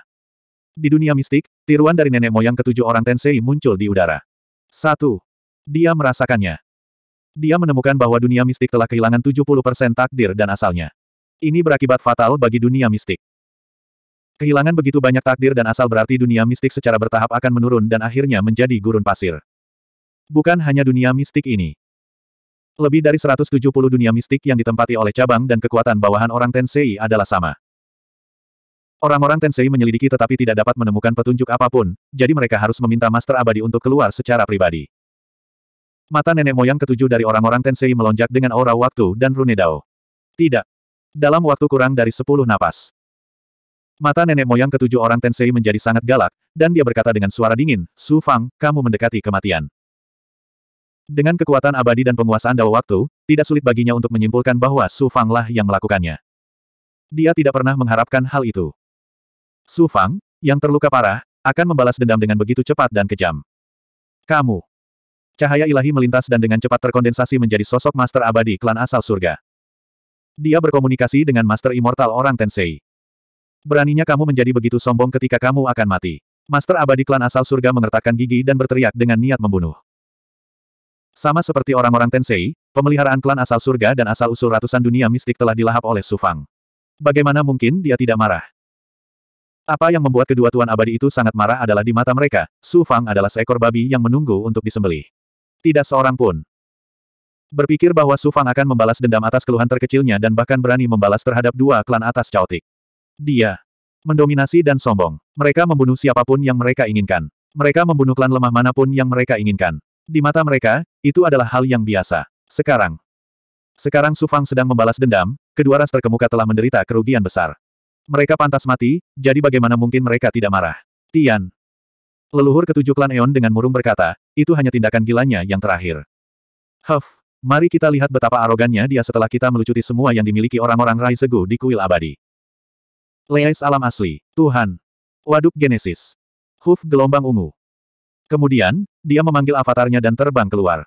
Di dunia mistik, tiruan dari nenek moyang ketujuh orang Tensei muncul di udara. Satu. Dia merasakannya. Dia menemukan bahwa dunia mistik telah kehilangan 70% takdir dan asalnya. Ini berakibat fatal bagi dunia mistik. Kehilangan begitu banyak takdir dan asal berarti dunia mistik secara bertahap akan menurun dan akhirnya menjadi gurun pasir. Bukan hanya dunia mistik ini. Lebih dari 170 dunia mistik yang ditempati oleh cabang dan kekuatan bawahan orang Tensei adalah sama. Orang-orang Tensei menyelidiki tetapi tidak dapat menemukan petunjuk apapun, jadi mereka harus meminta Master Abadi untuk keluar secara pribadi. Mata nenek moyang ketujuh dari orang-orang Tensei melonjak dengan aura waktu dan rune dao. Tidak. Dalam waktu kurang dari sepuluh napas. Mata nenek moyang ketujuh orang Tensei menjadi sangat galak, dan dia berkata dengan suara dingin, Su Fang, kamu mendekati kematian. Dengan kekuatan abadi dan penguasaan dao waktu, tidak sulit baginya untuk menyimpulkan bahwa Su Fang lah yang melakukannya. Dia tidak pernah mengharapkan hal itu. Su Fang, yang terluka parah, akan membalas dendam dengan begitu cepat dan kejam. Kamu. Cahaya ilahi melintas dan dengan cepat terkondensasi menjadi sosok master abadi klan asal surga. Dia berkomunikasi dengan master immortal orang Tensei. Beraninya kamu menjadi begitu sombong ketika kamu akan mati. Master abadi klan asal surga mengertakkan gigi dan berteriak dengan niat membunuh. Sama seperti orang-orang Tensei, pemeliharaan klan asal surga dan asal-usul ratusan dunia mistik telah dilahap oleh Sufang. Bagaimana mungkin dia tidak marah? Apa yang membuat kedua tuan abadi itu sangat marah adalah di mata mereka, Su Fang adalah seekor babi yang menunggu untuk disembelih. Tidak seorang pun. Berpikir bahwa Su Fang akan membalas dendam atas keluhan terkecilnya dan bahkan berani membalas terhadap dua klan atas caotik. Dia mendominasi dan sombong. Mereka membunuh siapapun yang mereka inginkan. Mereka membunuh klan lemah manapun yang mereka inginkan. Di mata mereka, itu adalah hal yang biasa. Sekarang. Sekarang Su Fang sedang membalas dendam, kedua ras terkemuka telah menderita kerugian besar. Mereka pantas mati, jadi bagaimana mungkin mereka tidak marah? Tian. Leluhur ketujuh klan Eon dengan murung berkata, itu hanya tindakan gilanya yang terakhir. Huff, mari kita lihat betapa arogannya dia setelah kita melucuti semua yang dimiliki orang-orang Raisegu di kuil abadi. Leis alam asli, Tuhan. Waduk Genesis. Huf gelombang ungu. Kemudian, dia memanggil avatarnya dan terbang keluar.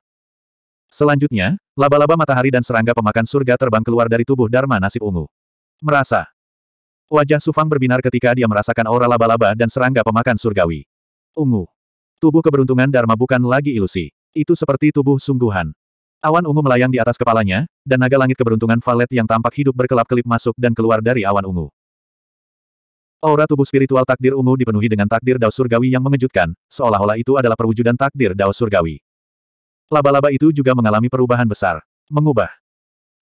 Selanjutnya, laba-laba matahari dan serangga pemakan surga terbang keluar dari tubuh Dharma nasib ungu. Merasa. Wajah Sufang berbinar ketika dia merasakan aura laba-laba dan serangga pemakan surgawi. Ungu. Tubuh keberuntungan Dharma bukan lagi ilusi. Itu seperti tubuh sungguhan. Awan ungu melayang di atas kepalanya, dan naga langit keberuntungan Valet yang tampak hidup berkelap-kelip masuk dan keluar dari awan ungu. Aura tubuh spiritual takdir ungu dipenuhi dengan takdir dao surgawi yang mengejutkan, seolah-olah itu adalah perwujudan takdir dao surgawi. Laba-laba itu juga mengalami perubahan besar. Mengubah.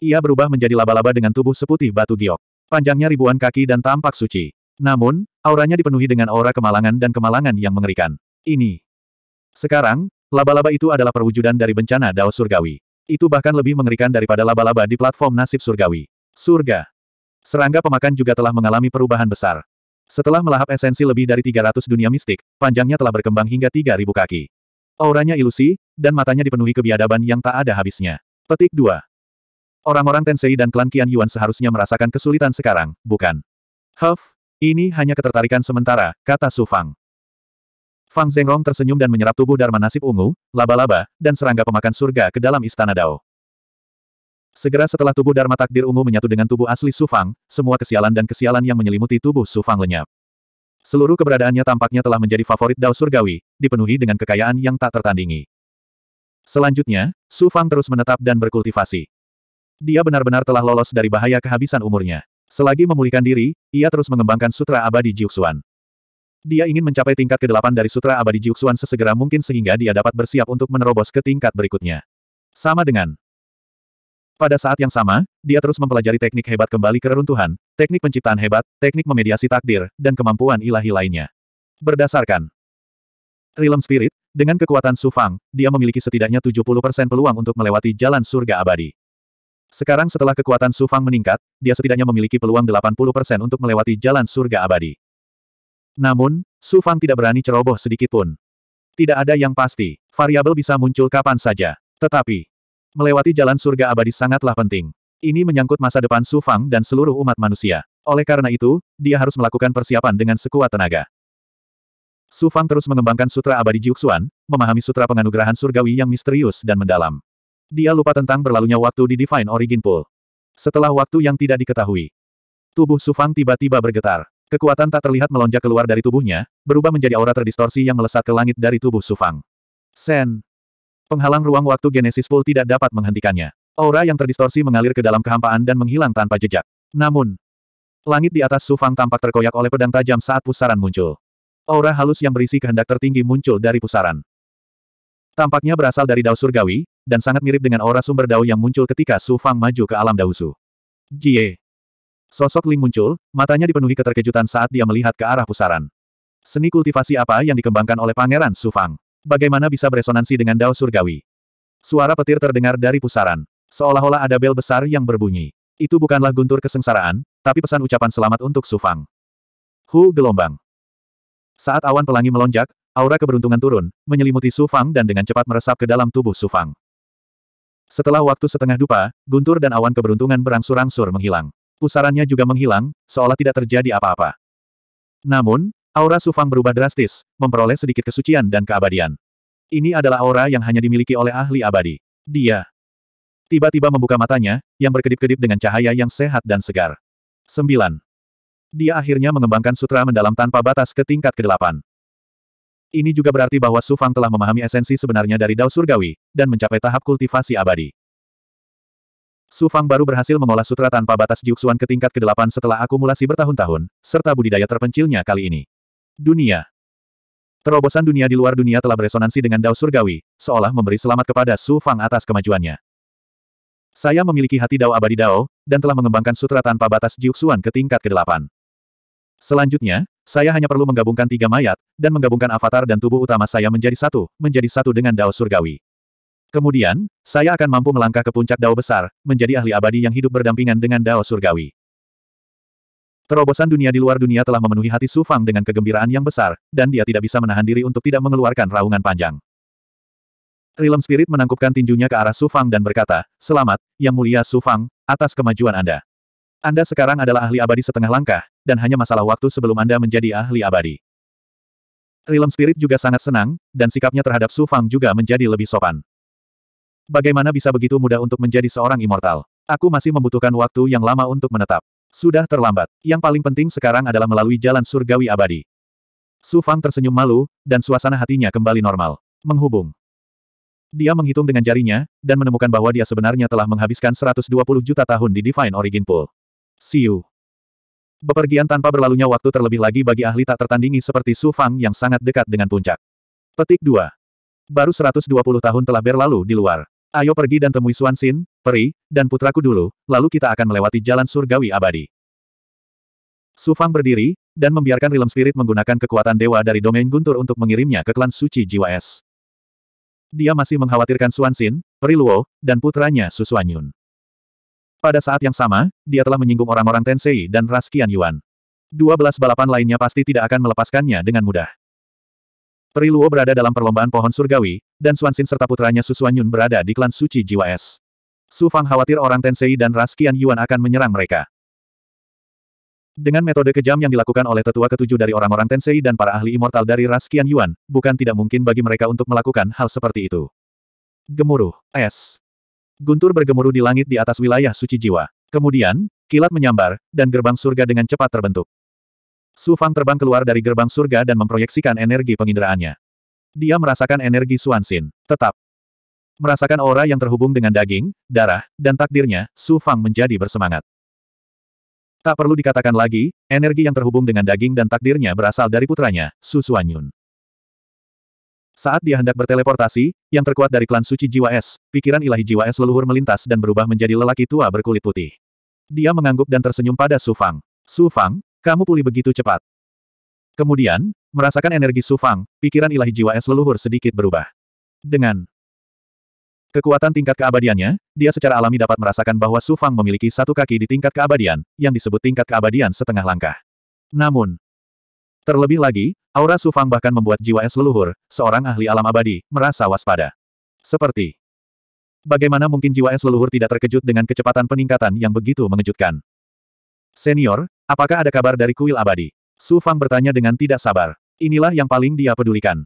Ia berubah menjadi laba-laba dengan tubuh seputih batu giok. Panjangnya ribuan kaki dan tampak suci. Namun, auranya dipenuhi dengan aura kemalangan dan kemalangan yang mengerikan. Ini. Sekarang, laba-laba itu adalah perwujudan dari bencana Dao Surgawi. Itu bahkan lebih mengerikan daripada laba-laba di platform nasib surgawi. Surga. Serangga pemakan juga telah mengalami perubahan besar. Setelah melahap esensi lebih dari 300 dunia mistik, panjangnya telah berkembang hingga 3.000 kaki. Auranya ilusi, dan matanya dipenuhi kebiadaban yang tak ada habisnya. Petik 2. Orang-orang Tensei dan klan Qian Yuan seharusnya merasakan kesulitan sekarang, bukan? Huff, ini hanya ketertarikan sementara, kata Su Fang. Fang Zengrong tersenyum dan menyerap tubuh Dharma Nasib Ungu, laba-laba, dan serangga pemakan surga ke dalam istana Dao. Segera setelah tubuh Dharma Takdir Ungu menyatu dengan tubuh asli Su Fang, semua kesialan dan kesialan yang menyelimuti tubuh Su Fang lenyap. Seluruh keberadaannya tampaknya telah menjadi favorit Dao Surgawi, dipenuhi dengan kekayaan yang tak tertandingi. Selanjutnya, Su Fang terus menetap dan berkultivasi. Dia benar-benar telah lolos dari bahaya kehabisan umurnya. Selagi memulihkan diri, ia terus mengembangkan Sutra Abadi Jiuxuan. Dia ingin mencapai tingkat ke-8 dari Sutra Abadi Jiuxuan sesegera mungkin sehingga dia dapat bersiap untuk menerobos ke tingkat berikutnya. Sama dengan pada saat yang sama, dia terus mempelajari teknik hebat kembali ke reruntuhan, teknik penciptaan hebat, teknik memediasi takdir, dan kemampuan ilahi lainnya. Berdasarkan Realm Spirit, dengan kekuatan Sufang, dia memiliki setidaknya 70% peluang untuk melewati jalan surga abadi. Sekarang setelah kekuatan Su Fang meningkat, dia setidaknya memiliki peluang 80% untuk melewati jalan surga abadi. Namun, Su Fang tidak berani ceroboh sedikitpun. Tidak ada yang pasti, variabel bisa muncul kapan saja. Tetapi, melewati jalan surga abadi sangatlah penting. Ini menyangkut masa depan Su Fang dan seluruh umat manusia. Oleh karena itu, dia harus melakukan persiapan dengan sekuat tenaga. Su Fang terus mengembangkan Sutra Abadi Jiuxuan, memahami Sutra Penganugerahan Surgawi yang misterius dan mendalam. Dia lupa tentang berlalunya waktu di Divine Origin Pool. Setelah waktu yang tidak diketahui, tubuh Sufang tiba-tiba bergetar. Kekuatan tak terlihat melonjak keluar dari tubuhnya, berubah menjadi aura terdistorsi yang melesat ke langit dari tubuh Sufang. Sen. Penghalang ruang waktu Genesis Pool tidak dapat menghentikannya. Aura yang terdistorsi mengalir ke dalam kehampaan dan menghilang tanpa jejak. Namun, langit di atas Sufang tampak terkoyak oleh pedang tajam saat pusaran muncul. Aura halus yang berisi kehendak tertinggi muncul dari pusaran. Tampaknya berasal dari Dao Surgawi, dan sangat mirip dengan aura sumber dao yang muncul ketika Su Fang maju ke alam Dausu. Jie. Sosok Ling muncul, matanya dipenuhi keterkejutan saat dia melihat ke arah pusaran. Seni kultivasi apa yang dikembangkan oleh Pangeran Su Fang? Bagaimana bisa beresonansi dengan Dao Surgawi? Suara petir terdengar dari pusaran. Seolah-olah ada bel besar yang berbunyi. Itu bukanlah guntur kesengsaraan, tapi pesan ucapan selamat untuk Su Fang. Hu gelombang. Saat awan pelangi melonjak, aura keberuntungan turun, menyelimuti Su Fang dan dengan cepat meresap ke dalam tubuh Su Fang. Setelah waktu setengah dupa, guntur dan awan keberuntungan berangsur-angsur menghilang. Pusarannya juga menghilang, seolah tidak terjadi apa-apa. Namun, aura Sufang berubah drastis, memperoleh sedikit kesucian dan keabadian. Ini adalah aura yang hanya dimiliki oleh ahli abadi. Dia tiba-tiba membuka matanya, yang berkedip-kedip dengan cahaya yang sehat dan segar. 9. Dia akhirnya mengembangkan sutra mendalam tanpa batas ke tingkat ke-8. Ini juga berarti bahwa Su Fang telah memahami esensi sebenarnya dari Dao Surgawi, dan mencapai tahap kultivasi abadi. Su Fang baru berhasil mengolah sutra tanpa batas jiuksuan ke tingkat ke-8 setelah akumulasi bertahun-tahun, serta budidaya terpencilnya kali ini. Dunia Terobosan dunia di luar dunia telah beresonansi dengan Dao Surgawi, seolah memberi selamat kepada Su Fang atas kemajuannya. Saya memiliki hati Dao abadi Dao, dan telah mengembangkan sutra tanpa batas jiuksuan ke tingkat ke-8. Selanjutnya, saya hanya perlu menggabungkan tiga mayat, dan menggabungkan avatar dan tubuh utama saya menjadi satu, menjadi satu dengan dao surgawi. Kemudian, saya akan mampu melangkah ke puncak dao besar, menjadi ahli abadi yang hidup berdampingan dengan dao surgawi. Terobosan dunia di luar dunia telah memenuhi hati Su Fang dengan kegembiraan yang besar, dan dia tidak bisa menahan diri untuk tidak mengeluarkan raungan panjang. Realm Spirit menangkupkan tinjunya ke arah Su Fang dan berkata, Selamat, Yang Mulia Su Fang, atas kemajuan Anda. Anda sekarang adalah ahli abadi setengah langkah, dan hanya masalah waktu sebelum Anda menjadi ahli abadi. Realm Spirit juga sangat senang, dan sikapnya terhadap Su Fang juga menjadi lebih sopan. Bagaimana bisa begitu mudah untuk menjadi seorang immortal? Aku masih membutuhkan waktu yang lama untuk menetap. Sudah terlambat. Yang paling penting sekarang adalah melalui jalan surgawi abadi. Su Fang tersenyum malu, dan suasana hatinya kembali normal. Menghubung. Dia menghitung dengan jarinya, dan menemukan bahwa dia sebenarnya telah menghabiskan 120 juta tahun di Divine Origin Pool. See you. Bepergian tanpa berlalunya waktu terlebih lagi bagi ahli tak tertandingi seperti Su Fang yang sangat dekat dengan puncak. Petik 2. Baru 120 tahun telah berlalu di luar. Ayo pergi dan temui Suan Xin, Peri, dan putraku dulu, lalu kita akan melewati jalan surgawi abadi. Su Fang berdiri, dan membiarkan Realm Spirit menggunakan kekuatan dewa dari domain guntur untuk mengirimnya ke klan suci jiwa es. Dia masih mengkhawatirkan Suan Xin, Peri Luo, dan putranya Su Suanyun. Pada saat yang sama, dia telah menyinggung orang-orang Tensei dan ras Qian Yuan. Dua belas balapan lainnya pasti tidak akan melepaskannya dengan mudah. Peri Luo berada dalam perlombaan pohon surgawi, dan Suansin serta putranya Su Yun berada di klan suci jiwa es. Su Fang khawatir orang Tensei dan ras Qian Yuan akan menyerang mereka. Dengan metode kejam yang dilakukan oleh tetua ketujuh dari orang-orang Tensei dan para ahli immortal dari ras Qian Yuan, bukan tidak mungkin bagi mereka untuk melakukan hal seperti itu. Gemuruh, es, Guntur bergemuruh di langit di atas wilayah suci jiwa. Kemudian, kilat menyambar, dan gerbang surga dengan cepat terbentuk. Su Fang terbang keluar dari gerbang surga dan memproyeksikan energi penginderaannya. Dia merasakan energi Suansin. Tetap. Merasakan aura yang terhubung dengan daging, darah, dan takdirnya, Su Fang menjadi bersemangat. Tak perlu dikatakan lagi, energi yang terhubung dengan daging dan takdirnya berasal dari putranya, Su Xuanyun. Saat dia hendak berteleportasi, yang terkuat dari klan suci jiwa es, pikiran ilahi jiwa es leluhur melintas dan berubah menjadi lelaki tua berkulit putih. Dia mengangguk dan tersenyum pada Su Fang. Su Fang, kamu pulih begitu cepat. Kemudian, merasakan energi Su Fang, pikiran ilahi jiwa es leluhur sedikit berubah. Dengan kekuatan tingkat keabadiannya, dia secara alami dapat merasakan bahwa Su Fang memiliki satu kaki di tingkat keabadian, yang disebut tingkat keabadian setengah langkah. Namun, terlebih lagi, Aura Sufang bahkan membuat jiwa es leluhur, seorang ahli alam abadi, merasa waspada. Seperti Bagaimana mungkin jiwa es leluhur tidak terkejut dengan kecepatan peningkatan yang begitu mengejutkan? Senior, apakah ada kabar dari kuil abadi? Sufang bertanya dengan tidak sabar. Inilah yang paling dia pedulikan.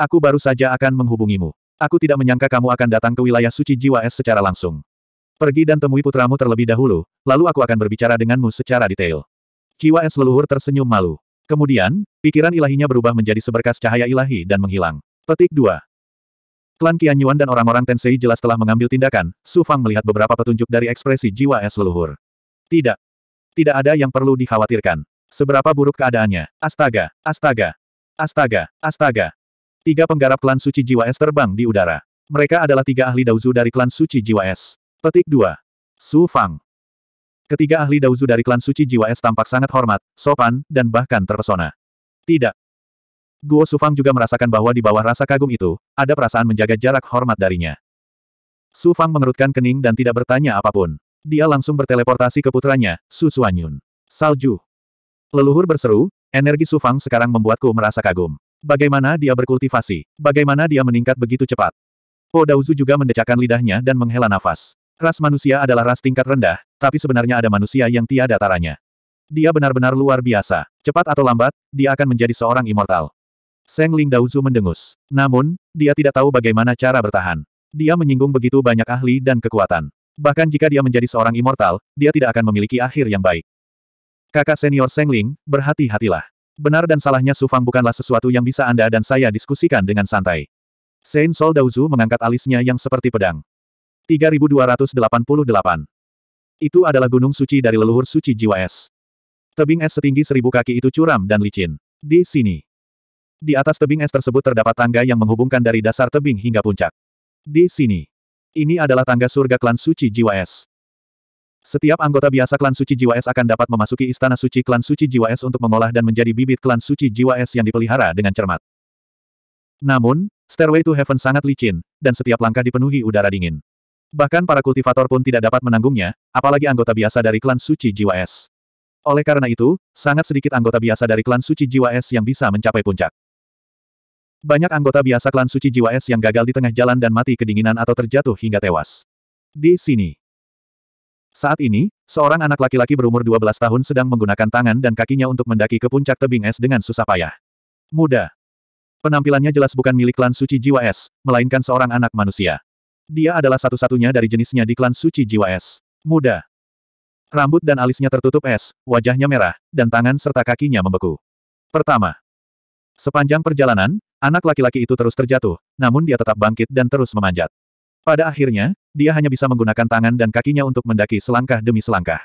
Aku baru saja akan menghubungimu. Aku tidak menyangka kamu akan datang ke wilayah suci jiwa es secara langsung. Pergi dan temui putramu terlebih dahulu, lalu aku akan berbicara denganmu secara detail. Jiwa es leluhur tersenyum malu. Kemudian, pikiran ilahinya berubah menjadi seberkas cahaya ilahi dan menghilang. Petik 2. Klan Yuan dan orang-orang Tensei jelas telah mengambil tindakan, Su Fang melihat beberapa petunjuk dari ekspresi jiwa es leluhur. Tidak. Tidak ada yang perlu dikhawatirkan. Seberapa buruk keadaannya. Astaga, astaga, astaga, astaga. Tiga penggarap klan suci jiwa es terbang di udara. Mereka adalah tiga ahli dauzu dari klan suci jiwa es. Petik 2. Su Fang. Ketiga ahli Dauzu dari klan suci jiwa es tampak sangat hormat, sopan, dan bahkan terpesona. Tidak. Guo Sufang juga merasakan bahwa di bawah rasa kagum itu, ada perasaan menjaga jarak hormat darinya. Sufang mengerutkan kening dan tidak bertanya apapun. Dia langsung berteleportasi ke putranya, Su Suanyun. Salju. Leluhur berseru, energi Sufang sekarang membuatku merasa kagum. Bagaimana dia berkultivasi? Bagaimana dia meningkat begitu cepat? Po Dauzu juga mendecakkan lidahnya dan menghela nafas. Ras manusia adalah ras tingkat rendah, tapi sebenarnya ada manusia yang tiada taranya. Dia benar-benar luar biasa. Cepat atau lambat, dia akan menjadi seorang immortal. Seng Ling Daozu mendengus. Namun, dia tidak tahu bagaimana cara bertahan. Dia menyinggung begitu banyak ahli dan kekuatan. Bahkan jika dia menjadi seorang immortal, dia tidak akan memiliki akhir yang baik. Kakak senior Seng Ling, berhati-hatilah. Benar dan salahnya Sufang bukanlah sesuatu yang bisa Anda dan saya diskusikan dengan santai. Sein Sol Daozu mengangkat alisnya yang seperti pedang. 3288. Itu adalah gunung suci dari leluhur suci jiwa es. Tebing es setinggi seribu kaki itu curam dan licin. Di sini. Di atas tebing es tersebut terdapat tangga yang menghubungkan dari dasar tebing hingga puncak. Di sini. Ini adalah tangga surga klan suci jiwa es. Setiap anggota biasa klan suci jiwa es akan dapat memasuki istana suci klan suci jiwa es untuk mengolah dan menjadi bibit klan suci jiwa es yang dipelihara dengan cermat. Namun, Stairway to Heaven sangat licin, dan setiap langkah dipenuhi udara dingin. Bahkan para kultivator pun tidak dapat menanggungnya, apalagi anggota biasa dari klan suci jiwa es. Oleh karena itu, sangat sedikit anggota biasa dari klan suci jiwa es yang bisa mencapai puncak. Banyak anggota biasa klan suci jiwa es yang gagal di tengah jalan dan mati kedinginan atau terjatuh hingga tewas. Di sini. Saat ini, seorang anak laki-laki berumur 12 tahun sedang menggunakan tangan dan kakinya untuk mendaki ke puncak tebing es dengan susah payah. Muda. Penampilannya jelas bukan milik klan suci jiwa es, melainkan seorang anak manusia. Dia adalah satu-satunya dari jenisnya di klan suci jiwa es. Muda. Rambut dan alisnya tertutup es, wajahnya merah, dan tangan serta kakinya membeku. Pertama. Sepanjang perjalanan, anak laki-laki itu terus terjatuh, namun dia tetap bangkit dan terus memanjat. Pada akhirnya, dia hanya bisa menggunakan tangan dan kakinya untuk mendaki selangkah demi selangkah.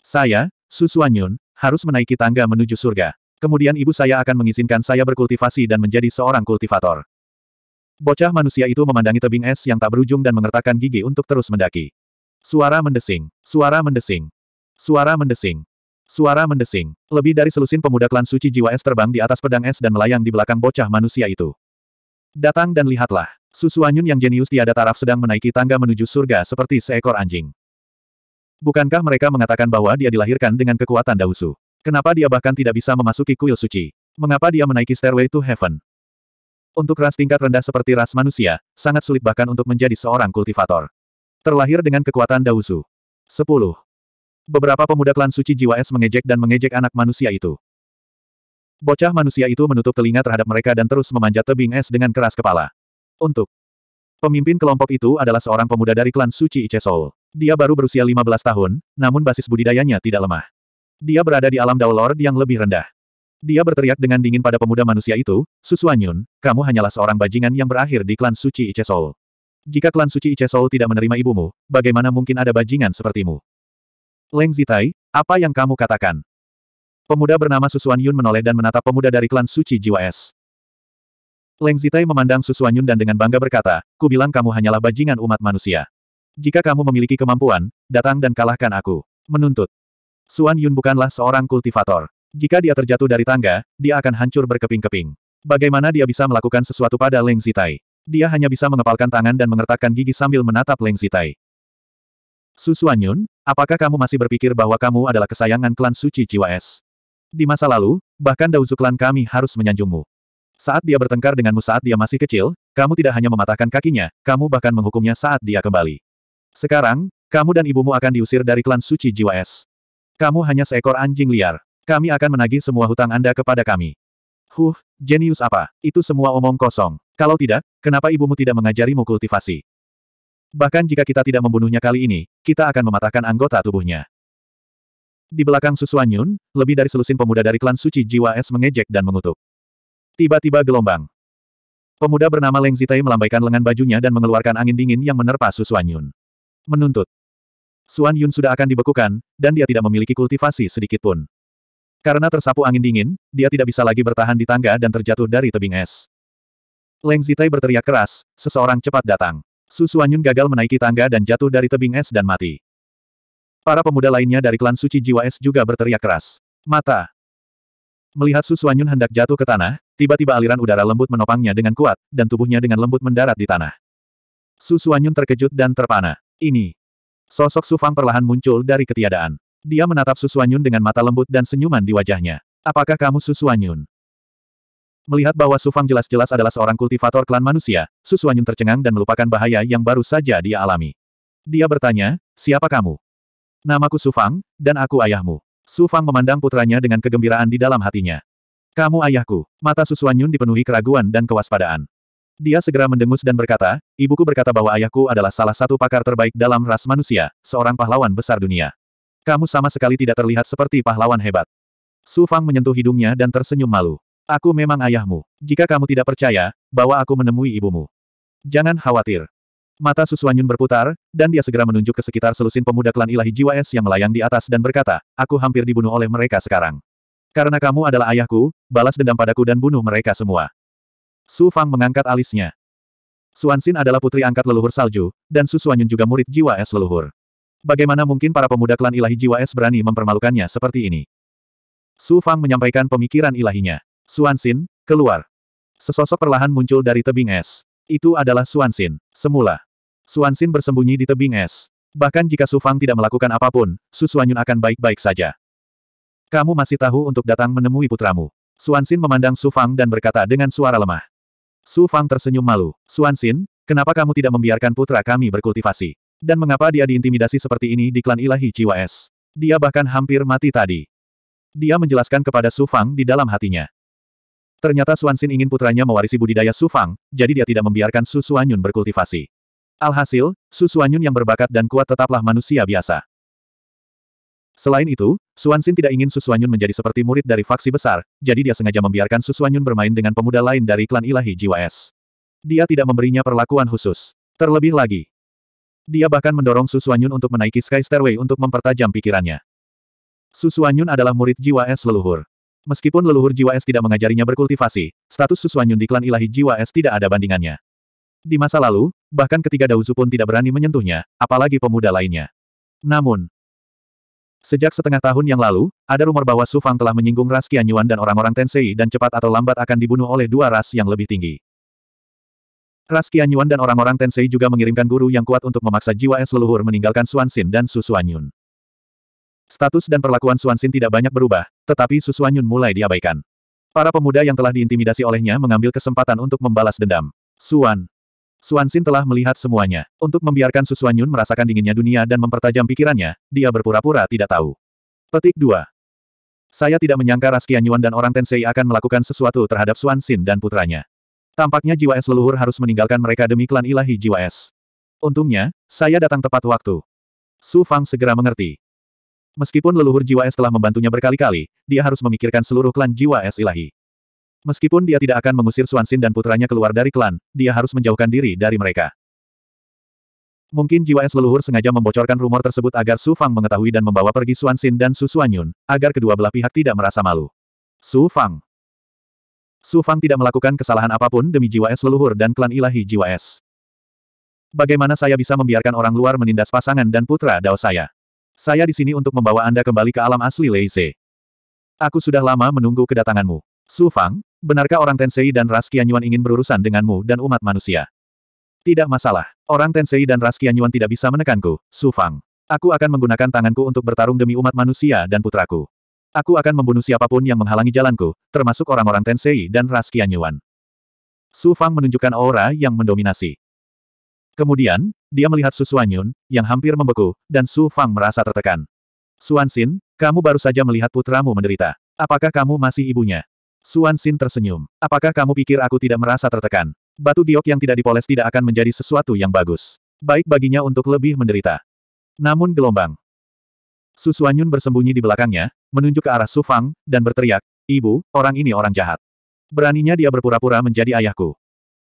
Saya, Susuan Yun, harus menaiki tangga menuju surga. Kemudian ibu saya akan mengizinkan saya berkultivasi dan menjadi seorang kultivator. Bocah manusia itu memandangi tebing es yang tak berujung dan mengertakkan gigi untuk terus mendaki. Suara mendesing, suara mendesing, suara mendesing, suara mendesing. Lebih dari selusin pemuda klan suci jiwa es terbang di atas pedang es dan melayang di belakang bocah manusia itu. Datang dan lihatlah, Susuanyun yang jenius tiada taraf sedang menaiki tangga menuju surga seperti seekor anjing. Bukankah mereka mengatakan bahwa dia dilahirkan dengan kekuatan Dausu? Kenapa dia bahkan tidak bisa memasuki kuil suci? Mengapa dia menaiki stairway to heaven? Untuk ras tingkat rendah seperti ras manusia, sangat sulit bahkan untuk menjadi seorang kultivator. Terlahir dengan kekuatan dausu, 10. Beberapa pemuda klan suci jiwa es mengejek dan mengejek anak manusia itu. Bocah manusia itu menutup telinga terhadap mereka dan terus memanjat tebing es dengan keras kepala. Untuk Pemimpin kelompok itu adalah seorang pemuda dari klan Suci Ice Soul. Dia baru berusia 15 tahun, namun basis budidayanya tidak lemah. Dia berada di alam Daulord yang lebih rendah. Dia berteriak dengan dingin pada pemuda manusia itu, Susuanyun, kamu hanyalah seorang bajingan yang berakhir di klan suci Ice Jika klan suci Ice tidak menerima ibumu, bagaimana mungkin ada bajingan sepertimu? Leng Zitai, apa yang kamu katakan? Pemuda bernama Yun menoleh dan menatap pemuda dari klan suci Jiwa Es. Leng Zitai memandang Yun dan dengan bangga berkata, ku bilang kamu hanyalah bajingan umat manusia. Jika kamu memiliki kemampuan, datang dan kalahkan aku. Menuntut. Suan Yun bukanlah seorang kultivator. Jika dia terjatuh dari tangga, dia akan hancur berkeping-keping. Bagaimana dia bisa melakukan sesuatu pada Leng Zitai? Dia hanya bisa mengepalkan tangan dan mengertakkan gigi sambil menatap Leng Zitai. Su Yun, apakah kamu masih berpikir bahwa kamu adalah kesayangan klan suci jiwa es? Di masa lalu, bahkan Dauzu klan kami harus menyanjungmu. Saat dia bertengkar denganmu saat dia masih kecil, kamu tidak hanya mematahkan kakinya, kamu bahkan menghukumnya saat dia kembali. Sekarang, kamu dan ibumu akan diusir dari klan suci jiwa es. Kamu hanya seekor anjing liar. Kami akan menagih semua hutang Anda kepada kami. Huh, jenius apa? Itu semua omong kosong. Kalau tidak, kenapa ibumu tidak mengajarimu kultivasi? Bahkan jika kita tidak membunuhnya kali ini, kita akan mematahkan anggota tubuhnya. Di belakang Susuan Yun, lebih dari selusin pemuda dari klan suci jiwa es mengejek dan mengutuk. Tiba-tiba gelombang. Pemuda bernama Leng Zitai melambaikan lengan bajunya dan mengeluarkan angin dingin yang menerpa Susuan Yun. Menuntut. Suan Yun sudah akan dibekukan, dan dia tidak memiliki kultivasi sedikit pun. Karena tersapu angin dingin, dia tidak bisa lagi bertahan di tangga dan terjatuh dari tebing es. Leng Zitai berteriak keras, seseorang cepat datang. Su Suanyun gagal menaiki tangga dan jatuh dari tebing es dan mati. Para pemuda lainnya dari klan suci jiwa es juga berteriak keras. Mata. Melihat Su Suanyun hendak jatuh ke tanah, tiba-tiba aliran udara lembut menopangnya dengan kuat, dan tubuhnya dengan lembut mendarat di tanah. Su Suanyun terkejut dan terpana. Ini. Sosok Su Fang perlahan muncul dari ketiadaan. Dia menatap Susuanyun dengan mata lembut dan senyuman di wajahnya. Apakah kamu Susuanyun? Melihat bahwa Sufang jelas-jelas adalah seorang kultivator klan manusia, Susuanyun tercengang dan melupakan bahaya yang baru saja dia alami. Dia bertanya, siapa kamu? Namaku Sufang, dan aku ayahmu. Sufang memandang putranya dengan kegembiraan di dalam hatinya. Kamu ayahku. Mata Susuanyun dipenuhi keraguan dan kewaspadaan. Dia segera mendengus dan berkata, ibuku berkata bahwa ayahku adalah salah satu pakar terbaik dalam ras manusia, seorang pahlawan besar dunia. Kamu sama sekali tidak terlihat seperti pahlawan hebat. Su Fang menyentuh hidungnya dan tersenyum malu. Aku memang ayahmu. Jika kamu tidak percaya, bawa aku menemui ibumu. Jangan khawatir. Mata Su Suanyun berputar, dan dia segera menunjuk ke sekitar selusin pemuda klan ilahi jiwa es yang melayang di atas dan berkata, aku hampir dibunuh oleh mereka sekarang. Karena kamu adalah ayahku, balas dendam padaku dan bunuh mereka semua. Su Fang mengangkat alisnya. Suansin adalah putri angkat leluhur salju, dan Su Suanyun juga murid jiwa es leluhur. Bagaimana mungkin para pemuda klan ilahi jiwa es berani mempermalukannya seperti ini? Su Fang menyampaikan pemikiran ilahinya. Suan Xin, keluar. Sesosok perlahan muncul dari tebing es. Itu adalah Suan Xin. Semula. Suan Xin bersembunyi di tebing es. Bahkan jika Su Fang tidak melakukan apapun, Su Suanyun akan baik-baik saja. Kamu masih tahu untuk datang menemui putramu. Suan Xin memandang Su Fang dan berkata dengan suara lemah. Su Fang tersenyum malu. Suan Xin, kenapa kamu tidak membiarkan putra kami berkultivasi? Dan mengapa dia diintimidasi seperti ini di klan ilahi jiwa es? Dia bahkan hampir mati tadi. Dia menjelaskan kepada Su Fang di dalam hatinya. Ternyata Xin ingin putranya mewarisi budidaya Su Fang, jadi dia tidak membiarkan Su Suanyun berkultivasi. Alhasil, Su Suanyun yang berbakat dan kuat tetaplah manusia biasa. Selain itu, Xin tidak ingin Su Yun menjadi seperti murid dari faksi besar, jadi dia sengaja membiarkan Su Yun bermain dengan pemuda lain dari klan ilahi jiwa es. Dia tidak memberinya perlakuan khusus. Terlebih lagi, dia bahkan mendorong Susuanyun untuk menaiki Sky Stairway untuk mempertajam pikirannya. Susuanyun adalah murid jiwa es leluhur. Meskipun leluhur jiwa es tidak mengajarinya berkultivasi, status Susuanyun di klan ilahi jiwa es tidak ada bandingannya. Di masa lalu, bahkan ketiga Dauzu pun tidak berani menyentuhnya, apalagi pemuda lainnya. Namun, sejak setengah tahun yang lalu, ada rumor bahwa Su Fang telah menyinggung ras Qianyuan dan orang-orang Tensei dan cepat atau lambat akan dibunuh oleh dua ras yang lebih tinggi. Ras Qianyuan dan orang-orang Tensei juga mengirimkan guru yang kuat untuk memaksa jiwa es leluhur meninggalkan Suansin dan Susuanyun. Status dan perlakuan Suansin tidak banyak berubah, tetapi Susuanyun mulai diabaikan. Para pemuda yang telah diintimidasi olehnya mengambil kesempatan untuk membalas dendam. Suan. Suansin telah melihat semuanya. Untuk membiarkan Susuanyun merasakan dinginnya dunia dan mempertajam pikirannya, dia berpura-pura tidak tahu. Petik 2. Saya tidak menyangka Ras Qianyuan dan orang Tensei akan melakukan sesuatu terhadap Suansin dan putranya. Tampaknya jiwa es leluhur harus meninggalkan mereka demi klan ilahi jiwa es. Untungnya, saya datang tepat waktu. Su Fang segera mengerti. Meskipun leluhur jiwa es telah membantunya berkali-kali, dia harus memikirkan seluruh klan jiwa es ilahi. Meskipun dia tidak akan mengusir Suansin dan putranya keluar dari klan, dia harus menjauhkan diri dari mereka. Mungkin jiwa es leluhur sengaja membocorkan rumor tersebut agar Su Fang mengetahui dan membawa pergi Suansin dan Su Suanyun, agar kedua belah pihak tidak merasa malu. Su Fang Su Fang tidak melakukan kesalahan apapun demi jiwa es leluhur dan klan ilahi jiwa es. Bagaimana saya bisa membiarkan orang luar menindas pasangan dan putra dao saya? Saya di sini untuk membawa Anda kembali ke alam asli Lei Ze. Aku sudah lama menunggu kedatanganmu. Su Fang, benarkah orang Tensei dan Ras Qianyuan ingin berurusan denganmu dan umat manusia? Tidak masalah. Orang Tensei dan Ras Qianyuan tidak bisa menekanku, Su Fang. Aku akan menggunakan tanganku untuk bertarung demi umat manusia dan putraku. Aku akan membunuh siapapun yang menghalangi jalanku, termasuk orang-orang Tensei dan ras Qianyuan. Su Fang menunjukkan aura yang mendominasi. Kemudian, dia melihat Su Yun yang hampir membeku, dan Su Fang merasa tertekan. Suan Xin, kamu baru saja melihat putramu menderita. Apakah kamu masih ibunya? Suan Xin tersenyum. Apakah kamu pikir aku tidak merasa tertekan? Batu giok yang tidak dipoles tidak akan menjadi sesuatu yang bagus. Baik baginya untuk lebih menderita. Namun gelombang, Su Suanyun bersembunyi di belakangnya, menunjuk ke arah Su Fang, dan berteriak, Ibu, orang ini orang jahat. Beraninya dia berpura-pura menjadi ayahku.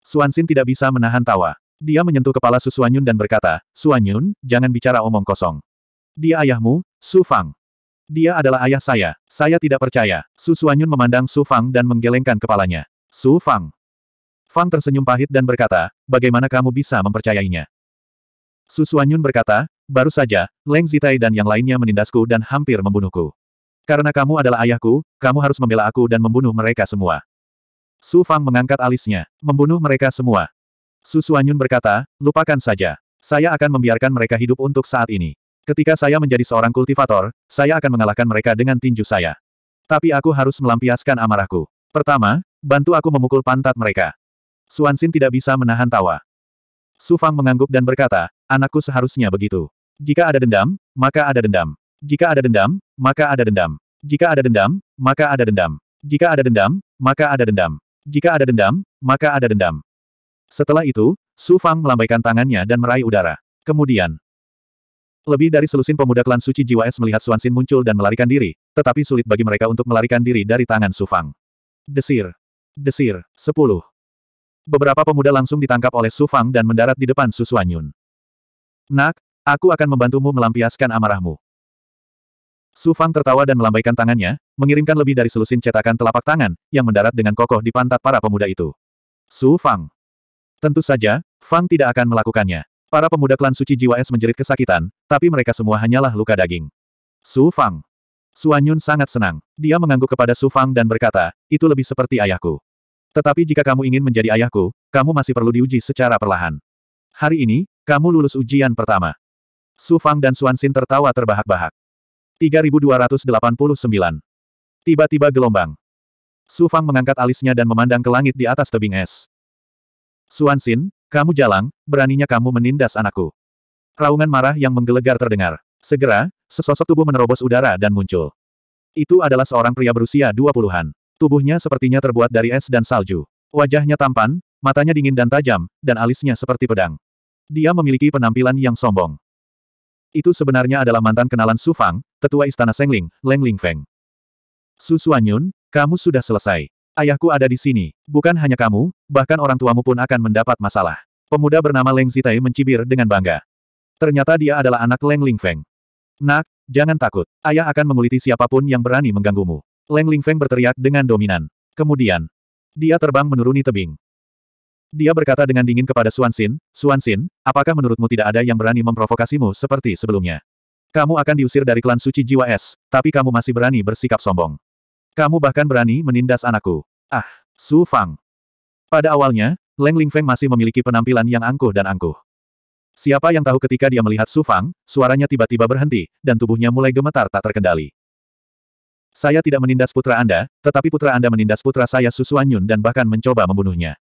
Suansin tidak bisa menahan tawa. Dia menyentuh kepala Su Suanyun dan berkata, Yun, jangan bicara omong kosong. Dia ayahmu, Su Fang. Dia adalah ayah saya. Saya tidak percaya. Su Suanyun memandang Su Fang dan menggelengkan kepalanya. Su Fang. Fang tersenyum pahit dan berkata, bagaimana kamu bisa mempercayainya? Su Suanyun berkata, Baru saja, Leng Zitai dan yang lainnya menindasku dan hampir membunuhku. Karena kamu adalah ayahku, kamu harus membela aku dan membunuh mereka semua. Su Fang mengangkat alisnya, membunuh mereka semua. Su Suanyun berkata, lupakan saja. Saya akan membiarkan mereka hidup untuk saat ini. Ketika saya menjadi seorang kultivator, saya akan mengalahkan mereka dengan tinju saya. Tapi aku harus melampiaskan amarahku. Pertama, bantu aku memukul pantat mereka. Suansin tidak bisa menahan tawa. Su Fang mengangguk dan berkata, Anakku seharusnya begitu. Jika ada dendam, maka ada dendam. Jika ada dendam, maka ada dendam. Jika ada dendam, maka ada dendam. Jika ada dendam, maka ada dendam. Jika ada dendam, maka ada dendam. Setelah itu, Su Fang melambaikan tangannya dan meraih udara. Kemudian, lebih dari selusin pemuda klan suci jiwa es melihat Xin muncul dan melarikan diri, tetapi sulit bagi mereka untuk melarikan diri dari tangan Su Fang. Desir. Desir. Sepuluh. Beberapa pemuda langsung ditangkap oleh Su Fang dan mendarat di depan Su Yun. Nak, aku akan membantumu melampiaskan amarahmu. Su Fang tertawa dan melambaikan tangannya, mengirimkan lebih dari selusin cetakan telapak tangan, yang mendarat dengan kokoh di pantat para pemuda itu. Su Fang. Tentu saja, Fang tidak akan melakukannya. Para pemuda klan suci jiwa es menjerit kesakitan, tapi mereka semua hanyalah luka daging. Su Fang. Suan Yun sangat senang. Dia mengangguk kepada Su Fang dan berkata, itu lebih seperti ayahku. Tetapi jika kamu ingin menjadi ayahku, kamu masih perlu diuji secara perlahan. Hari ini, kamu lulus ujian pertama. Su Fang dan Xuan Xin tertawa terbahak-bahak. 3289. Tiba-tiba gelombang. Su Fang mengangkat alisnya dan memandang ke langit di atas tebing es. Xuan Xin, kamu jalang, beraninya kamu menindas anakku. Raungan marah yang menggelegar terdengar. Segera, sesosok tubuh menerobos udara dan muncul. Itu adalah seorang pria berusia dua puluhan. Tubuhnya sepertinya terbuat dari es dan salju. Wajahnya tampan, matanya dingin dan tajam, dan alisnya seperti pedang. Dia memiliki penampilan yang sombong. Itu sebenarnya adalah mantan kenalan Su Fang, tetua istana Sengling, Leng Ling Feng. Su Yun, kamu sudah selesai. Ayahku ada di sini. Bukan hanya kamu, bahkan orang tuamu pun akan mendapat masalah. Pemuda bernama Leng Zitai mencibir dengan bangga. Ternyata dia adalah anak Leng Ling Feng. Nak, jangan takut. Ayah akan menguliti siapapun yang berani mengganggumu. Leng Ling Feng berteriak dengan dominan. Kemudian, dia terbang menuruni tebing. Dia berkata dengan dingin kepada Suansin, Suansin, apakah menurutmu tidak ada yang berani memprovokasimu seperti sebelumnya? Kamu akan diusir dari klan suci jiwa es, tapi kamu masih berani bersikap sombong. Kamu bahkan berani menindas anakku. Ah, Su Fang. Pada awalnya, Leng Ling Feng masih memiliki penampilan yang angkuh dan angkuh. Siapa yang tahu ketika dia melihat Su Fang, suaranya tiba-tiba berhenti, dan tubuhnya mulai gemetar tak terkendali. Saya tidak menindas putra Anda, tetapi putra Anda menindas putra saya Susuan Yun dan bahkan mencoba membunuhnya.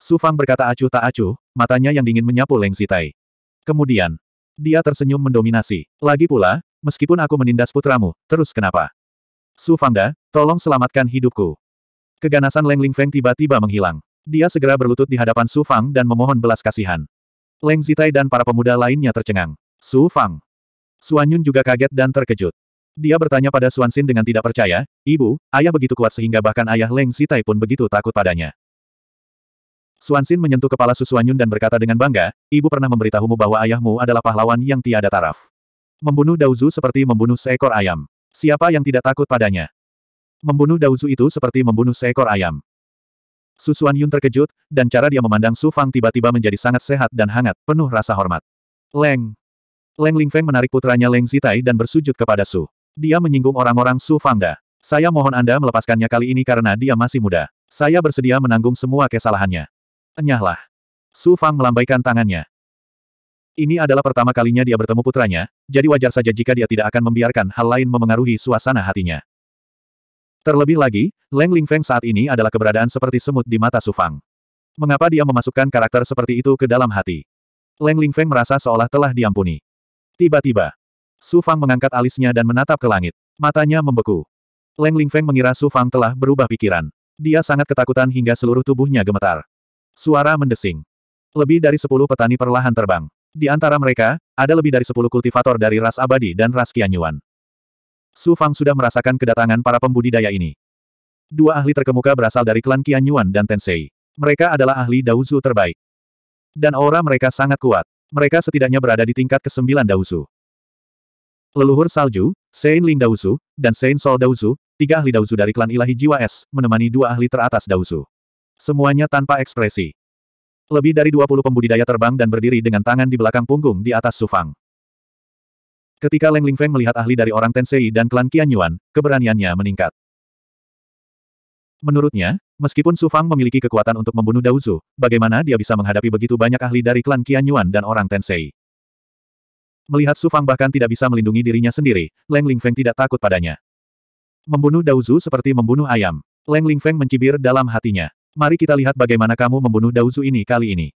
Su Fang berkata acuh tak acuh, matanya yang dingin menyapu Leng Zitai. Kemudian, dia tersenyum mendominasi. Lagi pula, meskipun aku menindas putramu, terus kenapa? Su Fangda, tolong selamatkan hidupku. Keganasan Leng Lingfeng tiba-tiba menghilang. Dia segera berlutut di hadapan Su Fang dan memohon belas kasihan. Leng Zitai dan para pemuda lainnya tercengang. Su Fang. Yun juga kaget dan terkejut. Dia bertanya pada Xin dengan tidak percaya, Ibu, ayah begitu kuat sehingga bahkan ayah Leng Zitai pun begitu takut padanya. Suansin menyentuh kepala Susuanyun dan berkata dengan bangga, ibu pernah memberitahumu bahwa ayahmu adalah pahlawan yang tiada taraf. Membunuh Dauzu seperti membunuh seekor ayam. Siapa yang tidak takut padanya? Membunuh Dauzu itu seperti membunuh seekor ayam. Susuan Yun terkejut, dan cara dia memandang Su Fang tiba-tiba menjadi sangat sehat dan hangat, penuh rasa hormat. Leng. Leng Lingfeng menarik putranya Leng Zitai dan bersujud kepada Su. Dia menyinggung orang-orang Su Fangda. Saya mohon Anda melepaskannya kali ini karena dia masih muda. Saya bersedia menanggung semua kesalahannya. Enyahlah. Su Fang melambaikan tangannya. Ini adalah pertama kalinya dia bertemu putranya, jadi wajar saja jika dia tidak akan membiarkan hal lain memengaruhi suasana hatinya. Terlebih lagi, Leng Ling Feng saat ini adalah keberadaan seperti semut di mata Su Fang. Mengapa dia memasukkan karakter seperti itu ke dalam hati? Leng Ling Feng merasa seolah telah diampuni. Tiba-tiba, Su Fang mengangkat alisnya dan menatap ke langit. Matanya membeku. Leng Ling Feng mengira Su Fang telah berubah pikiran. Dia sangat ketakutan hingga seluruh tubuhnya gemetar. Suara mendesing. Lebih dari sepuluh petani perlahan terbang. Di antara mereka, ada lebih dari sepuluh kultivator dari ras abadi dan ras Qianyuan. Su Fang sudah merasakan kedatangan para pembudidaya ini. Dua ahli terkemuka berasal dari klan Kianyuan dan Tensei. Mereka adalah ahli Daozu terbaik. Dan aura mereka sangat kuat. Mereka setidaknya berada di tingkat ke-9 Daozu. Leluhur Salju, Sein Ling Daozu, dan Sein Sol Daozu, tiga ahli Daozu dari klan ilahi jiwa es, menemani dua ahli teratas Daozu. Semuanya tanpa ekspresi. Lebih dari 20 pembudidaya terbang dan berdiri dengan tangan di belakang punggung di atas Sufang. Ketika Leng Lingfeng melihat ahli dari orang Tensei dan klan Yuan, keberaniannya meningkat. Menurutnya, meskipun Su Fang memiliki kekuatan untuk membunuh Daozu, bagaimana dia bisa menghadapi begitu banyak ahli dari klan Yuan dan orang Tensei? Melihat Su Fang bahkan tidak bisa melindungi dirinya sendiri, Leng Lingfeng tidak takut padanya. Membunuh Daozu seperti membunuh ayam. Leng Lingfeng mencibir dalam hatinya. Mari kita lihat bagaimana kamu membunuh Dauzu ini kali ini.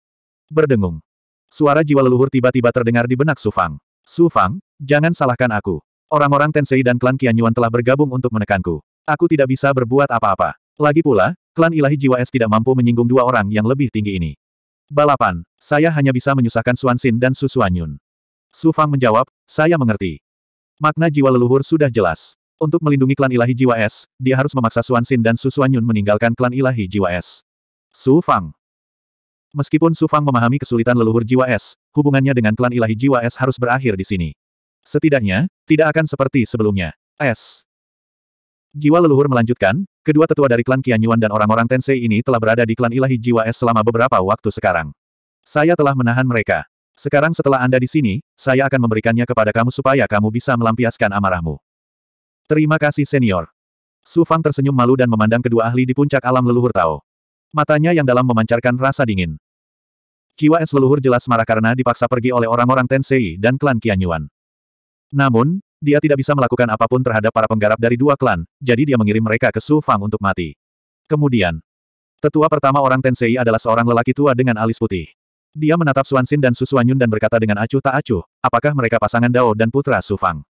Berdengung. Suara jiwa leluhur tiba-tiba terdengar di benak Sufang. Sufang, jangan salahkan aku. Orang-orang Tensei dan klan Qianyuan telah bergabung untuk menekanku. Aku tidak bisa berbuat apa-apa. Lagi pula, klan ilahi jiwa es tidak mampu menyinggung dua orang yang lebih tinggi ini. Balapan, saya hanya bisa menyusahkan Suansin dan Susuanyun. Su Fang menjawab, saya mengerti. Makna jiwa leluhur sudah jelas. Untuk melindungi klan ilahi jiwa es, dia harus memaksa Suan Xin dan Su Yun meninggalkan klan ilahi jiwa es. Su Fang Meskipun Su Fang memahami kesulitan leluhur jiwa es, hubungannya dengan klan ilahi jiwa es harus berakhir di sini. Setidaknya, tidak akan seperti sebelumnya. Es. Jiwa leluhur melanjutkan, kedua tetua dari klan Qianyuan dan orang-orang Tensei ini telah berada di klan ilahi jiwa es selama beberapa waktu sekarang. Saya telah menahan mereka. Sekarang setelah Anda di sini, saya akan memberikannya kepada kamu supaya kamu bisa melampiaskan amarahmu. Terima kasih senior. Su Fang tersenyum malu dan memandang kedua ahli di puncak alam leluhur Tao. Matanya yang dalam memancarkan rasa dingin. Kiwa es leluhur jelas marah karena dipaksa pergi oleh orang-orang Tensei dan klan Qianyuan. Namun, dia tidak bisa melakukan apapun terhadap para penggarap dari dua klan, jadi dia mengirim mereka ke Su Fang untuk mati. Kemudian, tetua pertama orang Tensei adalah seorang lelaki tua dengan alis putih. Dia menatap Suansin dan Susuanyun dan berkata dengan acuh tak acuh, apakah mereka pasangan Dao dan putra Su Fang?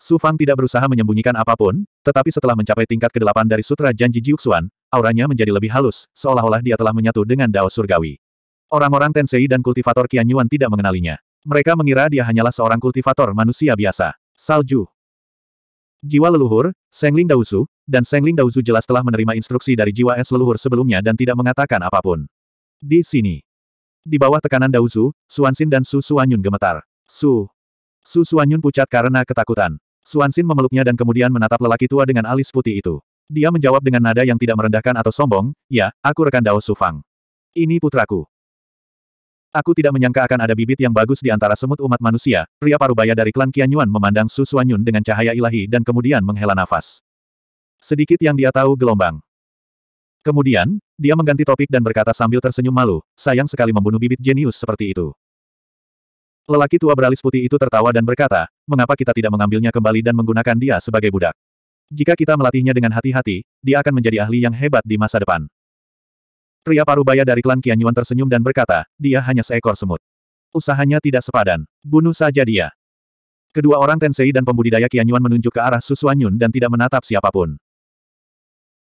Su Fang tidak berusaha menyembunyikan apapun, tetapi setelah mencapai tingkat ke-8 dari Sutra Janji Jiuxuan, auranya menjadi lebih halus, seolah-olah dia telah menyatu dengan Dao Surgawi. Orang-orang Tensei dan kultivator Qian Yuan tidak mengenalinya. Mereka mengira dia hanyalah seorang kultivator manusia biasa. Salju. Jiwa leluhur, Sengling Daosu, dan Sengling Daosu jelas telah menerima instruksi dari jiwa es leluhur sebelumnya dan tidak mengatakan apapun. Di sini. Di bawah tekanan Dauzu, Suansin dan Su Suanyun gemetar. Su. Su Suanyun pucat karena ketakutan. Suansin memeluknya dan kemudian menatap lelaki tua dengan alis putih itu. Dia menjawab dengan nada yang tidak merendahkan atau sombong, ya, aku rekan Dao Sufang. Ini putraku. Aku tidak menyangka akan ada bibit yang bagus di antara semut umat manusia, pria parubaya dari klan Qianyuan memandang Su Suanyun dengan cahaya ilahi dan kemudian menghela nafas. Sedikit yang dia tahu gelombang. Kemudian, dia mengganti topik dan berkata sambil tersenyum malu, sayang sekali membunuh bibit jenius seperti itu. Lelaki tua beralis putih itu tertawa dan berkata, mengapa kita tidak mengambilnya kembali dan menggunakan dia sebagai budak? Jika kita melatihnya dengan hati-hati, dia akan menjadi ahli yang hebat di masa depan. Pria parubaya dari klan Yuan tersenyum dan berkata, dia hanya seekor semut. Usahanya tidak sepadan. Bunuh saja dia. Kedua orang Tensei dan pembudidaya Yuan menunjuk ke arah Yun dan tidak menatap siapapun.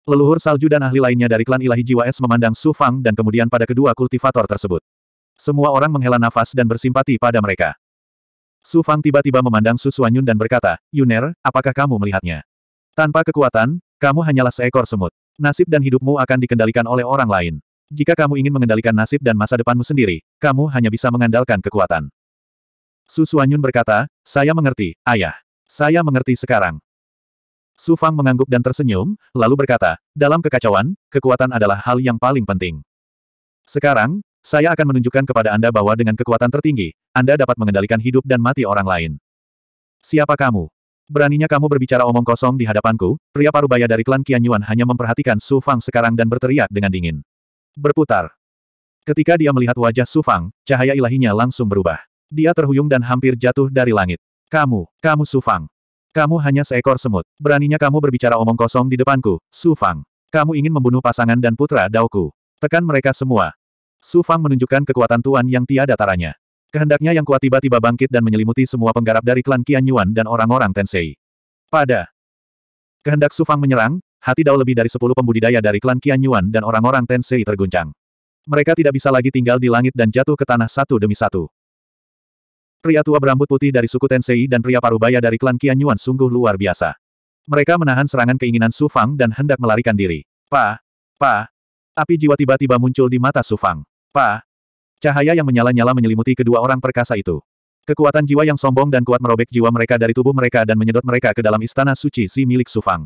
Leluhur salju dan ahli lainnya dari klan ilahi jiwa es memandang Su Fang dan kemudian pada kedua kultivator tersebut. Semua orang menghela nafas dan bersimpati pada mereka. Su Fang tiba-tiba memandang Su Suanyun dan berkata, Yuner, apakah kamu melihatnya? Tanpa kekuatan, kamu hanyalah seekor semut. Nasib dan hidupmu akan dikendalikan oleh orang lain. Jika kamu ingin mengendalikan nasib dan masa depanmu sendiri, kamu hanya bisa mengandalkan kekuatan. Su Suanyun berkata, saya mengerti, ayah. Saya mengerti sekarang. Su Fang mengangguk dan tersenyum, lalu berkata, dalam kekacauan, kekuatan adalah hal yang paling penting. Sekarang, saya akan menunjukkan kepada Anda bahwa dengan kekuatan tertinggi, Anda dapat mengendalikan hidup dan mati orang lain. Siapa kamu? Beraninya kamu berbicara omong kosong di hadapanku, pria parubaya dari klan Qian Yuan hanya memperhatikan Su Fang sekarang dan berteriak dengan dingin. Berputar. Ketika dia melihat wajah Su Fang, cahaya ilahinya langsung berubah. Dia terhuyung dan hampir jatuh dari langit. Kamu, kamu Su Fang. Kamu hanya seekor semut. Beraninya kamu berbicara omong kosong di depanku, Su Fang. Kamu ingin membunuh pasangan dan putra Daoku. Tekan mereka semua. Su Fang menunjukkan kekuatan Tuan yang tiada taranya. Kehendaknya yang kuat tiba-tiba bangkit dan menyelimuti semua penggarap dari klan Qian Yuan dan orang-orang Tensei. Pada kehendak Su Fang menyerang, hati Dao lebih dari sepuluh pembudidaya dari klan Qian Yuan dan orang-orang Tensei terguncang. Mereka tidak bisa lagi tinggal di langit dan jatuh ke tanah satu demi satu. Pria tua berambut putih dari suku Tensei dan pria parubaya dari klan Qian Yuan sungguh luar biasa. Mereka menahan serangan keinginan Su Fang dan hendak melarikan diri. Pa! Pa! Api jiwa tiba-tiba muncul di mata Su Fang. Pa! Cahaya yang menyala-nyala menyelimuti kedua orang perkasa itu. Kekuatan jiwa yang sombong dan kuat merobek jiwa mereka dari tubuh mereka dan menyedot mereka ke dalam istana suci si milik Sufang.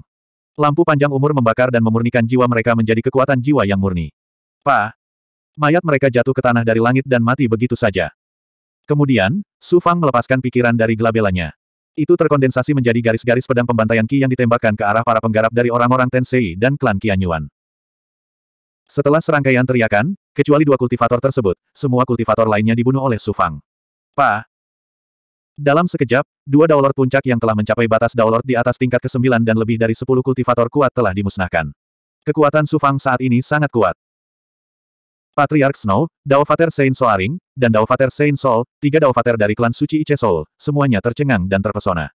Lampu panjang umur membakar dan memurnikan jiwa mereka menjadi kekuatan jiwa yang murni. Pa! Mayat mereka jatuh ke tanah dari langit dan mati begitu saja. Kemudian, Sufang melepaskan pikiran dari gelabelanya. Itu terkondensasi menjadi garis-garis pedang pembantaian Qi yang ditembakkan ke arah para penggarap dari orang-orang Tensei dan klan Qianyuan. Setelah serangkaian teriakan, Kecuali dua kultivator tersebut, semua kultivator lainnya dibunuh oleh Su Fang. Pa! Dalam sekejap, dua daulat puncak yang telah mencapai batas daulat di atas tingkat ke-9 dan lebih dari 10 kultivator kuat telah dimusnahkan. Kekuatan Su Fang saat ini sangat kuat. Patriark Snow, Daovater Saint Soaring, dan Daovater Saint Sol, tiga Daovater dari klan suci Ice Soul, semuanya tercengang dan terpesona.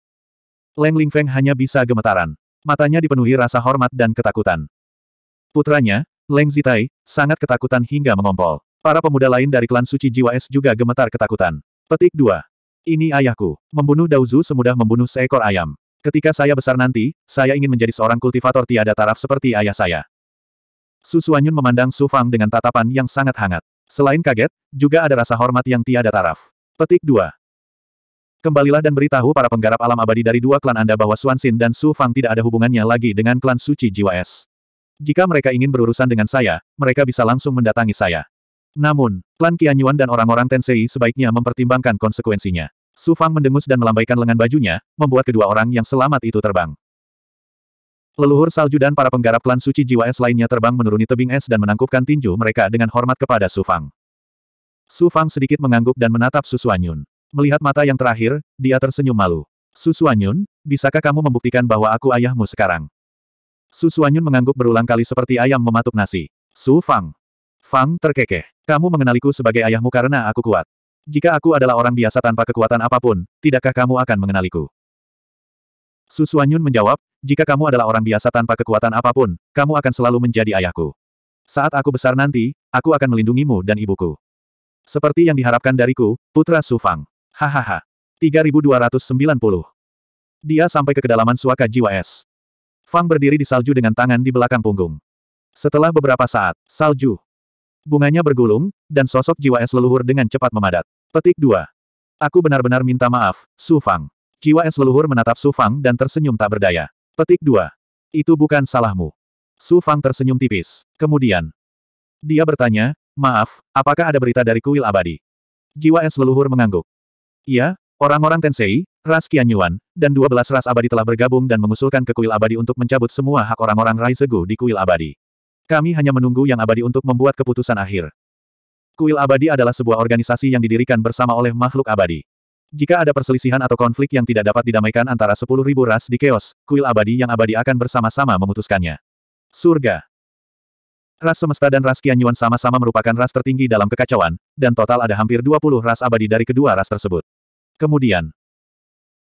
Leng Feng hanya bisa gemetaran. Matanya dipenuhi rasa hormat dan ketakutan. Putranya, Leng Zitai, sangat ketakutan hingga mengompol. Para pemuda lain dari klan suci jiwa es juga gemetar ketakutan. Petik 2. Ini ayahku. Membunuh Dauzu semudah membunuh seekor ayam. Ketika saya besar nanti, saya ingin menjadi seorang kultivator tiada taraf seperti ayah saya. Su Suanyun memandang Su Fang dengan tatapan yang sangat hangat. Selain kaget, juga ada rasa hormat yang tiada taraf. Petik 2. Kembalilah dan beritahu para penggarap alam abadi dari dua klan Anda bahwa Suansin dan Su Fang tidak ada hubungannya lagi dengan klan suci jiwa es. Jika mereka ingin berurusan dengan saya, mereka bisa langsung mendatangi saya. Namun, klan Qianyuan dan orang-orang Tensei sebaiknya mempertimbangkan konsekuensinya. Su Fang mendengus dan melambaikan lengan bajunya, membuat kedua orang yang selamat itu terbang. Leluhur salju dan para penggarap klan suci jiwa es lainnya terbang menuruni tebing es dan menangkupkan tinju mereka dengan hormat kepada Su Fang. Su Fang sedikit mengangguk dan menatap Su Suanyun. Melihat mata yang terakhir, dia tersenyum malu. Su Suanyun, bisakah kamu membuktikan bahwa aku ayahmu sekarang? Su Suanyun mengangguk berulang kali seperti ayam mematuk nasi. Su Fang. Fang terkekeh. Kamu mengenaliku sebagai ayahmu karena aku kuat. Jika aku adalah orang biasa tanpa kekuatan apapun, tidakkah kamu akan mengenaliku? Su Suanyun menjawab, jika kamu adalah orang biasa tanpa kekuatan apapun, kamu akan selalu menjadi ayahku. Saat aku besar nanti, aku akan melindungimu dan ibuku. Seperti yang diharapkan dariku, Putra Su Fang. Hahaha. 3290. Dia sampai ke kedalaman suaka jiwa es. Fang berdiri di salju dengan tangan di belakang punggung. Setelah beberapa saat, salju. Bunganya bergulung, dan sosok jiwa es leluhur dengan cepat memadat. Petik 2. Aku benar-benar minta maaf, Su Fang. Jiwa es leluhur menatap Su Fang dan tersenyum tak berdaya. Petik 2. Itu bukan salahmu. Su Fang tersenyum tipis. Kemudian. Dia bertanya, maaf, apakah ada berita dari kuil abadi? Jiwa es leluhur mengangguk. Iya, orang-orang Tensei, Ras Qian Yuan, dan belas ras abadi telah bergabung dan mengusulkan ke kuil abadi untuk mencabut semua hak orang-orang Rai Zegu di kuil abadi. Kami hanya menunggu yang abadi untuk membuat keputusan akhir. Kuil abadi adalah sebuah organisasi yang didirikan bersama oleh makhluk abadi. Jika ada perselisihan atau konflik yang tidak dapat didamaikan antara sepuluh ribu ras di keos, kuil abadi yang abadi akan bersama-sama memutuskannya. Surga Ras semesta dan ras Qian Yuan sama-sama merupakan ras tertinggi dalam kekacauan, dan total ada hampir dua puluh ras abadi dari kedua ras tersebut. Kemudian,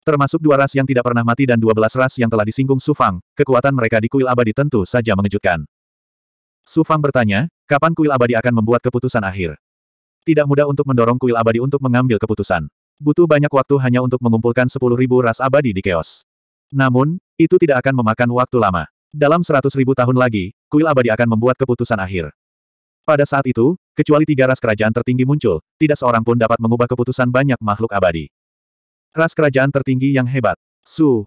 Termasuk dua ras yang tidak pernah mati dan dua belas ras yang telah disinggung Sufang, kekuatan mereka di kuil abadi tentu saja mengejutkan. Sufang bertanya, kapan kuil abadi akan membuat keputusan akhir? Tidak mudah untuk mendorong kuil abadi untuk mengambil keputusan. Butuh banyak waktu hanya untuk mengumpulkan sepuluh ribu ras abadi di keos. Namun, itu tidak akan memakan waktu lama. Dalam seratus ribu tahun lagi, kuil abadi akan membuat keputusan akhir. Pada saat itu, kecuali tiga ras kerajaan tertinggi muncul, tidak seorang pun dapat mengubah keputusan banyak makhluk abadi. Ras kerajaan tertinggi yang hebat. Su.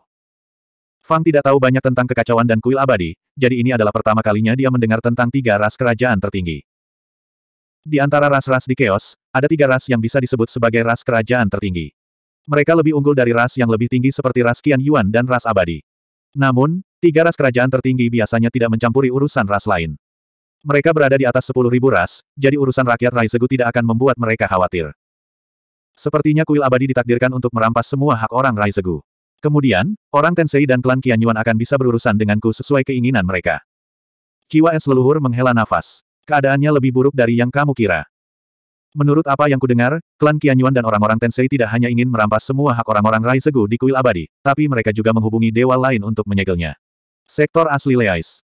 Fang tidak tahu banyak tentang kekacauan dan kuil abadi, jadi ini adalah pertama kalinya dia mendengar tentang tiga ras kerajaan tertinggi. Di antara ras-ras di Chaos, ada tiga ras yang bisa disebut sebagai ras kerajaan tertinggi. Mereka lebih unggul dari ras yang lebih tinggi seperti ras Kian Yuan dan ras abadi. Namun, tiga ras kerajaan tertinggi biasanya tidak mencampuri urusan ras lain. Mereka berada di atas sepuluh ribu ras, jadi urusan rakyat Raisegu tidak akan membuat mereka khawatir. Sepertinya kuil abadi ditakdirkan untuk merampas semua hak orang Raizegu. Kemudian, orang Tensei dan klan Qianyuan akan bisa berurusan denganku sesuai keinginan mereka. Kiwa Es leluhur menghela nafas. Keadaannya lebih buruk dari yang kamu kira. Menurut apa yang kudengar, klan Qianyuan dan orang-orang Tensei tidak hanya ingin merampas semua hak orang-orang Raizegu di kuil abadi, tapi mereka juga menghubungi dewa lain untuk menyegelnya. Sektor asli Leais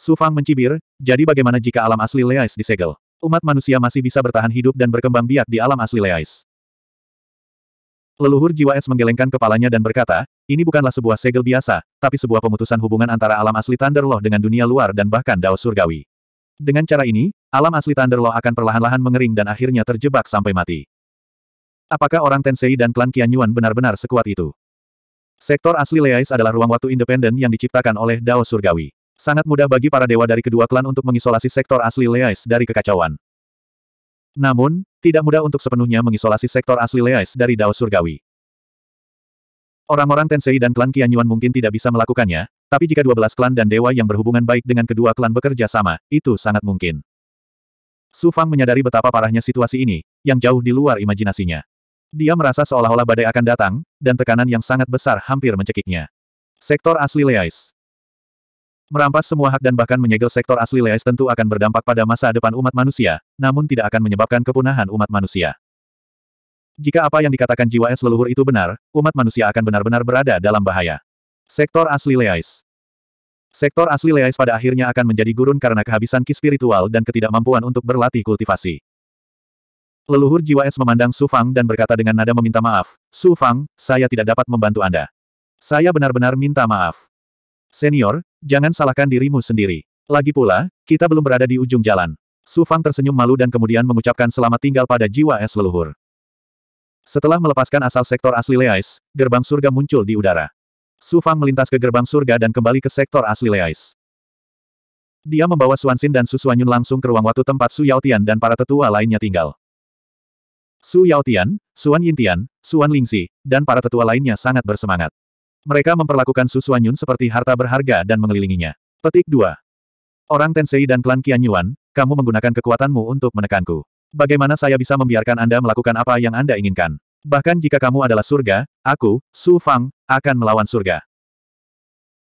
Sufang mencibir, jadi bagaimana jika alam asli Leais disegel? Umat manusia masih bisa bertahan hidup dan berkembang biak di alam asli Leais. Leluhur jiwa es menggelengkan kepalanya dan berkata, ini bukanlah sebuah segel biasa, tapi sebuah pemutusan hubungan antara alam asli Thunderloh dengan dunia luar dan bahkan Dao Surgawi. Dengan cara ini, alam asli Thunderloh akan perlahan-lahan mengering dan akhirnya terjebak sampai mati. Apakah orang Tensei dan klan Qian benar-benar sekuat itu? Sektor asli Leais adalah ruang waktu independen yang diciptakan oleh Dao Surgawi. Sangat mudah bagi para dewa dari kedua klan untuk mengisolasi sektor asli Leais dari kekacauan. Namun, tidak mudah untuk sepenuhnya mengisolasi sektor asli Leais dari Dao Surgawi. Orang-orang Tensei dan klan Kianyuan mungkin tidak bisa melakukannya, tapi jika 12 klan dan dewa yang berhubungan baik dengan kedua klan bekerja sama, itu sangat mungkin. Su Fang menyadari betapa parahnya situasi ini, yang jauh di luar imajinasinya. Dia merasa seolah-olah badai akan datang, dan tekanan yang sangat besar hampir mencekiknya. Sektor asli Leais Merampas semua hak dan bahkan menyegel sektor asli Leis tentu akan berdampak pada masa depan umat manusia, namun tidak akan menyebabkan kepunahan umat manusia. Jika apa yang dikatakan jiwa es leluhur itu benar, umat manusia akan benar-benar berada dalam bahaya. Sektor asli Leis, Sektor asli Leis pada akhirnya akan menjadi gurun karena kehabisan ki spiritual dan ketidakmampuan untuk berlatih kultivasi. Leluhur jiwa es memandang Su Fang dan berkata dengan nada meminta maaf, Su Fang, saya tidak dapat membantu Anda. Saya benar-benar minta maaf. Senior, Jangan salahkan dirimu sendiri. Lagi pula, kita belum berada di ujung jalan. Su Fang tersenyum malu dan kemudian mengucapkan selamat tinggal pada jiwa es leluhur. Setelah melepaskan asal sektor asli Leais, gerbang surga muncul di udara. Su Fang melintas ke gerbang surga dan kembali ke sektor asli Leais. Dia membawa Suan Suansin dan Su Suanyun langsung ke ruang waktu tempat Su Yaotian dan para tetua lainnya tinggal. Su Yaotian, Suan Yintian, Suan Lingxi, dan para tetua lainnya sangat bersemangat. Mereka memperlakukan Yun seperti harta berharga dan mengelilinginya. Petik 2. Orang Tensei dan klan Qian kamu menggunakan kekuatanmu untuk menekanku. Bagaimana saya bisa membiarkan Anda melakukan apa yang Anda inginkan? Bahkan jika kamu adalah surga, aku, Su Fang, akan melawan surga.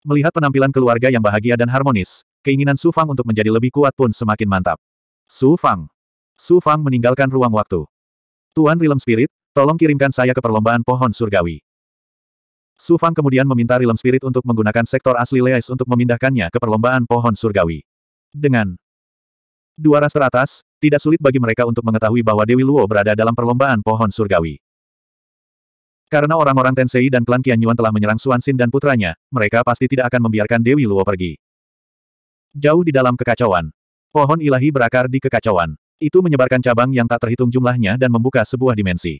Melihat penampilan keluarga yang bahagia dan harmonis, keinginan Su Fang untuk menjadi lebih kuat pun semakin mantap. Su Fang. Su Fang meninggalkan ruang waktu. Tuan Realm Spirit, tolong kirimkan saya ke perlombaan pohon surgawi. Su Fang kemudian meminta Realm Spirit untuk menggunakan sektor asli Leis untuk memindahkannya ke perlombaan pohon surgawi. Dengan dua ras teratas, tidak sulit bagi mereka untuk mengetahui bahwa Dewi Luo berada dalam perlombaan pohon surgawi. Karena orang-orang Tensei dan klan Qianyuan telah menyerang Xin dan putranya, mereka pasti tidak akan membiarkan Dewi Luo pergi. Jauh di dalam kekacauan. Pohon ilahi berakar di kekacauan. Itu menyebarkan cabang yang tak terhitung jumlahnya dan membuka sebuah dimensi.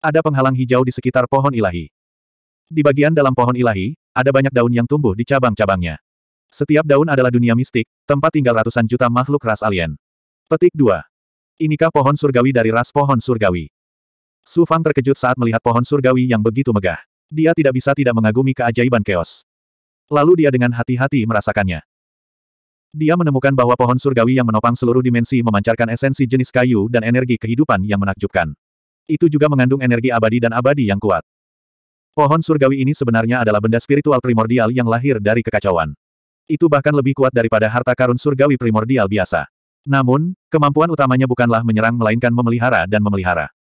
Ada penghalang hijau di sekitar pohon ilahi. Di bagian dalam pohon ilahi, ada banyak daun yang tumbuh di cabang-cabangnya. Setiap daun adalah dunia mistik, tempat tinggal ratusan juta makhluk ras alien. Petik 2. Inikah pohon surgawi dari ras pohon surgawi? Su Fang terkejut saat melihat pohon surgawi yang begitu megah. Dia tidak bisa tidak mengagumi keajaiban keos. Lalu dia dengan hati-hati merasakannya. Dia menemukan bahwa pohon surgawi yang menopang seluruh dimensi memancarkan esensi jenis kayu dan energi kehidupan yang menakjubkan. Itu juga mengandung energi abadi dan abadi yang kuat. Pohon surgawi ini sebenarnya adalah benda spiritual primordial yang lahir dari kekacauan. Itu bahkan lebih kuat daripada harta karun surgawi primordial biasa. Namun, kemampuan utamanya bukanlah menyerang melainkan memelihara dan memelihara.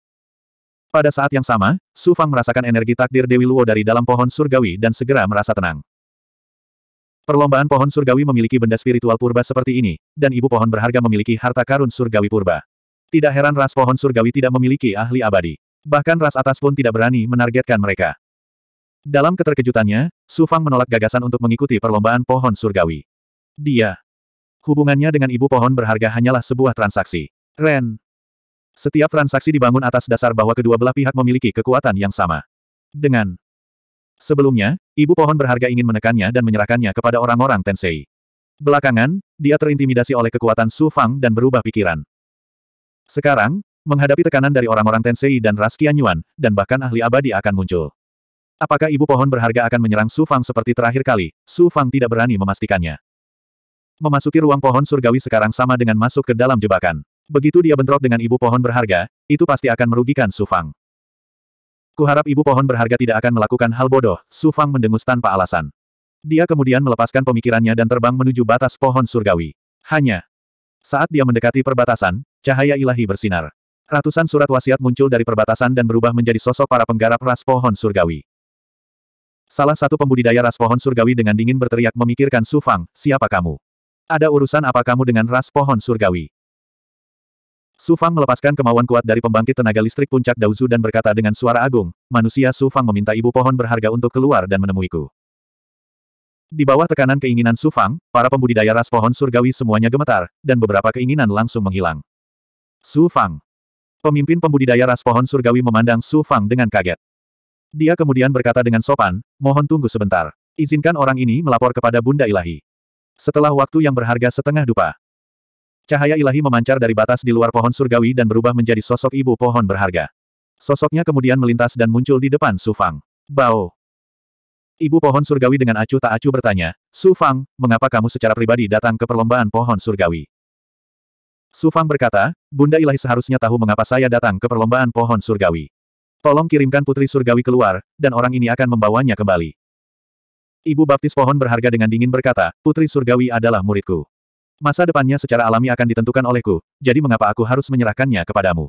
Pada saat yang sama, Su Fang merasakan energi takdir Dewi Luo dari dalam pohon surgawi dan segera merasa tenang. Perlombaan pohon surgawi memiliki benda spiritual purba seperti ini, dan ibu pohon berharga memiliki harta karun surgawi purba. Tidak heran ras pohon surgawi tidak memiliki ahli abadi. Bahkan ras atas pun tidak berani menargetkan mereka. Dalam keterkejutannya, Su Fang menolak gagasan untuk mengikuti perlombaan pohon surgawi. Dia. Hubungannya dengan ibu pohon berharga hanyalah sebuah transaksi. Ren. Setiap transaksi dibangun atas dasar bahwa kedua belah pihak memiliki kekuatan yang sama. Dengan sebelumnya, ibu pohon berharga ingin menekannya dan menyerahkannya kepada orang-orang Tensei. Belakangan, dia terintimidasi oleh kekuatan Su Fang dan berubah pikiran. Sekarang, menghadapi tekanan dari orang-orang Tensei dan Ras Yuan, dan bahkan ahli abadi akan muncul. Apakah ibu pohon berharga akan menyerang Su Fang seperti terakhir kali? Su Fang tidak berani memastikannya. Memasuki ruang pohon surgawi sekarang sama dengan masuk ke dalam jebakan. Begitu dia bentrok dengan ibu pohon berharga, itu pasti akan merugikan Su Fang. Kuharap ibu pohon berharga tidak akan melakukan hal bodoh, Su Fang mendengus tanpa alasan. Dia kemudian melepaskan pemikirannya dan terbang menuju batas pohon surgawi. Hanya saat dia mendekati perbatasan, cahaya ilahi bersinar. Ratusan surat wasiat muncul dari perbatasan dan berubah menjadi sosok para penggarap ras pohon surgawi. Salah satu pembudidaya ras pohon surgawi dengan dingin berteriak memikirkan Su Fang, siapa kamu? Ada urusan apa kamu dengan ras pohon surgawi? Su Fang melepaskan kemauan kuat dari pembangkit tenaga listrik puncak Daozu dan berkata dengan suara agung, manusia Su Fang meminta ibu pohon berharga untuk keluar dan menemuiku. Di bawah tekanan keinginan Su Fang, para pembudidaya ras pohon surgawi semuanya gemetar, dan beberapa keinginan langsung menghilang. Su Fang. Pemimpin pembudidaya ras pohon surgawi memandang Su Fang dengan kaget. Dia kemudian berkata dengan sopan, mohon tunggu sebentar. Izinkan orang ini melapor kepada Bunda Ilahi. Setelah waktu yang berharga setengah dupa. Cahaya ilahi memancar dari batas di luar pohon surgawi dan berubah menjadi sosok ibu pohon berharga. Sosoknya kemudian melintas dan muncul di depan Su Fang. Bao. Ibu pohon surgawi dengan acuh tak acuh bertanya, Su Fang, mengapa kamu secara pribadi datang ke perlombaan pohon surgawi? Su Fang berkata, Bunda Ilahi seharusnya tahu mengapa saya datang ke perlombaan pohon surgawi. Tolong kirimkan putri surgawi keluar, dan orang ini akan membawanya kembali. Ibu baptis pohon berharga dengan dingin berkata, putri surgawi adalah muridku. Masa depannya secara alami akan ditentukan olehku, jadi mengapa aku harus menyerahkannya kepadamu?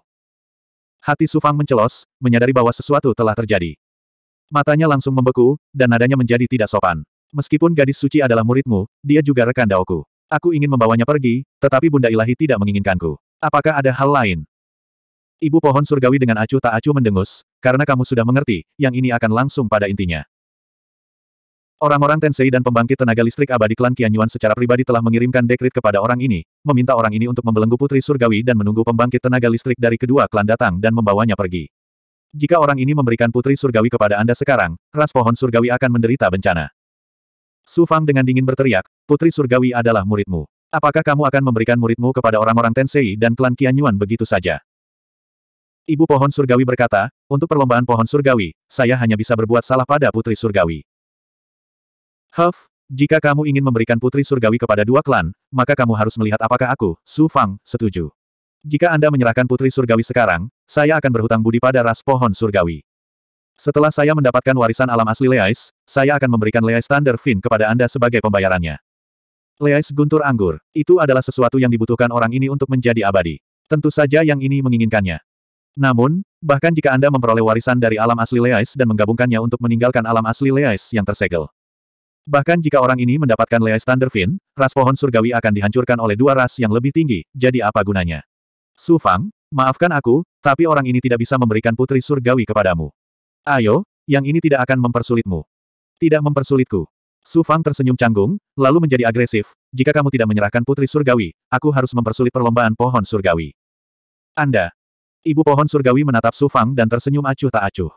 Hati Sufang mencelos, menyadari bahwa sesuatu telah terjadi. Matanya langsung membeku, dan nadanya menjadi tidak sopan. Meskipun gadis suci adalah muridmu, dia juga rekan daoku. Aku ingin membawanya pergi, tetapi Bunda Ilahi tidak menginginkanku. Apakah ada hal lain? Ibu pohon surgawi dengan acuh tak acuh mendengus, karena kamu sudah mengerti, yang ini akan langsung pada intinya. Orang-orang Tensei dan pembangkit tenaga listrik abadi klan Qianyuan secara pribadi telah mengirimkan dekrit kepada orang ini, meminta orang ini untuk membelenggu putri surgawi dan menunggu pembangkit tenaga listrik dari kedua klan datang dan membawanya pergi. Jika orang ini memberikan putri surgawi kepada Anda sekarang, ras pohon surgawi akan menderita bencana. Su Fang dengan dingin berteriak, putri surgawi adalah muridmu. Apakah kamu akan memberikan muridmu kepada orang-orang Tensei dan klan Qianyuan begitu saja? Ibu pohon surgawi berkata, untuk perlombaan pohon surgawi, saya hanya bisa berbuat salah pada putri surgawi. Huff, jika kamu ingin memberikan putri surgawi kepada dua klan, maka kamu harus melihat apakah aku, Su Fang, setuju. Jika Anda menyerahkan putri surgawi sekarang, saya akan berhutang budi pada ras pohon surgawi. Setelah saya mendapatkan warisan alam asli Leais, saya akan memberikan Leais Thunder Fin kepada Anda sebagai pembayarannya. Leais Guntur Anggur, itu adalah sesuatu yang dibutuhkan orang ini untuk menjadi abadi. Tentu saja yang ini menginginkannya. Namun, bahkan jika Anda memperoleh warisan dari alam asli Leais dan menggabungkannya untuk meninggalkan alam asli Leais yang tersegel. Bahkan jika orang ini mendapatkan Leais Thunderfin, ras pohon surgawi akan dihancurkan oleh dua ras yang lebih tinggi, jadi apa gunanya? Su Fang, maafkan aku, tapi orang ini tidak bisa memberikan putri surgawi kepadamu. Ayo, yang ini tidak akan mempersulitmu. Tidak mempersulitku. Su Fang tersenyum canggung, lalu menjadi agresif, jika kamu tidak menyerahkan putri surgawi, aku harus mempersulit perlombaan pohon surgawi. Anda, Ibu pohon surgawi menatap Su Fang dan tersenyum acuh tak acuh.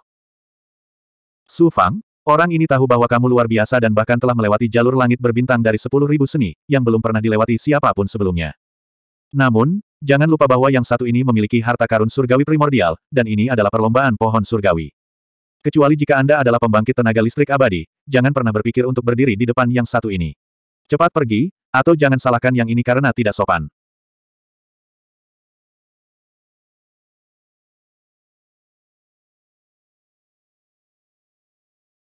Su Fang, orang ini tahu bahwa kamu luar biasa dan bahkan telah melewati jalur langit berbintang dari sepuluh ribu seni, yang belum pernah dilewati siapapun sebelumnya. Namun, jangan lupa bahwa yang satu ini memiliki harta karun surgawi primordial, dan ini adalah perlombaan pohon surgawi. Kecuali jika Anda adalah pembangkit tenaga listrik abadi, jangan pernah berpikir untuk berdiri di depan yang satu ini. Cepat pergi, atau jangan salahkan yang ini karena tidak sopan.